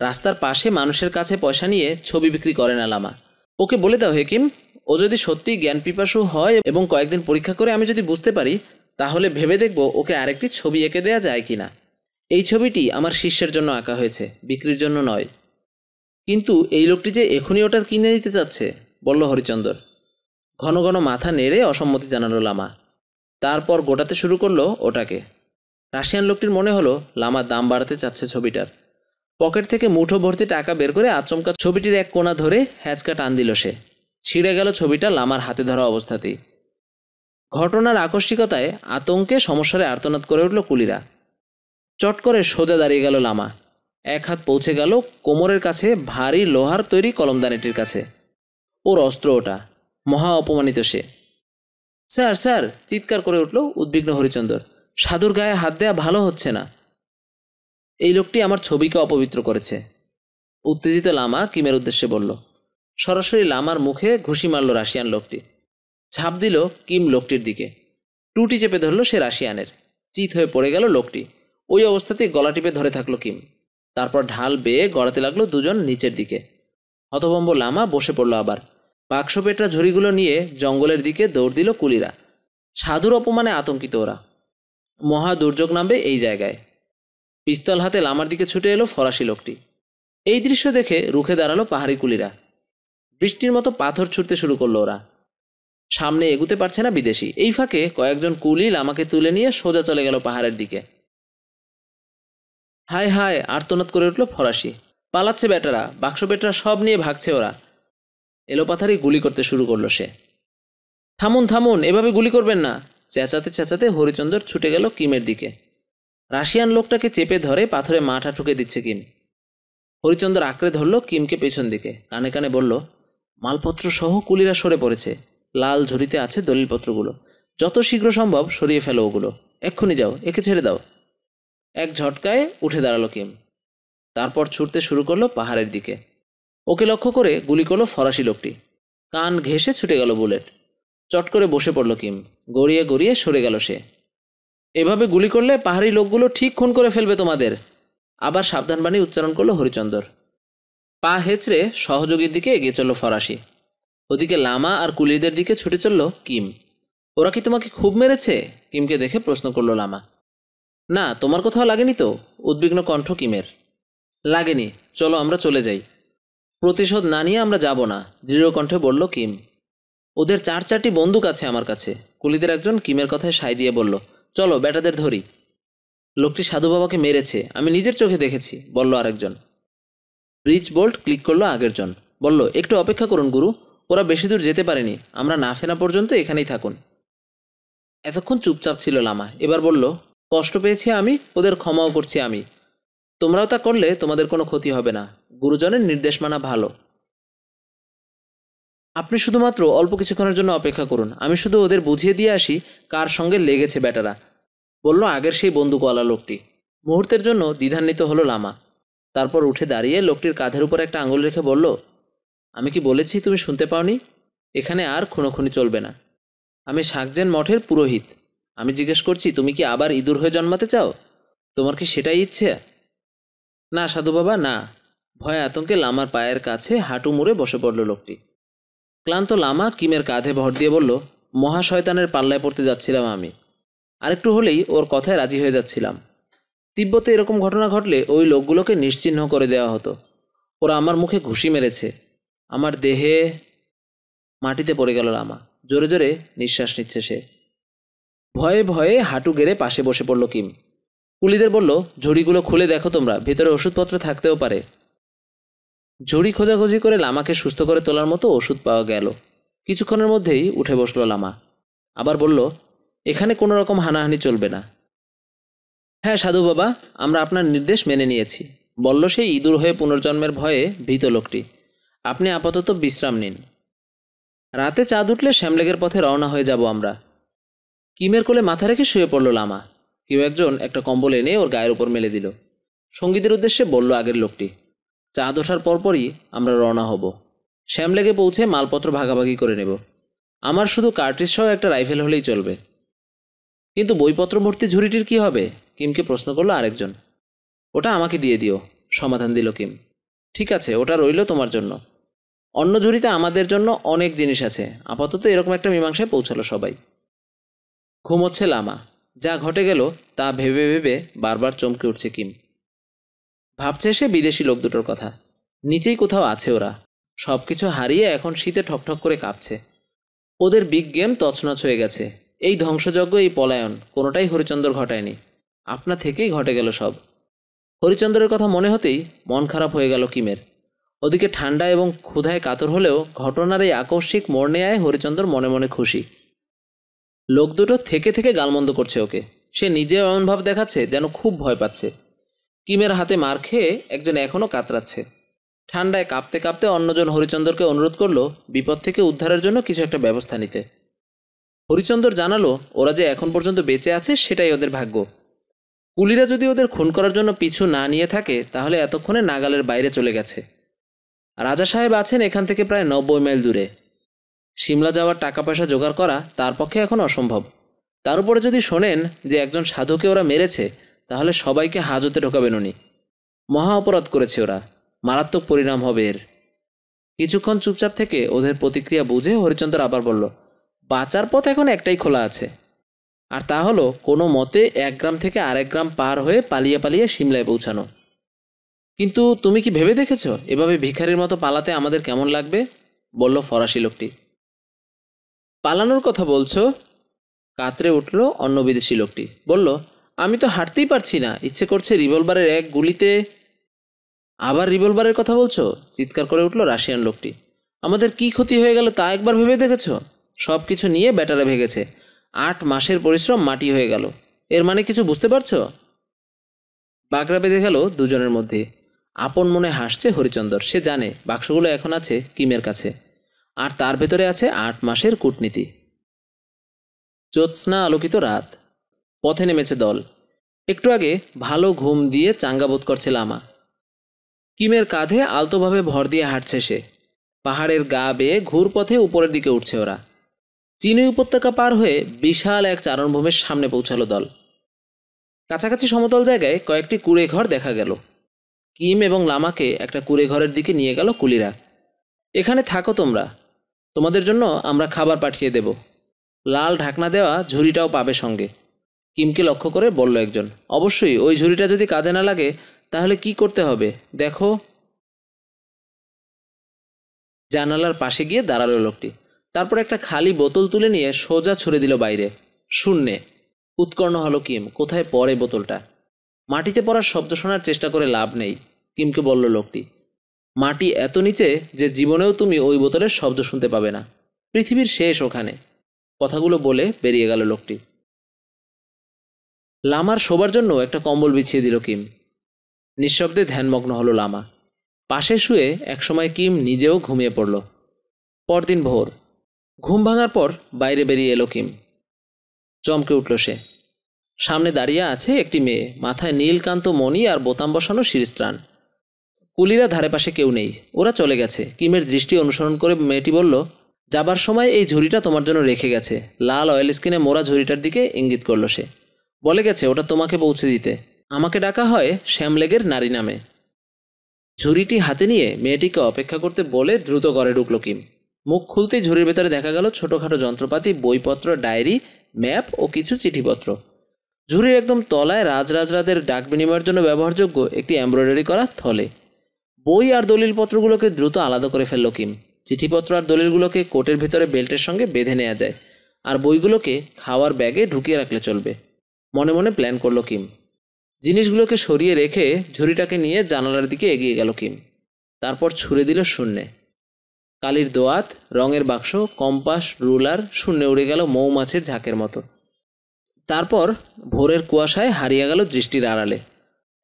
রাস্তার পাশে মানুষের কাছে পয়সা নিয়ে ছবি বিক্রি করে না লামা ওকে বলে দাও হেকিম ও যদি সত্যি জ্ঞান পিপাসু হয় এবং কয়েকদিন পরীক্ষা করে আমি যদি বুঝতে পারি তাহলে ভেবে দেখব ওকে আরেকটি ছবি এঁকে দেয়া যায় কি না এই ছবিটি আমার শিষ্যের জন্য আঁকা হয়েছে বিক্রির জন্য নয় কিন্তু এই লোকটি যে এখনই ওটা কিনে নিতে চাচ্ছে বলল হরিচন্দর ঘন ঘন মাথা নেড়ে অসম্মতি জানালো লামা তারপর গোটাতে শুরু করলো ওটাকে রাশিয়ান লোকটির মনে হলো লামার দাম বাড়াতে চাচ্ছে ছবিটার পকেট থেকে মুঠো ভর্তি টাকা বের করে আচমকা ছবিটির এক কোণা ধরে হ্যাচকাট টান দিল সে ছিঁড়ে গেল ছবিটা লামার হাতে ধরা অবস্থাতেই ঘটনার আকস্মিকতায় আতঙ্কে সমস্যারে আর্তনাদ করে উঠল কুলিরা চট করে সোজা দাঁড়িয়ে গেল লামা এক হাত পৌঁছে গেল কোমরের কাছে ভারী লোহার তৈরি কলমদানিটির কাছে ওর অস্ত্র ওটা মহা অপমানিত সে স্যার স্যার চিৎকার করে উঠল উদ্বিগ্ন হরিচন্দর সাধুর গায়ে হাত দেয়া ভালো হচ্ছে না এই লোকটি আমার ছবিকে অপবিত্র করেছে উত্তেজিত লামা কিমের উদ্দেশ্যে বলল সরাসরি লামার মুখে ঘুষি মারল রাশিয়ান লোকটি ঝাঁপ দিল কিম লোকটির দিকে টুটি চেপে ধরল সে রাশিয়ানের চিত হয়ে পড়ে গেল লোকটি ওই অবস্থাতেই গলা টিপে ধরে থাকল কিম তারপর ঢাল বেয়ে গড়াতে লাগলো দুজন নিচের দিকে হতভম্ব লামা বসে পড়ল আবার পেটরা ঝুড়িগুলো নিয়ে জঙ্গলের দিকে দৌড় দিল কুলিরা সাধুর অপমানে আতঙ্কিত ওরা মহা দুর্যোগ নামবে এই জায়গায় পিস্তল হাতে লামার দিকে ছুটে এলো ফরাসি লোকটি এই দৃশ্য দেখে রুখে দাঁড়ালো পাহাড়ি কুলিরা বৃষ্টির মতো পাথর ছুটতে শুরু করলো ওরা সামনে এগুতে পারছে না বিদেশি এই ফাঁকে কয়েকজন কুলিল আমাকে তুলে নিয়ে সোজা চলে গেল পাহাড়ের দিকে হায় হায় আর্তনাদ করে উঠল ফরাসি পালাচ্ছে বেটারা বাক্স বেটারা সব নিয়ে ভাগছে ওরা এলোপাথারি গুলি করতে শুরু করলো সে থামুন থামুন এভাবে গুলি করবেন না চেঁচাতে চেঁচাতে হরিচন্দ্র ছুটে গেল কিমের দিকে রাশিয়ান লোকটাকে চেপে ধরে পাথরে মাঠা ঠুকে দিচ্ছে কিম হরিচন্দ্র আঁকড়ে ধরল কিমকে পেছন দিকে কানে কানে বলল মালপত্র সহ কুলিরা সরে পড়েছে লাল ঝুড়িতে আছে দলিলপত্রগুলো যত শীঘ্র সম্ভব সরিয়ে ফেলো ওগুলো এক্ষুনি যাও একে ছেড়ে দাও এক ঝটকায় উঠে দাঁড়ালো কিম তারপর ছুটতে শুরু করলো পাহাড়ের দিকে ওকে লক্ষ্য করে গুলি করলো ফরাসি লোকটি কান ঘেঁষে ছুটে গেল বুলেট চট করে বসে পড়ল কিম গড়িয়ে গড়িয়ে সরে গেল সে এভাবে গুলি করলে পাহাড়ি লোকগুলো ঠিক খুন করে ফেলবে তোমাদের আবার সাবধানবাণী উচ্চারণ করলো হরিচন্দর পা হেঁচড়ে সহযোগীর দিকে এগিয়ে চলল ফরাসি ওদিকে লামা আর কুলিদের দিকে ছুটে চলল কিম ওরা কি তোমাকে খুব মেরেছে কিমকে দেখে প্রশ্ন করল লামা না তোমার কোথাও লাগেনি তো উদ্বিগ্ন কণ্ঠ কিমের লাগেনি চলো আমরা চলে যাই প্রতিশোধ না নিয়ে আমরা যাব না দৃঢ় কণ্ঠে বলল কিম ওদের চার চারটি বন্দুক আছে আমার কাছে কুলিদের একজন কিমের কথায় সাই দিয়ে বলল চলো বেটাদের ধরি লোকটি সাধু বাবাকে মেরেছে আমি নিজের চোখে দেখেছি বলল আরেকজন রিচ বোল্ট ক্লিক করলো আগের জন বলল একটু অপেক্ষা করুন গুরু ওরা বেশি দূর যেতে পারেনি আমরা না ফেনা পর্যন্ত এখানেই থাকুন এতক্ষণ চুপচাপ ছিল লামা এবার বলল কষ্ট পেয়েছি আমি ওদের ক্ষমাও করছি আমি তোমরাও তা করলে তোমাদের কোনো ক্ষতি হবে না গুরুজনের নির্দেশ মানা ভালো আপনি শুধুমাত্র অল্প কিছুক্ষণের জন্য অপেক্ষা করুন আমি শুধু ওদের বুঝিয়ে দিয়ে আসি কার সঙ্গে লেগেছে ব্যাটারা বলল আগের সেই বন্দুকওয়ালা লোকটি মুহূর্তের জন্য দ্বিধান্বিত হলো লামা তারপর উঠে দাঁড়িয়ে লোকটির কাঁধের উপর একটা আঙুল রেখে বলল আমি কি বলেছি তুমি শুনতে পাওনি এখানে আর খুনোখুনি চলবে না আমি শাকজেন মঠের পুরোহিত আমি জিজ্ঞেস করছি তুমি কি আবার ইঁদুর হয়ে জন্মাতে চাও তোমার কি সেটাই ইচ্ছে না সাধু বাবা না ভয় আতঙ্কে লামার পায়ের কাছে হাঁটু মুড়ে বসে পড়ল লোকটি ক্লান্ত লামা কিমের কাঁধে ভর দিয়ে বলল মহাশয়তানের পাল্লায় পড়তে যাচ্ছিলাম আমি আরেকটু হলেই ওর কথায় রাজি হয়ে যাচ্ছিলাম তিব্বতে এরকম ঘটনা ঘটলে ওই লোকগুলোকে নিশ্চিহ্ন করে দেওয়া হতো ওরা আমার মুখে ঘুষি মেরেছে আমার দেহে মাটিতে পড়ে গেল লামা জোরে জোরে নিঃশ্বাস নিচ্ছে সে ভয়ে ভয়ে হাঁটু গেড়ে পাশে বসে পড়ল কিম কুলিদের বলল ঝুড়িগুলো খুলে দেখো তোমরা ভেতরে ওষুধপত্র থাকতেও পারে ঝুড়ি খোঁজাখুঁজি করে লামাকে সুস্থ করে তোলার মতো ওষুধ পাওয়া গেল কিছুক্ষণের মধ্যেই উঠে বসল লামা আবার বলল এখানে কোনো রকম হানাহানি চলবে না হ্যাঁ সাধু বাবা আমরা আপনার নির্দেশ মেনে নিয়েছি বলল সেই ইঁদুর হয়ে পুনর্জন্মের ভয়ে ভীত লোকটি আপনি আপাতত বিশ্রাম নিন রাতে চাঁদ উঠলে শ্যামলেগের পথে রওনা হয়ে যাব আমরা কিমের কোলে মাথা রেখে শুয়ে পড়ল লামা কেউ একজন একটা কম্বল এনে ওর গায়ের উপর মেলে দিল সঙ্গীতের উদ্দেশ্যে বলল আগের লোকটি চাঁদ ওঠার পরপরই আমরা রওনা হব শ্যামলেগে পৌঁছে মালপত্র ভাগাভাগি করে নেব আমার শুধু কার্টিস সহ একটা রাইফেল হলেই চলবে কিন্তু বইপত্র ভর্তি ঝুড়িটির কি হবে কিমকে প্রশ্ন করলো আরেকজন ওটা আমাকে দিয়ে দিও সমাধান দিল কিম ঠিক আছে ওটা রইল তোমার জন্য অন্য ঝুড়িতে আমাদের জন্য অনেক জিনিস আছে আপাতত এরকম একটা মীমাংসায় পৌঁছালো সবাই ঘুমোচ্ছে লামা যা ঘটে গেল তা ভেবে ভেবে বারবার চমকে উঠছে কিম ভাবছে সে বিদেশি লোক দুটোর কথা নিচেই কোথাও আছে ওরা সব কিছু হারিয়ে এখন শীতে ঠকঠক করে কাঁপছে ওদের বিগ গেম তছনছ হয়ে গেছে এই ধ্বংসযজ্ঞ এই পলায়ন কোনোটাই হরিচন্দ্র ঘটায়নি আপনা থেকেই ঘটে গেল সব হরিচন্দ্রের কথা মনে হতেই মন খারাপ হয়ে গেল কিমের ওদিকে ঠান্ডা এবং ক্ষুধায় কাতর হলেও ঘটনার এই আকস্মিক মোড় নেয়ায় হরিচন্দ্র মনে মনে খুশি লোক দুটো থেকে থেকে গালমন্দ করছে ওকে সে নিজেও এমন ভাব দেখাচ্ছে যেন খুব ভয় পাচ্ছে কিমের হাতে মার খেয়ে একজন এখনও কাতরাচ্ছে ঠান্ডায় কাঁপতে কাঁপতে অন্যজন হরিচন্দ্রকে অনুরোধ করলো বিপদ থেকে উদ্ধারের জন্য কিছু একটা ব্যবস্থা নিতে হরিচন্দ্র জানালো ওরা যে এখন পর্যন্ত বেঁচে আছে সেটাই ওদের ভাগ্য কুলিরা যদি ওদের খুন করার জন্য পিছু না নিয়ে থাকে তাহলে এতক্ষণে নাগালের বাইরে চলে গেছে রাজা সাহেব আছেন এখান থেকে প্রায় নব্বই মাইল দূরে সিমলা যাওয়ার টাকা পয়সা জোগাড় করা তার পক্ষে এখন অসম্ভব তার উপরে যদি শোনেন যে একজন সাধুকে ওরা মেরেছে তাহলে সবাইকে হাজতে ঢোকাবেন উনি মহা অপরাধ করেছে ওরা মারাত্মক পরিণাম হবে এর কিছুক্ষণ চুপচাপ থেকে ওদের প্রতিক্রিয়া বুঝে হরিচন্দ্র আবার বলল বাঁচার পথ এখন একটাই খোলা আছে আর তা হলো কোনো মতে এক গ্রাম থেকে আরেক গ্রাম পার হয়ে পালিয়ে পালিয়ে সিমলায় পৌঁছানো কিন্তু তুমি কি ভেবে দেখেছ এভাবে ভিখারির মতো পালাতে আমাদের কেমন লাগবে বলল ফরাসি লোকটি পালানোর কথা বলছো কাতরে উঠল অন্য বিদেশি লোকটি বলল আমি তো হাঁটতেই পারছি না ইচ্ছে করছে রিভলভারের এক গুলিতে আবার রিভলভারের কথা বলছো চিৎকার করে উঠল রাশিয়ান লোকটি আমাদের কি ক্ষতি হয়ে গেল তা একবার ভেবে দেখেছ সব কিছু নিয়ে ব্যাটারে ভেগেছে আট মাসের পরিশ্রম মাটি হয়ে গেল এর মানে কিছু বুঝতে পারছো বাগড়া বেঁধে গেল দুজনের মধ্যে আপন মনে হাসছে হরিচন্দর সে জানে বাক্সগুলো এখন আছে কিমের কাছে আর তার ভেতরে আছে আট মাসের কূটনীতি জ্যোৎস্না আলোকিত রাত পথে নেমেছে দল একটু আগে ভালো ঘুম দিয়ে চাঙ্গা বোধ করছে লামা কিমের কাঁধে আলতোভাবে ভর দিয়ে হাঁটছে সে পাহাড়ের গা বেয়ে ঘুর পথে উপরের দিকে উঠছে ওরা চিনি উপত্যকা পার হয়ে বিশাল এক চারণভূমির সামনে পৌঁছালো দল কাছাকাছি সমতল জায়গায় কয়েকটি কুড়ে ঘর দেখা গেল কিম এবং লামাকে একটা কুড়ে ঘরের দিকে নিয়ে গেল কুলিরা এখানে থাকো তোমরা তোমাদের জন্য আমরা খাবার পাঠিয়ে দেব লাল ঢাকনা দেওয়া ঝুড়িটাও পাবে সঙ্গে কিমকে লক্ষ্য করে বলল একজন অবশ্যই ওই ঝুড়িটা যদি কাজে না লাগে তাহলে কি করতে হবে দেখো জানালার পাশে গিয়ে দাঁড়ালো লোকটি তারপর একটা খালি বোতল তুলে নিয়ে সোজা ছুড়ে দিল বাইরে শূন্যে উৎকর্ণ হলো কিম কোথায় পড়ে বোতলটা মাটিতে পড়ার শব্দ শোনার চেষ্টা করে লাভ নেই কিমকে বলল লোকটি মাটি এত নিচে যে জীবনেও তুমি ওই বোতলের শব্দ শুনতে পাবে না পৃথিবীর শেষ ওখানে কথাগুলো বলে বেরিয়ে গেল লোকটি লামার শোবার জন্য একটা কম্বল বিছিয়ে দিল কিম নিঃশব্দে ধ্যানমগ্ন হলো লামা পাশে শুয়ে একসময় কিম নিজেও ঘুমিয়ে পড়ল পরদিন ভোর ঘুম ভাঙার পর বাইরে বেরিয়ে এলো কিম চমকে উঠল সে সামনে দাঁড়িয়ে আছে একটি মেয়ে মাথায় নীলকান্ত মণি আর বোতাম বসানো শিরস্ত্রাণ কুলিরা ধারে পাশে কেউ নেই ওরা চলে গেছে কিমের দৃষ্টি অনুসরণ করে মেয়েটি বলল যাবার সময় এই ঝুড়িটা তোমার জন্য রেখে গেছে লাল অয়েল স্কিনে মোড়া ঝুড়িটার দিকে ইঙ্গিত করল সে বলে গেছে ওটা তোমাকে পৌঁছে দিতে আমাকে ডাকা হয় শ্যামলেগের নারী নামে ঝুড়িটি হাতে নিয়ে মেয়েটিকে অপেক্ষা করতে বলে দ্রুত ঘরে ঢুকল কিম মুখ খুলতেই ঝুড়ির ভেতরে দেখা গেল ছোটোখাটো যন্ত্রপাতি বইপত্র ডায়েরি ম্যাপ ও কিছু চিঠিপত্র ঝুড়ির একদম তলায় রাজরাজরাদের ডাক বিনিময়ের জন্য ব্যবহারযোগ্য একটি এমব্রয়ডারি করা থলে বই আর দলিলপত্রগুলোকে দ্রুত আলাদা করে ফেলল কিম চিঠিপত্র আর দলিলগুলোকে কোটের ভেতরে বেল্টের সঙ্গে বেঁধে নেওয়া যায় আর বইগুলোকে খাওয়ার ব্যাগে ঢুকিয়ে রাখলে চলবে মনে মনে প্ল্যান করলো কিম জিনিসগুলোকে সরিয়ে রেখে ঝুড়িটাকে নিয়ে জানালার দিকে এগিয়ে গেল কিম তারপর ছুঁড়ে দিল শূন্যে কালির দোয়াত রঙের বাক্স কম্পাস রুলার শূন্য উড়ে গেল মৌমাছের ঝাঁকের মতো তারপর ভোরের কুয়াশায় হারিয়ে গেল দৃষ্টির আড়ালে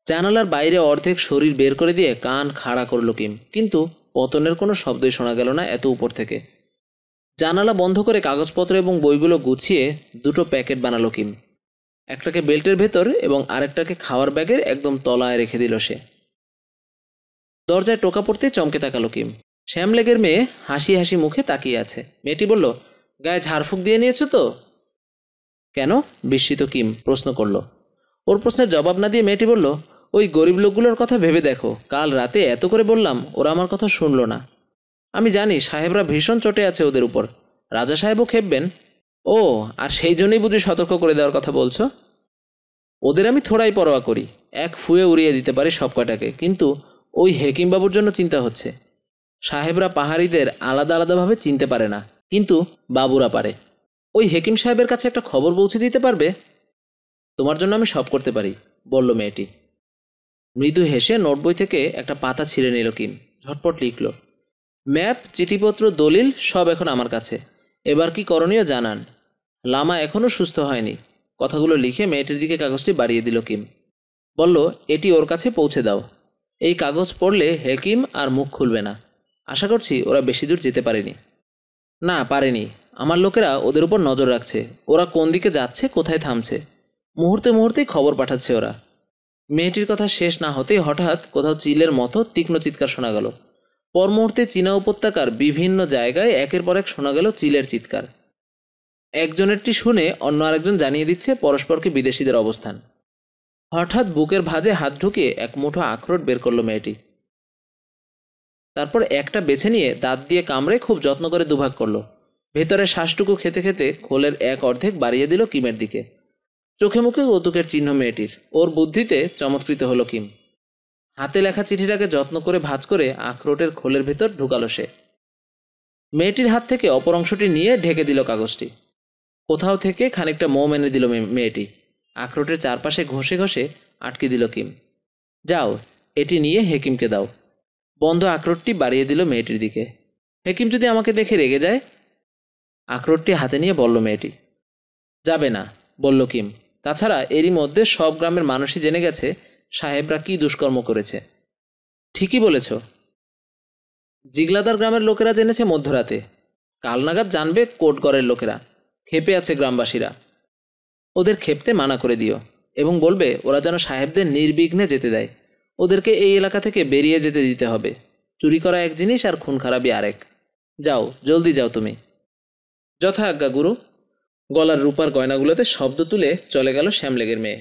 জানালার বাইরে অর্ধেক শরীর বের করে দিয়ে কান খাড়া করল কিম কিন্তু পতনের কোনো শব্দই শোনা গেল না এত উপর থেকে জানালা বন্ধ করে কাগজপত্র এবং বইগুলো গুছিয়ে দুটো প্যাকেট বানালো কিম একটাকে বেল্টের ভেতর এবং আরেকটাকে খাওয়ার ব্যাগের একদম তলায় রেখে দিল সে দরজায় টোকা পড়তে চমকে তাকালো কিম শ্যামলেগের মেয়ে হাসি হাসি মুখে তাকিয়ে আছে মেয়েটি বলল গায়ে ঝাড়ফুঁক দিয়ে নিয়েছো তো কেন বিস্মিত কিম প্রশ্ন করল ওর প্রশ্নের জবাব না দিয়ে মেয়েটি বলল ওই গরিব লোকগুলোর কথা ভেবে দেখো কাল রাতে এত করে বললাম ওরা আমার কথা শুনল না আমি জানি সাহেবরা ভীষণ চটে আছে ওদের উপর রাজা সাহেবও খেপবেন ও আর সেই জন্যই বুঝি সতর্ক করে দেওয়ার কথা বলছো ওদের আমি থোড়াই পরোয়া করি এক ফুয়ে উড়িয়ে দিতে পারি সব কটাকে কিন্তু ওই হেকিমবাবুর জন্য চিন্তা হচ্ছে সাহেবরা পাহাড়িদের আলাদা আলাদাভাবে চিনতে পারে না কিন্তু বাবুরা পারে ওই হেকিম সাহেবের কাছে একটা খবর পৌঁছে দিতে পারবে তোমার জন্য আমি সব করতে পারি বলল মেয়েটি মৃদু হেসে নোটবই থেকে একটা পাতা ছিঁড়ে নিল কিম ঝটপট লিখল ম্যাপ চিঠিপত্র দলিল সব এখন আমার কাছে এবার কি করণীয় জানান লামা এখনও সুস্থ হয়নি কথাগুলো লিখে মেয়েটির দিকে কাগজটি বাড়িয়ে দিল কিম বলল এটি ওর কাছে পৌঁছে দাও এই কাগজ পড়লে হেকিম আর মুখ খুলবে না আশা করছি ওরা বেশি দূর যেতে পারেনি না পারেনি আমার লোকেরা ওদের উপর নজর রাখছে ওরা কোন দিকে যাচ্ছে কোথায় থামছে মুহূর্তে মুহূর্তেই খবর পাঠাচ্ছে ওরা মেয়েটির কথা শেষ না হতেই হঠাৎ কোথাও চিলের মতো তীক্ষ্ণ চিৎকার শোনা গেল পর মুহূর্তে চীনা উপত্যকার বিভিন্ন জায়গায় একের পর এক শোনা গেল চিলের চিৎকার একজনেরটি শুনে অন্য আরেকজন জানিয়ে দিচ্ছে পরস্পরকে বিদেশিদের অবস্থান হঠাৎ বুকের ভাজে হাত ঢুকিয়ে এক মুঠো আখরোট বের করলো মেয়েটি তারপর একটা বেছে নিয়ে দাঁত দিয়ে কামড়ে খুব যত্ন করে দুভাগ করলো ভেতরে শ্বাসটুকু খেতে খেতে খোলের এক অর্ধেক বাড়িয়ে দিল কিমের দিকে চোখে মুখে কৌতুকের চিহ্ন মেয়েটির ওর বুদ্ধিতে চমৎকৃত হলো কিম হাতে লেখা চিঠিটাকে যত্ন করে ভাঁজ করে আখরোটের খোলের ভেতর ঢুকালো সে মেয়েটির হাত থেকে অপর অংশটি নিয়ে ঢেকে দিল কাগজটি কোথাও থেকে খানিকটা মোম এনে দিল মেয়েটি আখরোটের চারপাশে ঘষে ঘষে আটকে দিল কিম যাও এটি নিয়ে হেকিমকে দাও বন্ধ আখরোটটি বাড়িয়ে দিল মেয়েটির দিকে হেকিম যদি আমাকে দেখে রেগে যায় আখরোটটি হাতে নিয়ে বলল মেয়েটি যাবে না বলল কিম তাছাড়া এরই মধ্যে সব গ্রামের মানুষই জেনে গেছে সাহেবরা কি দুষ্কর্ম করেছে ঠিকই বলেছ জিগলাদার গ্রামের লোকেরা জেনেছে মধ্যরাতে কাল নাগাদ জানবে কোটগড়ের লোকেরা খেপে আছে গ্রামবাসীরা ওদের খেপতে মানা করে দিও এবং বলবে ওরা যেন সাহেবদের নির্বিঘ্নে যেতে দেয় ওদেরকে এই এলাকা থেকে বেরিয়ে যেতে দিতে হবে চুরি করা এক জিনিস আর খুন খারাপি আরেক যাও জলদি যাও তুমি যথা আজ্ঞা গুরু গলার রূপার গয়নাগুলোতে শব্দ তুলে চলে গেল শ্যামলেগের মেয়ে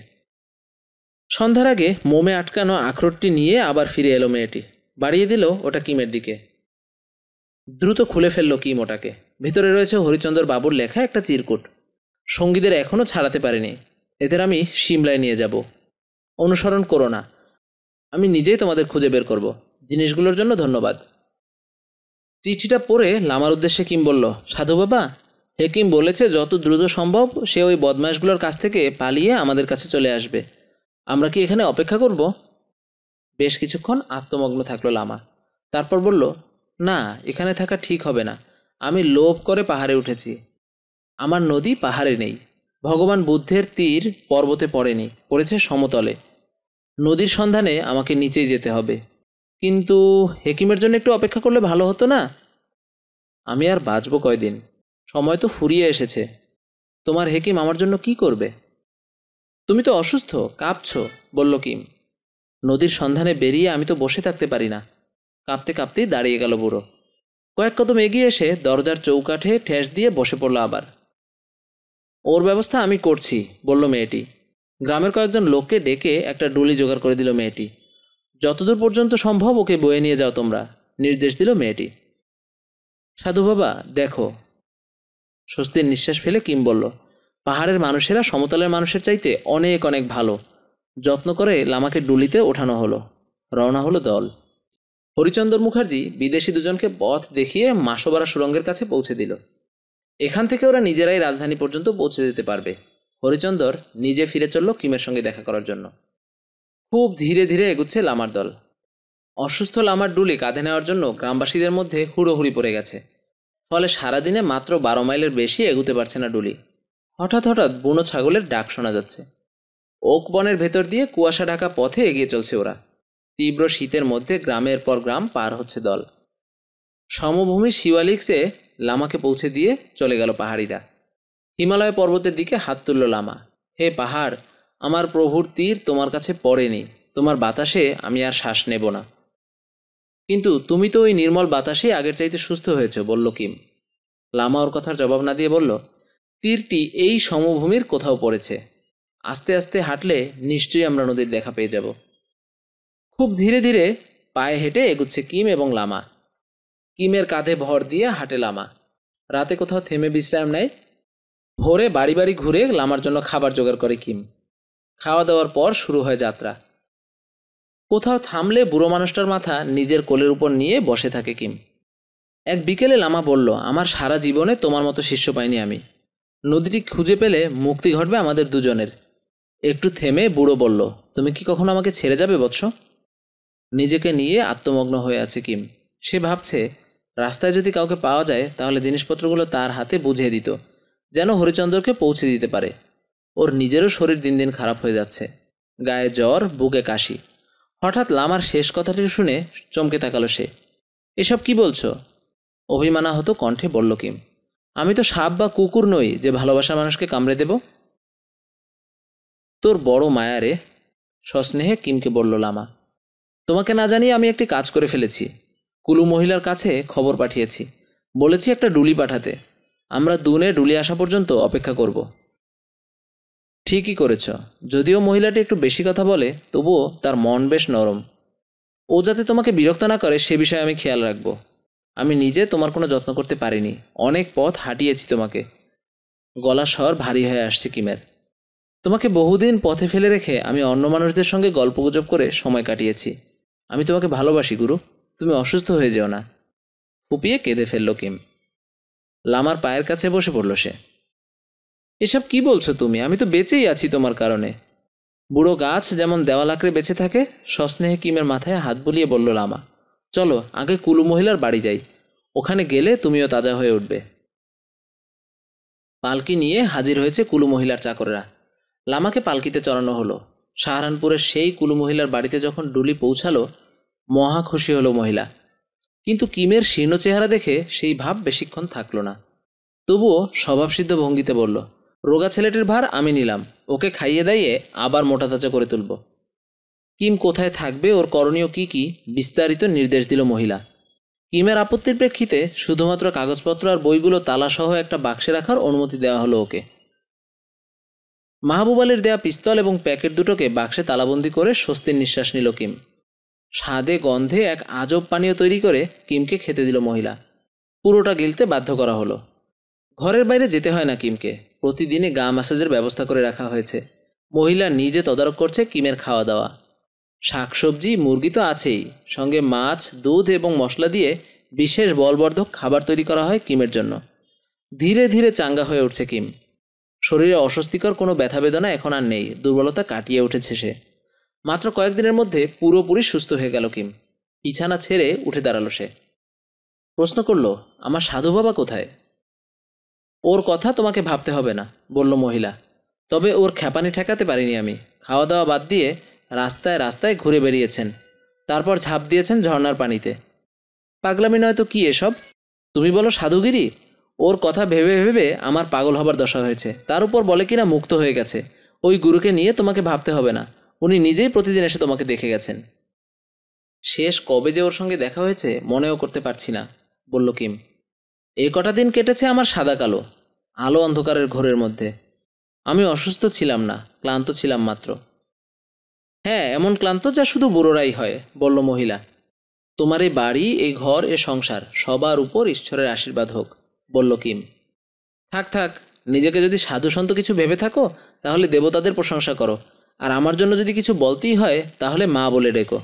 সন্ধ্যার আগে মোমে আটকানো আখরোটটি নিয়ে আবার ফিরে এলো মেয়েটি বাড়িয়ে দিল ওটা কিমের দিকে দ্রুত খুলে ফেললো কিম ওটাকে ভিতরে রয়েছে হরিচন্দ্র বাবুর লেখা একটা চিরকুট সঙ্গীদের এখনও ছাড়াতে পারেনি এদের আমি সিমলায় নিয়ে যাব অনুসরণ করো না আমি নিজেই তোমাদের খুঁজে বের করব জিনিসগুলোর জন্য ধন্যবাদ চিঠিটা পড়ে লামার উদ্দেশ্যে কিম বলল সাধু বাবা হেকিম বলেছে যত দ্রুত সম্ভব সে ওই বদমাশগুলোর কাছ থেকে পালিয়ে আমাদের কাছে চলে আসবে আমরা কি এখানে অপেক্ষা করব বেশ কিছুক্ষণ আত্মমগ্ন থাকলো লামা তারপর বলল না এখানে থাকা ঠিক হবে না আমি লোভ করে পাহাড়ে উঠেছি আমার নদী পাহাড়ে নেই ভগবান বুদ্ধের তীর পর্বতে পড়েনি পড়েছে সমতলে নদীর সন্ধানে আমাকে নিচেই যেতে হবে কিন্তু হেকিমের জন্য একটু অপেক্ষা করলে ভালো হতো না আমি আর বাঁচবো কয়দিন সময় তো ফুরিয়ে এসেছে তোমার হেকিম আমার জন্য কি করবে তুমি তো অসুস্থ কাঁপছ বলল কিম নদীর সন্ধানে বেরিয়ে আমি তো বসে থাকতে পারি না কাঁপতে কাঁপতেই দাঁড়িয়ে গেল বুড়ো কয়েক কদম এগিয়ে এসে দরজার চৌকাঠে ঠেস দিয়ে বসে পড়ল আবার ওর ব্যবস্থা আমি করছি বলল মেয়েটি গ্রামের কয়েকজন লোককে ডেকে একটা ডুলি জোগাড় করে দিল মেয়েটি যতদূর পর্যন্ত সম্ভব ওকে বয়ে নিয়ে যাও তোমরা নির্দেশ দিল মেয়েটি সাধু বাবা দেখো স্বস্তির নিঃশ্বাস ফেলে কিম বলল পাহাড়ের মানুষেরা সমতলের মানুষের চাইতে অনেক অনেক ভালো যত্ন করে লামাকে ডুলিতে ওঠানো হলো রওনা হলো দল হরিচন্দর মুখার্জি বিদেশি দুজনকে পথ দেখিয়ে মাসোবারা সুরঙ্গের কাছে পৌঁছে দিল এখান থেকে ওরা নিজেরাই রাজধানী পর্যন্ত পৌঁছে যেতে পারবে হরিচন্দর নিজে ফিরে চলল কিমের সঙ্গে দেখা করার জন্য খুব ধীরে ধীরে এগুচ্ছে লামার দল অসুস্থ লামার ডুলি কাঁধে নেওয়ার জন্য গ্রামবাসীদের মধ্যে হুড়োহুড়ি পড়ে গেছে ফলে সারাদিনে মাত্র বারো মাইলের বেশি এগুতে পারছে না ডুলি হঠাৎ হঠাৎ বুনো ছাগলের ডাক শোনা যাচ্ছে ওক বনের ভেতর দিয়ে কুয়াশা ঢাকা পথে এগিয়ে চলছে ওরা তীব্র শীতের মধ্যে গ্রামের পর গ্রাম পার হচ্ছে দল সমভূমি শিওয়ালিক্সে লামাকে পৌঁছে দিয়ে চলে গেল পাহাড়িরা হিমালয় পর্বতের দিকে হাত তুলল লামা হে পাহাড় আমার প্রভুর তীর তোমার কাছে পড়েনি তোমার বাতাসে আমি আর শ্বাস নেব না কিন্তু তুমি তো ওই নির্মল বাতাসে আগের চাইতে সুস্থ হয়েছ বলল কিম লামা ওর কথার জবাব না দিয়ে বলল তীরটি এই সমভূমির কোথাও পড়েছে আস্তে আস্তে হাঁটলে নিশ্চয়ই আমরা নদীর দেখা পেয়ে যাব খুব ধীরে ধীরে পায়ে হেঁটে এগুচ্ছে কিম এবং লামা কিমের কাঁধে ভর দিয়ে হাঁটে লামা রাতে কোথাও থেমে বিশ্রাম নেয় ভোরে বাড়ি বাড়ি ঘুরে লামার জন্য খাবার জোগাড় করে কিম খাওয়া দাওয়ার পর শুরু হয় যাত্রা কোথাও থামলে বুড়ো মানুষটার মাথা নিজের কোলের উপর নিয়ে বসে থাকে কিম এক বিকেলে লামা বলল আমার সারা জীবনে তোমার মতো শিষ্য পাইনি আমি নদীটি খুঁজে পেলে মুক্তি ঘটবে আমাদের দুজনের একটু থেমে বুড়ো বলল তুমি কি কখনো আমাকে ছেড়ে যাবে বৎস নিজেকে নিয়ে আত্মমগ্ন হয়ে আছে কিম সে ভাবছে রাস্তায় যদি কাউকে পাওয়া যায় তাহলে জিনিসপত্রগুলো তার হাতে বুঝিয়ে দিত যেন হরিচন্দ্রকে পৌঁছে দিতে পারে ওর নিজেরও শরীর দিন দিন খারাপ হয়ে যাচ্ছে গায়ে জ্বর বুকে কাশি হঠাৎ লামার শেষ কথাটি শুনে চমকে তাকালো সে এসব কি বলছো হতো কণ্ঠে বলল কিম আমি তো সাপ বা কুকুর নই যে ভালোবাসার মানুষকে কামড়ে দেব তোর বড় মায়া রে সস্নেহে কিমকে বলল লামা তোমাকে না জানিয়ে আমি একটি কাজ করে ফেলেছি কুলু মহিলার কাছে খবর পাঠিয়েছি বলেছি একটা ডুলি পাঠাতে আমরা দুনে ডুলে আসা পর্যন্ত অপেক্ষা করব ঠিকই করেছ যদিও মহিলাটি একটু বেশি কথা বলে তবুও তার মন বেশ নরম ও যাতে তোমাকে বিরক্ত না করে সে বিষয়ে আমি খেয়াল রাখব আমি নিজে তোমার কোনো যত্ন করতে পারিনি অনেক পথ হাঁটিয়েছি তোমাকে গলা স্বর ভারী হয়ে আসছে কিমের তোমাকে বহুদিন পথে ফেলে রেখে আমি অন্য মানুষদের সঙ্গে গল্প গুজব করে সময় কাটিয়েছি আমি তোমাকে ভালোবাসি গুরু তুমি অসুস্থ হয়ে যেও না ফুপিয়ে কেঁদে ফেললো কিম লামার পায়ের কাছে বসে পড়ল সে এসব কি বলছো তুমি আমি তো বেঁচেই আছি তোমার কারণে বুড়ো গাছ যেমন দেওয়াল আঁকড়ে বেঁচে থাকে সস্নেহে কিমের মাথায় হাত বুলিয়ে বলল লামা চলো আগে কুলু মহিলার বাড়ি যাই ওখানে গেলে তুমিও তাজা হয়ে উঠবে পালকি নিয়ে হাজির হয়েছে কুলু মহিলার চাকররা লামাকে পালকিতে চড়ানো হলো সাহারানপুরের সেই কুলু মহিলার বাড়িতে যখন ডুলি পৌঁছালো মহা খুশি হলো মহিলা কিন্তু কিমের শীর্ণ চেহারা দেখে সেই ভাব বেশিক্ষণ থাকলো না তবুও স্বভাবসিদ্ধ ভঙ্গিতে বলল রোগা ছেলেটির ভার আমি নিলাম ওকে খাইয়ে দাইয়ে আবার মোটা তাজা করে তুলব কিম কোথায় থাকবে ওর করণীয় কি কি বিস্তারিত নির্দেশ দিল মহিলা কিমের আপত্তির প্রেক্ষিতে শুধুমাত্র কাগজপত্র আর বইগুলো তালাসহ একটা বাক্সে রাখার অনুমতি দেওয়া হলো ওকে মাহবুব আলীর দেয়া পিস্তল এবং প্যাকেট দুটোকে বাক্সে তালাবন্দি করে স্বস্তির নিঃশ্বাস নিল কিম স্বাদে গন্ধে এক আজব পানীয় তৈরি করে কিমকে খেতে দিল মহিলা পুরোটা গিলতে বাধ্য করা হলো ঘরের বাইরে যেতে হয় না কিমকে প্রতিদিনে গা ম্যাসাজের ব্যবস্থা করে রাখা হয়েছে মহিলা নিজে তদারক করছে কিমের খাওয়া দাওয়া শাকসবজি মুরগি তো আছেই সঙ্গে মাছ দুধ এবং মশলা দিয়ে বিশেষ বলবর্ধক খাবার তৈরি করা হয় কিমের জন্য ধীরে ধীরে চাঙ্গা হয়ে উঠছে কিম শরীরে অস্বস্তিকর কোনো ব্যথা বেদনা এখন আর নেই দুর্বলতা কাটিয়ে উঠেছে সে মাত্র কয়েকদিনের মধ্যে পুরোপুরি সুস্থ হয়ে গেল কিম বিছানা ছেড়ে উঠে দাঁড়ালো সে প্রশ্ন করল আমার সাধু বাবা কোথায় ওর কথা তোমাকে ভাবতে হবে না বলল মহিলা তবে ওর খ্যাপানি ঠেকাতে পারিনি আমি খাওয়া দাওয়া বাদ দিয়ে রাস্তায় রাস্তায় ঘুরে বেরিয়েছেন তারপর ঝাঁপ দিয়েছেন ঝর্নার পানিতে পাগলামি নয়তো কি এসব তুমি বলো সাধুগিরি ওর কথা ভেবে ভেবে আমার পাগল হবার দশা হয়েছে তার উপর বলে কিনা মুক্ত হয়ে গেছে ওই গুরুকে নিয়ে তোমাকে ভাবতে হবে না উনি নিজেই প্রতিদিন এসে তোমাকে দেখে গেছেন শেষ কবে যে ওর সঙ্গে দেখা হয়েছে মনেও করতে পারছি না বলল কিম এই কটা দিন কেটেছে আমার সাদা কালো আলো অন্ধকারের ঘোরের মধ্যে আমি অসুস্থ ছিলাম না ক্লান্ত ছিলাম মাত্র হ্যাঁ এমন ক্লান্ত যা শুধু বুড়োরাই হয় বলল মহিলা তোমার এই বাড়ি এই ঘর এ সংসার সবার উপর ঈশ্বরের আশীর্বাদ হোক বলল কিম থাক থাক নিজেকে যদি সাধু সন্ত কিছু ভেবে থাকো তাহলে দেবতাদের প্রশংসা করো আর আমার জন্য যদি কিছু বলতেই হয় তাহলে মা বলে ডেকো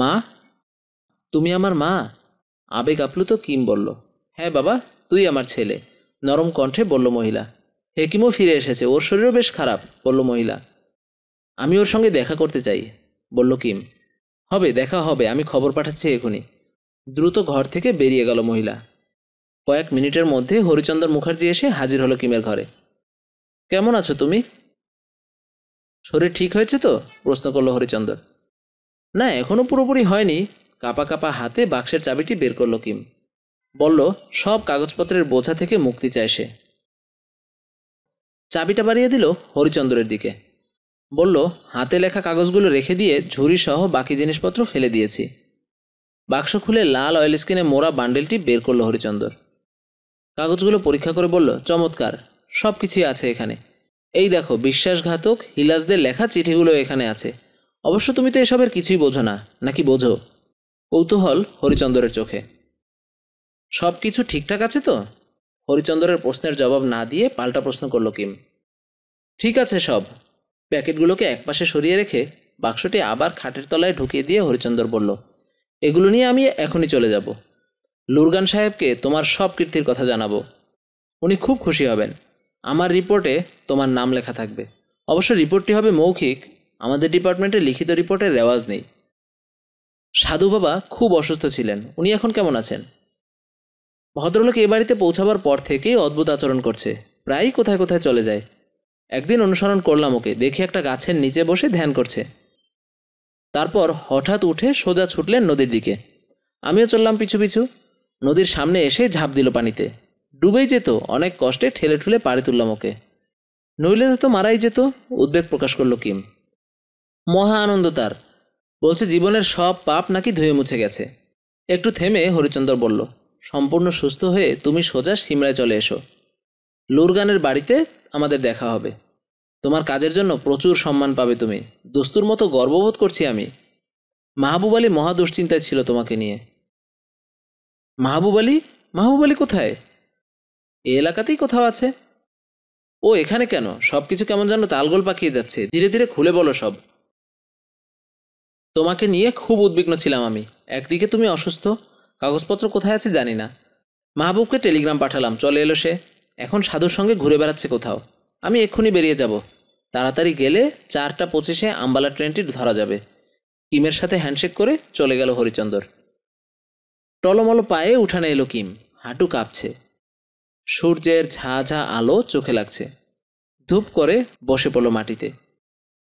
মা তুমি আমার মা আবেগ আপ্লুত কিম বলল হ্যাঁ বাবা তুই আমার ছেলে নরম কণ্ঠে বলল মহিলা হেকিমও ফিরে এসেছে ওর শরীরও বেশ খারাপ বলল মহিলা আমি ওর সঙ্গে দেখা করতে চাই বলল কিম হবে দেখা হবে আমি খবর পাঠাচ্ছি এখনই দ্রুত ঘর থেকে বেরিয়ে গেল মহিলা কয়েক মিনিটের মধ্যে হরিচন্দ্র মুখার্জি এসে হাজির হলো কিমের ঘরে কেমন আছো তুমি শরীর ঠিক হয়েছে তো প্রশ্ন করলো হরিচন্দর না এখনও পুরোপুরি হয়নি কাপা কাপা হাতে বাক্সের চাবিটি বের করলো কিম বলল সব কাগজপত্রের বোঝা থেকে মুক্তি চায় সে চাবিটা বাড়িয়ে দিল হরিচন্দ্রের দিকে বলল হাতে লেখা কাগজগুলো রেখে দিয়ে ঝুড়ি সহ বাকি জিনিসপত্র ফেলে দিয়েছি বাক্স খুলে লাল অয়েল স্কিনে মোড়া বান্ডেলটি বের করলো হরিচন্দর কাগজগুলো পরীক্ষা করে বলল চমৎকার সব কিছুই আছে এখানে এই দেখো বিশ্বাসঘাতক হিলাসদের লেখা চিঠিগুলো এখানে আছে অবশ্য তুমি তো এসবের কিছুই বোঝো না নাকি বোঝো কৌতূহল হরিচন্দ্রের চোখে সব কিছু ঠিকঠাক আছে তো হরিচন্দ্রের প্রশ্নের জবাব না দিয়ে পাল্টা প্রশ্ন করল কিম ঠিক আছে সব প্যাকেটগুলোকে একপাশে সরিয়ে রেখে বাক্সটি আবার খাটের তলায় ঢুকিয়ে দিয়ে হরিচন্দ্র বলল এগুলো নিয়ে আমি এখনই চলে যাব লুরগান সাহেবকে তোমার সব কীর্তির কথা জানাবো উনি খুব খুশি হবেন আমার রিপোর্টে তোমার নাম লেখা থাকবে অবশ্য রিপোর্টটি হবে মৌখিক আমাদের ডিপার্টমেন্টে লিখিত রিপোর্টের রেওয়াজ নেই সাধু বাবা খুব অসুস্থ ছিলেন উনি এখন কেমন আছেন ভদ্রলোক এ বাড়িতে পৌঁছাবার পর থেকেই অদ্ভুত আচরণ করছে প্রায়ই কোথায় কোথায় চলে যায় একদিন অনুসরণ করলাম ওকে দেখি একটা গাছের নিচে বসে ধ্যান করছে তারপর হঠাৎ উঠে সোজা ছুটলেন নদীর দিকে আমিও চললাম পিছু পিছু নদীর সামনে এসে ঝাঁপ দিল পানিতে ডুবেই যেত অনেক কষ্টে ঠেলে ঠুলে পাড়ি তুললাম ওকে নইলে তো মারাই যেত উদ্বেগ প্রকাশ করলো কিম মহা আনন্দ তার বলছে জীবনের সব পাপ নাকি ধুয়ে মুছে গেছে একটু থেমে হরিচন্দ্র বলল সম্পূর্ণ সুস্থ হয়ে তুমি সোজা সিমরায় চলে এসো লুরগানের বাড়িতে আমাদের দেখা হবে তোমার কাজের জন্য প্রচুর সম্মান পাবে তুমি দুস্তুর মতো গর্ববোধ করছি আমি মাহবুব আলী মহা দুশ্চিন্তায় ছিল তোমাকে নিয়ে মাহবুব আলী মাহবুব আলী কোথায় এ এলাকাতেই কোথাও আছে ও এখানে কেন সব কিছু কেমন যেন তালগোল পাকিয়ে যাচ্ছে ধীরে ধীরে খুলে বলো সব তোমাকে নিয়ে খুব উদ্বিগ্ন ছিলাম আমি একদিকে তুমি অসুস্থ কাগজপত্র কোথায় আছে জানি না মাহবুবকে টেলিগ্রাম পাঠালাম চলে এলো সে এখন সাধুর সঙ্গে ঘুরে বেড়াচ্ছে কোথাও আমি এক্ষুনি বেরিয়ে যাব তাড়াতাড়ি গেলে চারটা পঁচিশে আম্বালা ট্রেনটি ধরা যাবে কিমের সাথে হ্যান্ডশেক করে চলে গেল হরিচন্দর টলমল পায়ে উঠানে এলো কিম হাঁটু কাঁপছে সূর্যের ঝা ঝা আলো চোখে লাগছে ধূপ করে বসে পড়ল মাটিতে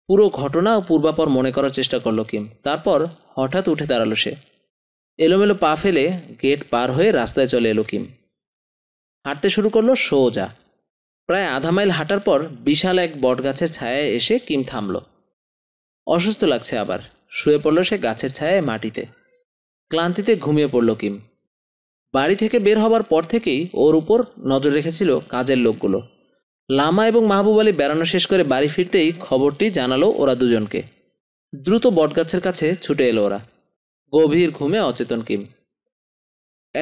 পুরো ঘটনা ও পূর্বাপর মনে করার চেষ্টা করলো কিম তারপর হঠাৎ উঠে দাঁড়ালো সে এলোমেলো পা ফেলে গেট পার হয়ে রাস্তায় চলে এলো কিম হাঁটতে শুরু করলো সোজা প্রায় আধা মাইল হাঁটার পর বিশাল এক বটগাছের ছায়ায় এসে কিম থামল অসুস্থ লাগছে আবার শুয়ে পড়ল সে গাছের ছায়ায় মাটিতে ক্লান্তিতে ঘুমিয়ে পড়ল কিম বাড়ি থেকে বের হবার পর থেকেই ওর উপর নজর রেখেছিল কাজের লোকগুলো লামা এবং মাহবুব আলী বেড়ানো শেষ করে বাড়ি ফিরতেই খবরটি জানালো ওরা দুজনকে দ্রুত বটগাছের কাছে ছুটে এলো ওরা গভীর ঘুমে অচেতন কিম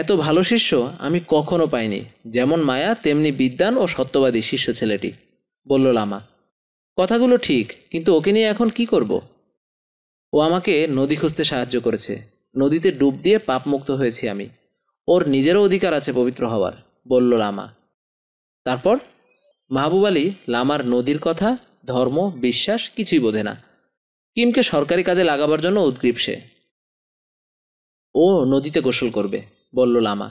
এত ভালো শিষ্য আমি কখনো পাইনি যেমন মায়া তেমনি বিদ্যান ও সত্যবাদী শিষ্য ছেলেটি বলল লামা কথাগুলো ঠিক কিন্তু ওকে নিয়ে এখন কি করব ও আমাকে নদী খুঁজতে সাহায্য করেছে নদীতে ডুব দিয়ে পাপমুক্ত হয়েছি আমি ওর নিজেরও অধিকার আছে পবিত্র হওয়ার বলল লামা তারপর মাহবুব আলী লামার নদীর কথা ধর্ম বিশ্বাস কিছুই বোঝে না কিমকে সরকারি কাজে লাগাবার জন্য উদ্গ্রীব সে ও নদীতে গোসল করবে বলল লামা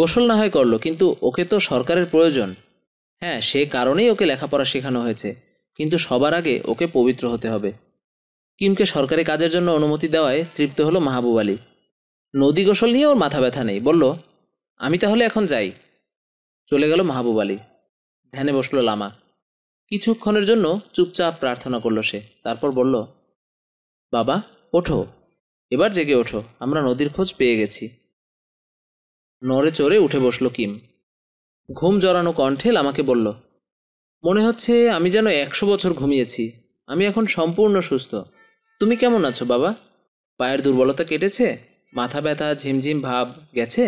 গোসল না হয় করলো কিন্তু ওকে তো সরকারের প্রয়োজন হ্যাঁ সে কারণেই ওকে লেখাপড়া শেখানো হয়েছে কিন্তু সবার আগে ওকে পবিত্র হতে হবে কিমকে সরকারি কাজের জন্য অনুমতি দেওয়ায় তৃপ্ত হলো মাহবুব আলী নদী গোসল নিয়ে ওর মাথা ব্যথা নেই বলল আমি তাহলে এখন যাই চলে গেল মাহবুব আলী ধ্যানে বসল লামা কিছুক্ষণের জন্য চুপচাপ প্রার্থনা করলো সে তারপর বলল বাবা ওঠো এবার জেগে ওঠো আমরা নদীর খোঁজ পেয়ে গেছি নড়ে চড়ে উঠে বসল কিম ঘুম জড়ানো কণ্ঠে লামাকে বলল মনে হচ্ছে আমি যেন একশো বছর ঘুমিয়েছি আমি এখন সম্পূর্ণ সুস্থ তুমি কেমন আছো বাবা পায়ের দুর্বলতা কেটেছে মাথা ব্যথা ঝিমঝিম ভাব গেছে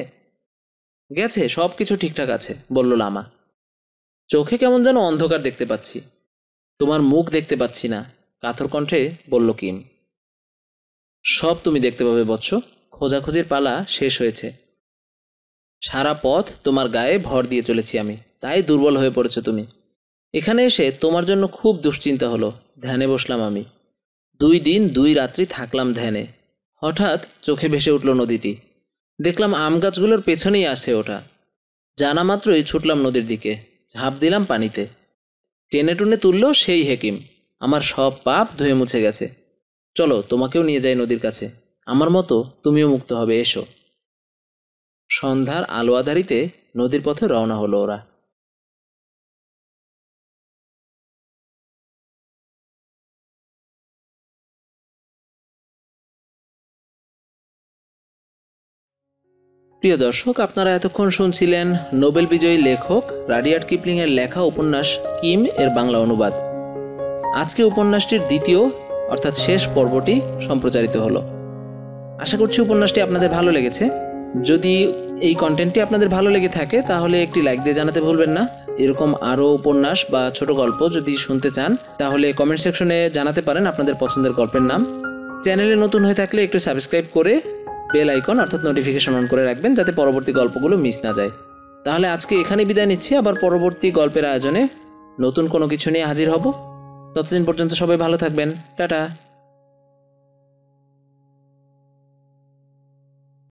গেছে সব কিছু ঠিকঠাক আছে বলল লামা চোখে কেমন যেন অন্ধকার দেখতে পাচ্ছি তোমার মুখ দেখতে পাচ্ছি না কাথর কণ্ঠে বলল কিম সব তুমি দেখতে পাবে বৎস খোঁজাখুঁজির পালা শেষ হয়েছে সারা পথ তোমার গায়ে ভর দিয়ে চলেছি আমি তাই দুর্বল হয়ে পড়েছো তুমি এখানে এসে তোমার জন্য খুব দুশ্চিন্তা হলো ধ্যানে বসলাম আমি দুই দিন দুই রাত্রি থাকলাম ধ্যানে হঠাৎ চোখে ভেসে উঠল নদীটি দেখলাম আম গাছগুলোর পেছনেই আসে ওটা জানা মাত্রই ছুটলাম নদীর দিকে ঝাঁপ দিলাম পানিতে টেনে টুনে তুললো সেই হেকিম আমার সব পাপ ধুয়ে মুছে গেছে চলো তোমাকেও নিয়ে যাই নদীর কাছে আমার মতো তুমিও মুক্ত হবে এসো সন্ধ্যার আলোয়াধারিতে নদীর পথে রওনা হলো ওরা প্রিয় দর্শক আপনারা এতক্ষণ শুনছিলেন নোবেল বিজয়ী লেখক রাডিয়ার্ড কিপলিংয়ের লেখা উপন্যাস কিম এর বাংলা অনুবাদ আজকে উপন্যাসটির দ্বিতীয় অর্থাৎ শেষ পর্বটি সম্প্রচারিত হলো আশা করছি উপন্যাসটি আপনাদের ভালো লেগেছে যদি এই কন্টেন্টটি আপনাদের ভালো লেগে থাকে তাহলে একটি লাইক দিয়ে জানাতে ভুলবেন না এরকম আরও উপন্যাস বা ছোট গল্প যদি শুনতে চান তাহলে কমেন্ট সেকশনে জানাতে পারেন আপনাদের পছন্দের গল্পের নাম চ্যানেলে নতুন হয়ে থাকলে একটু সাবস্ক্রাইব করে বেল আইকন অর্থাৎ নোটিফিকেশন অন করে রাখবেন যাতে পরবর্তী গল্পগুলো মিস না যায় তাহলে আজকে এখানে বিদায় নিচ্ছি আবার পরবর্তী গল্পের আয়োজনে নতুন কোনো কিছু নিয়ে হাজির হব ততদিন পর্যন্ত সবাই ভালো থাকবেন টাটা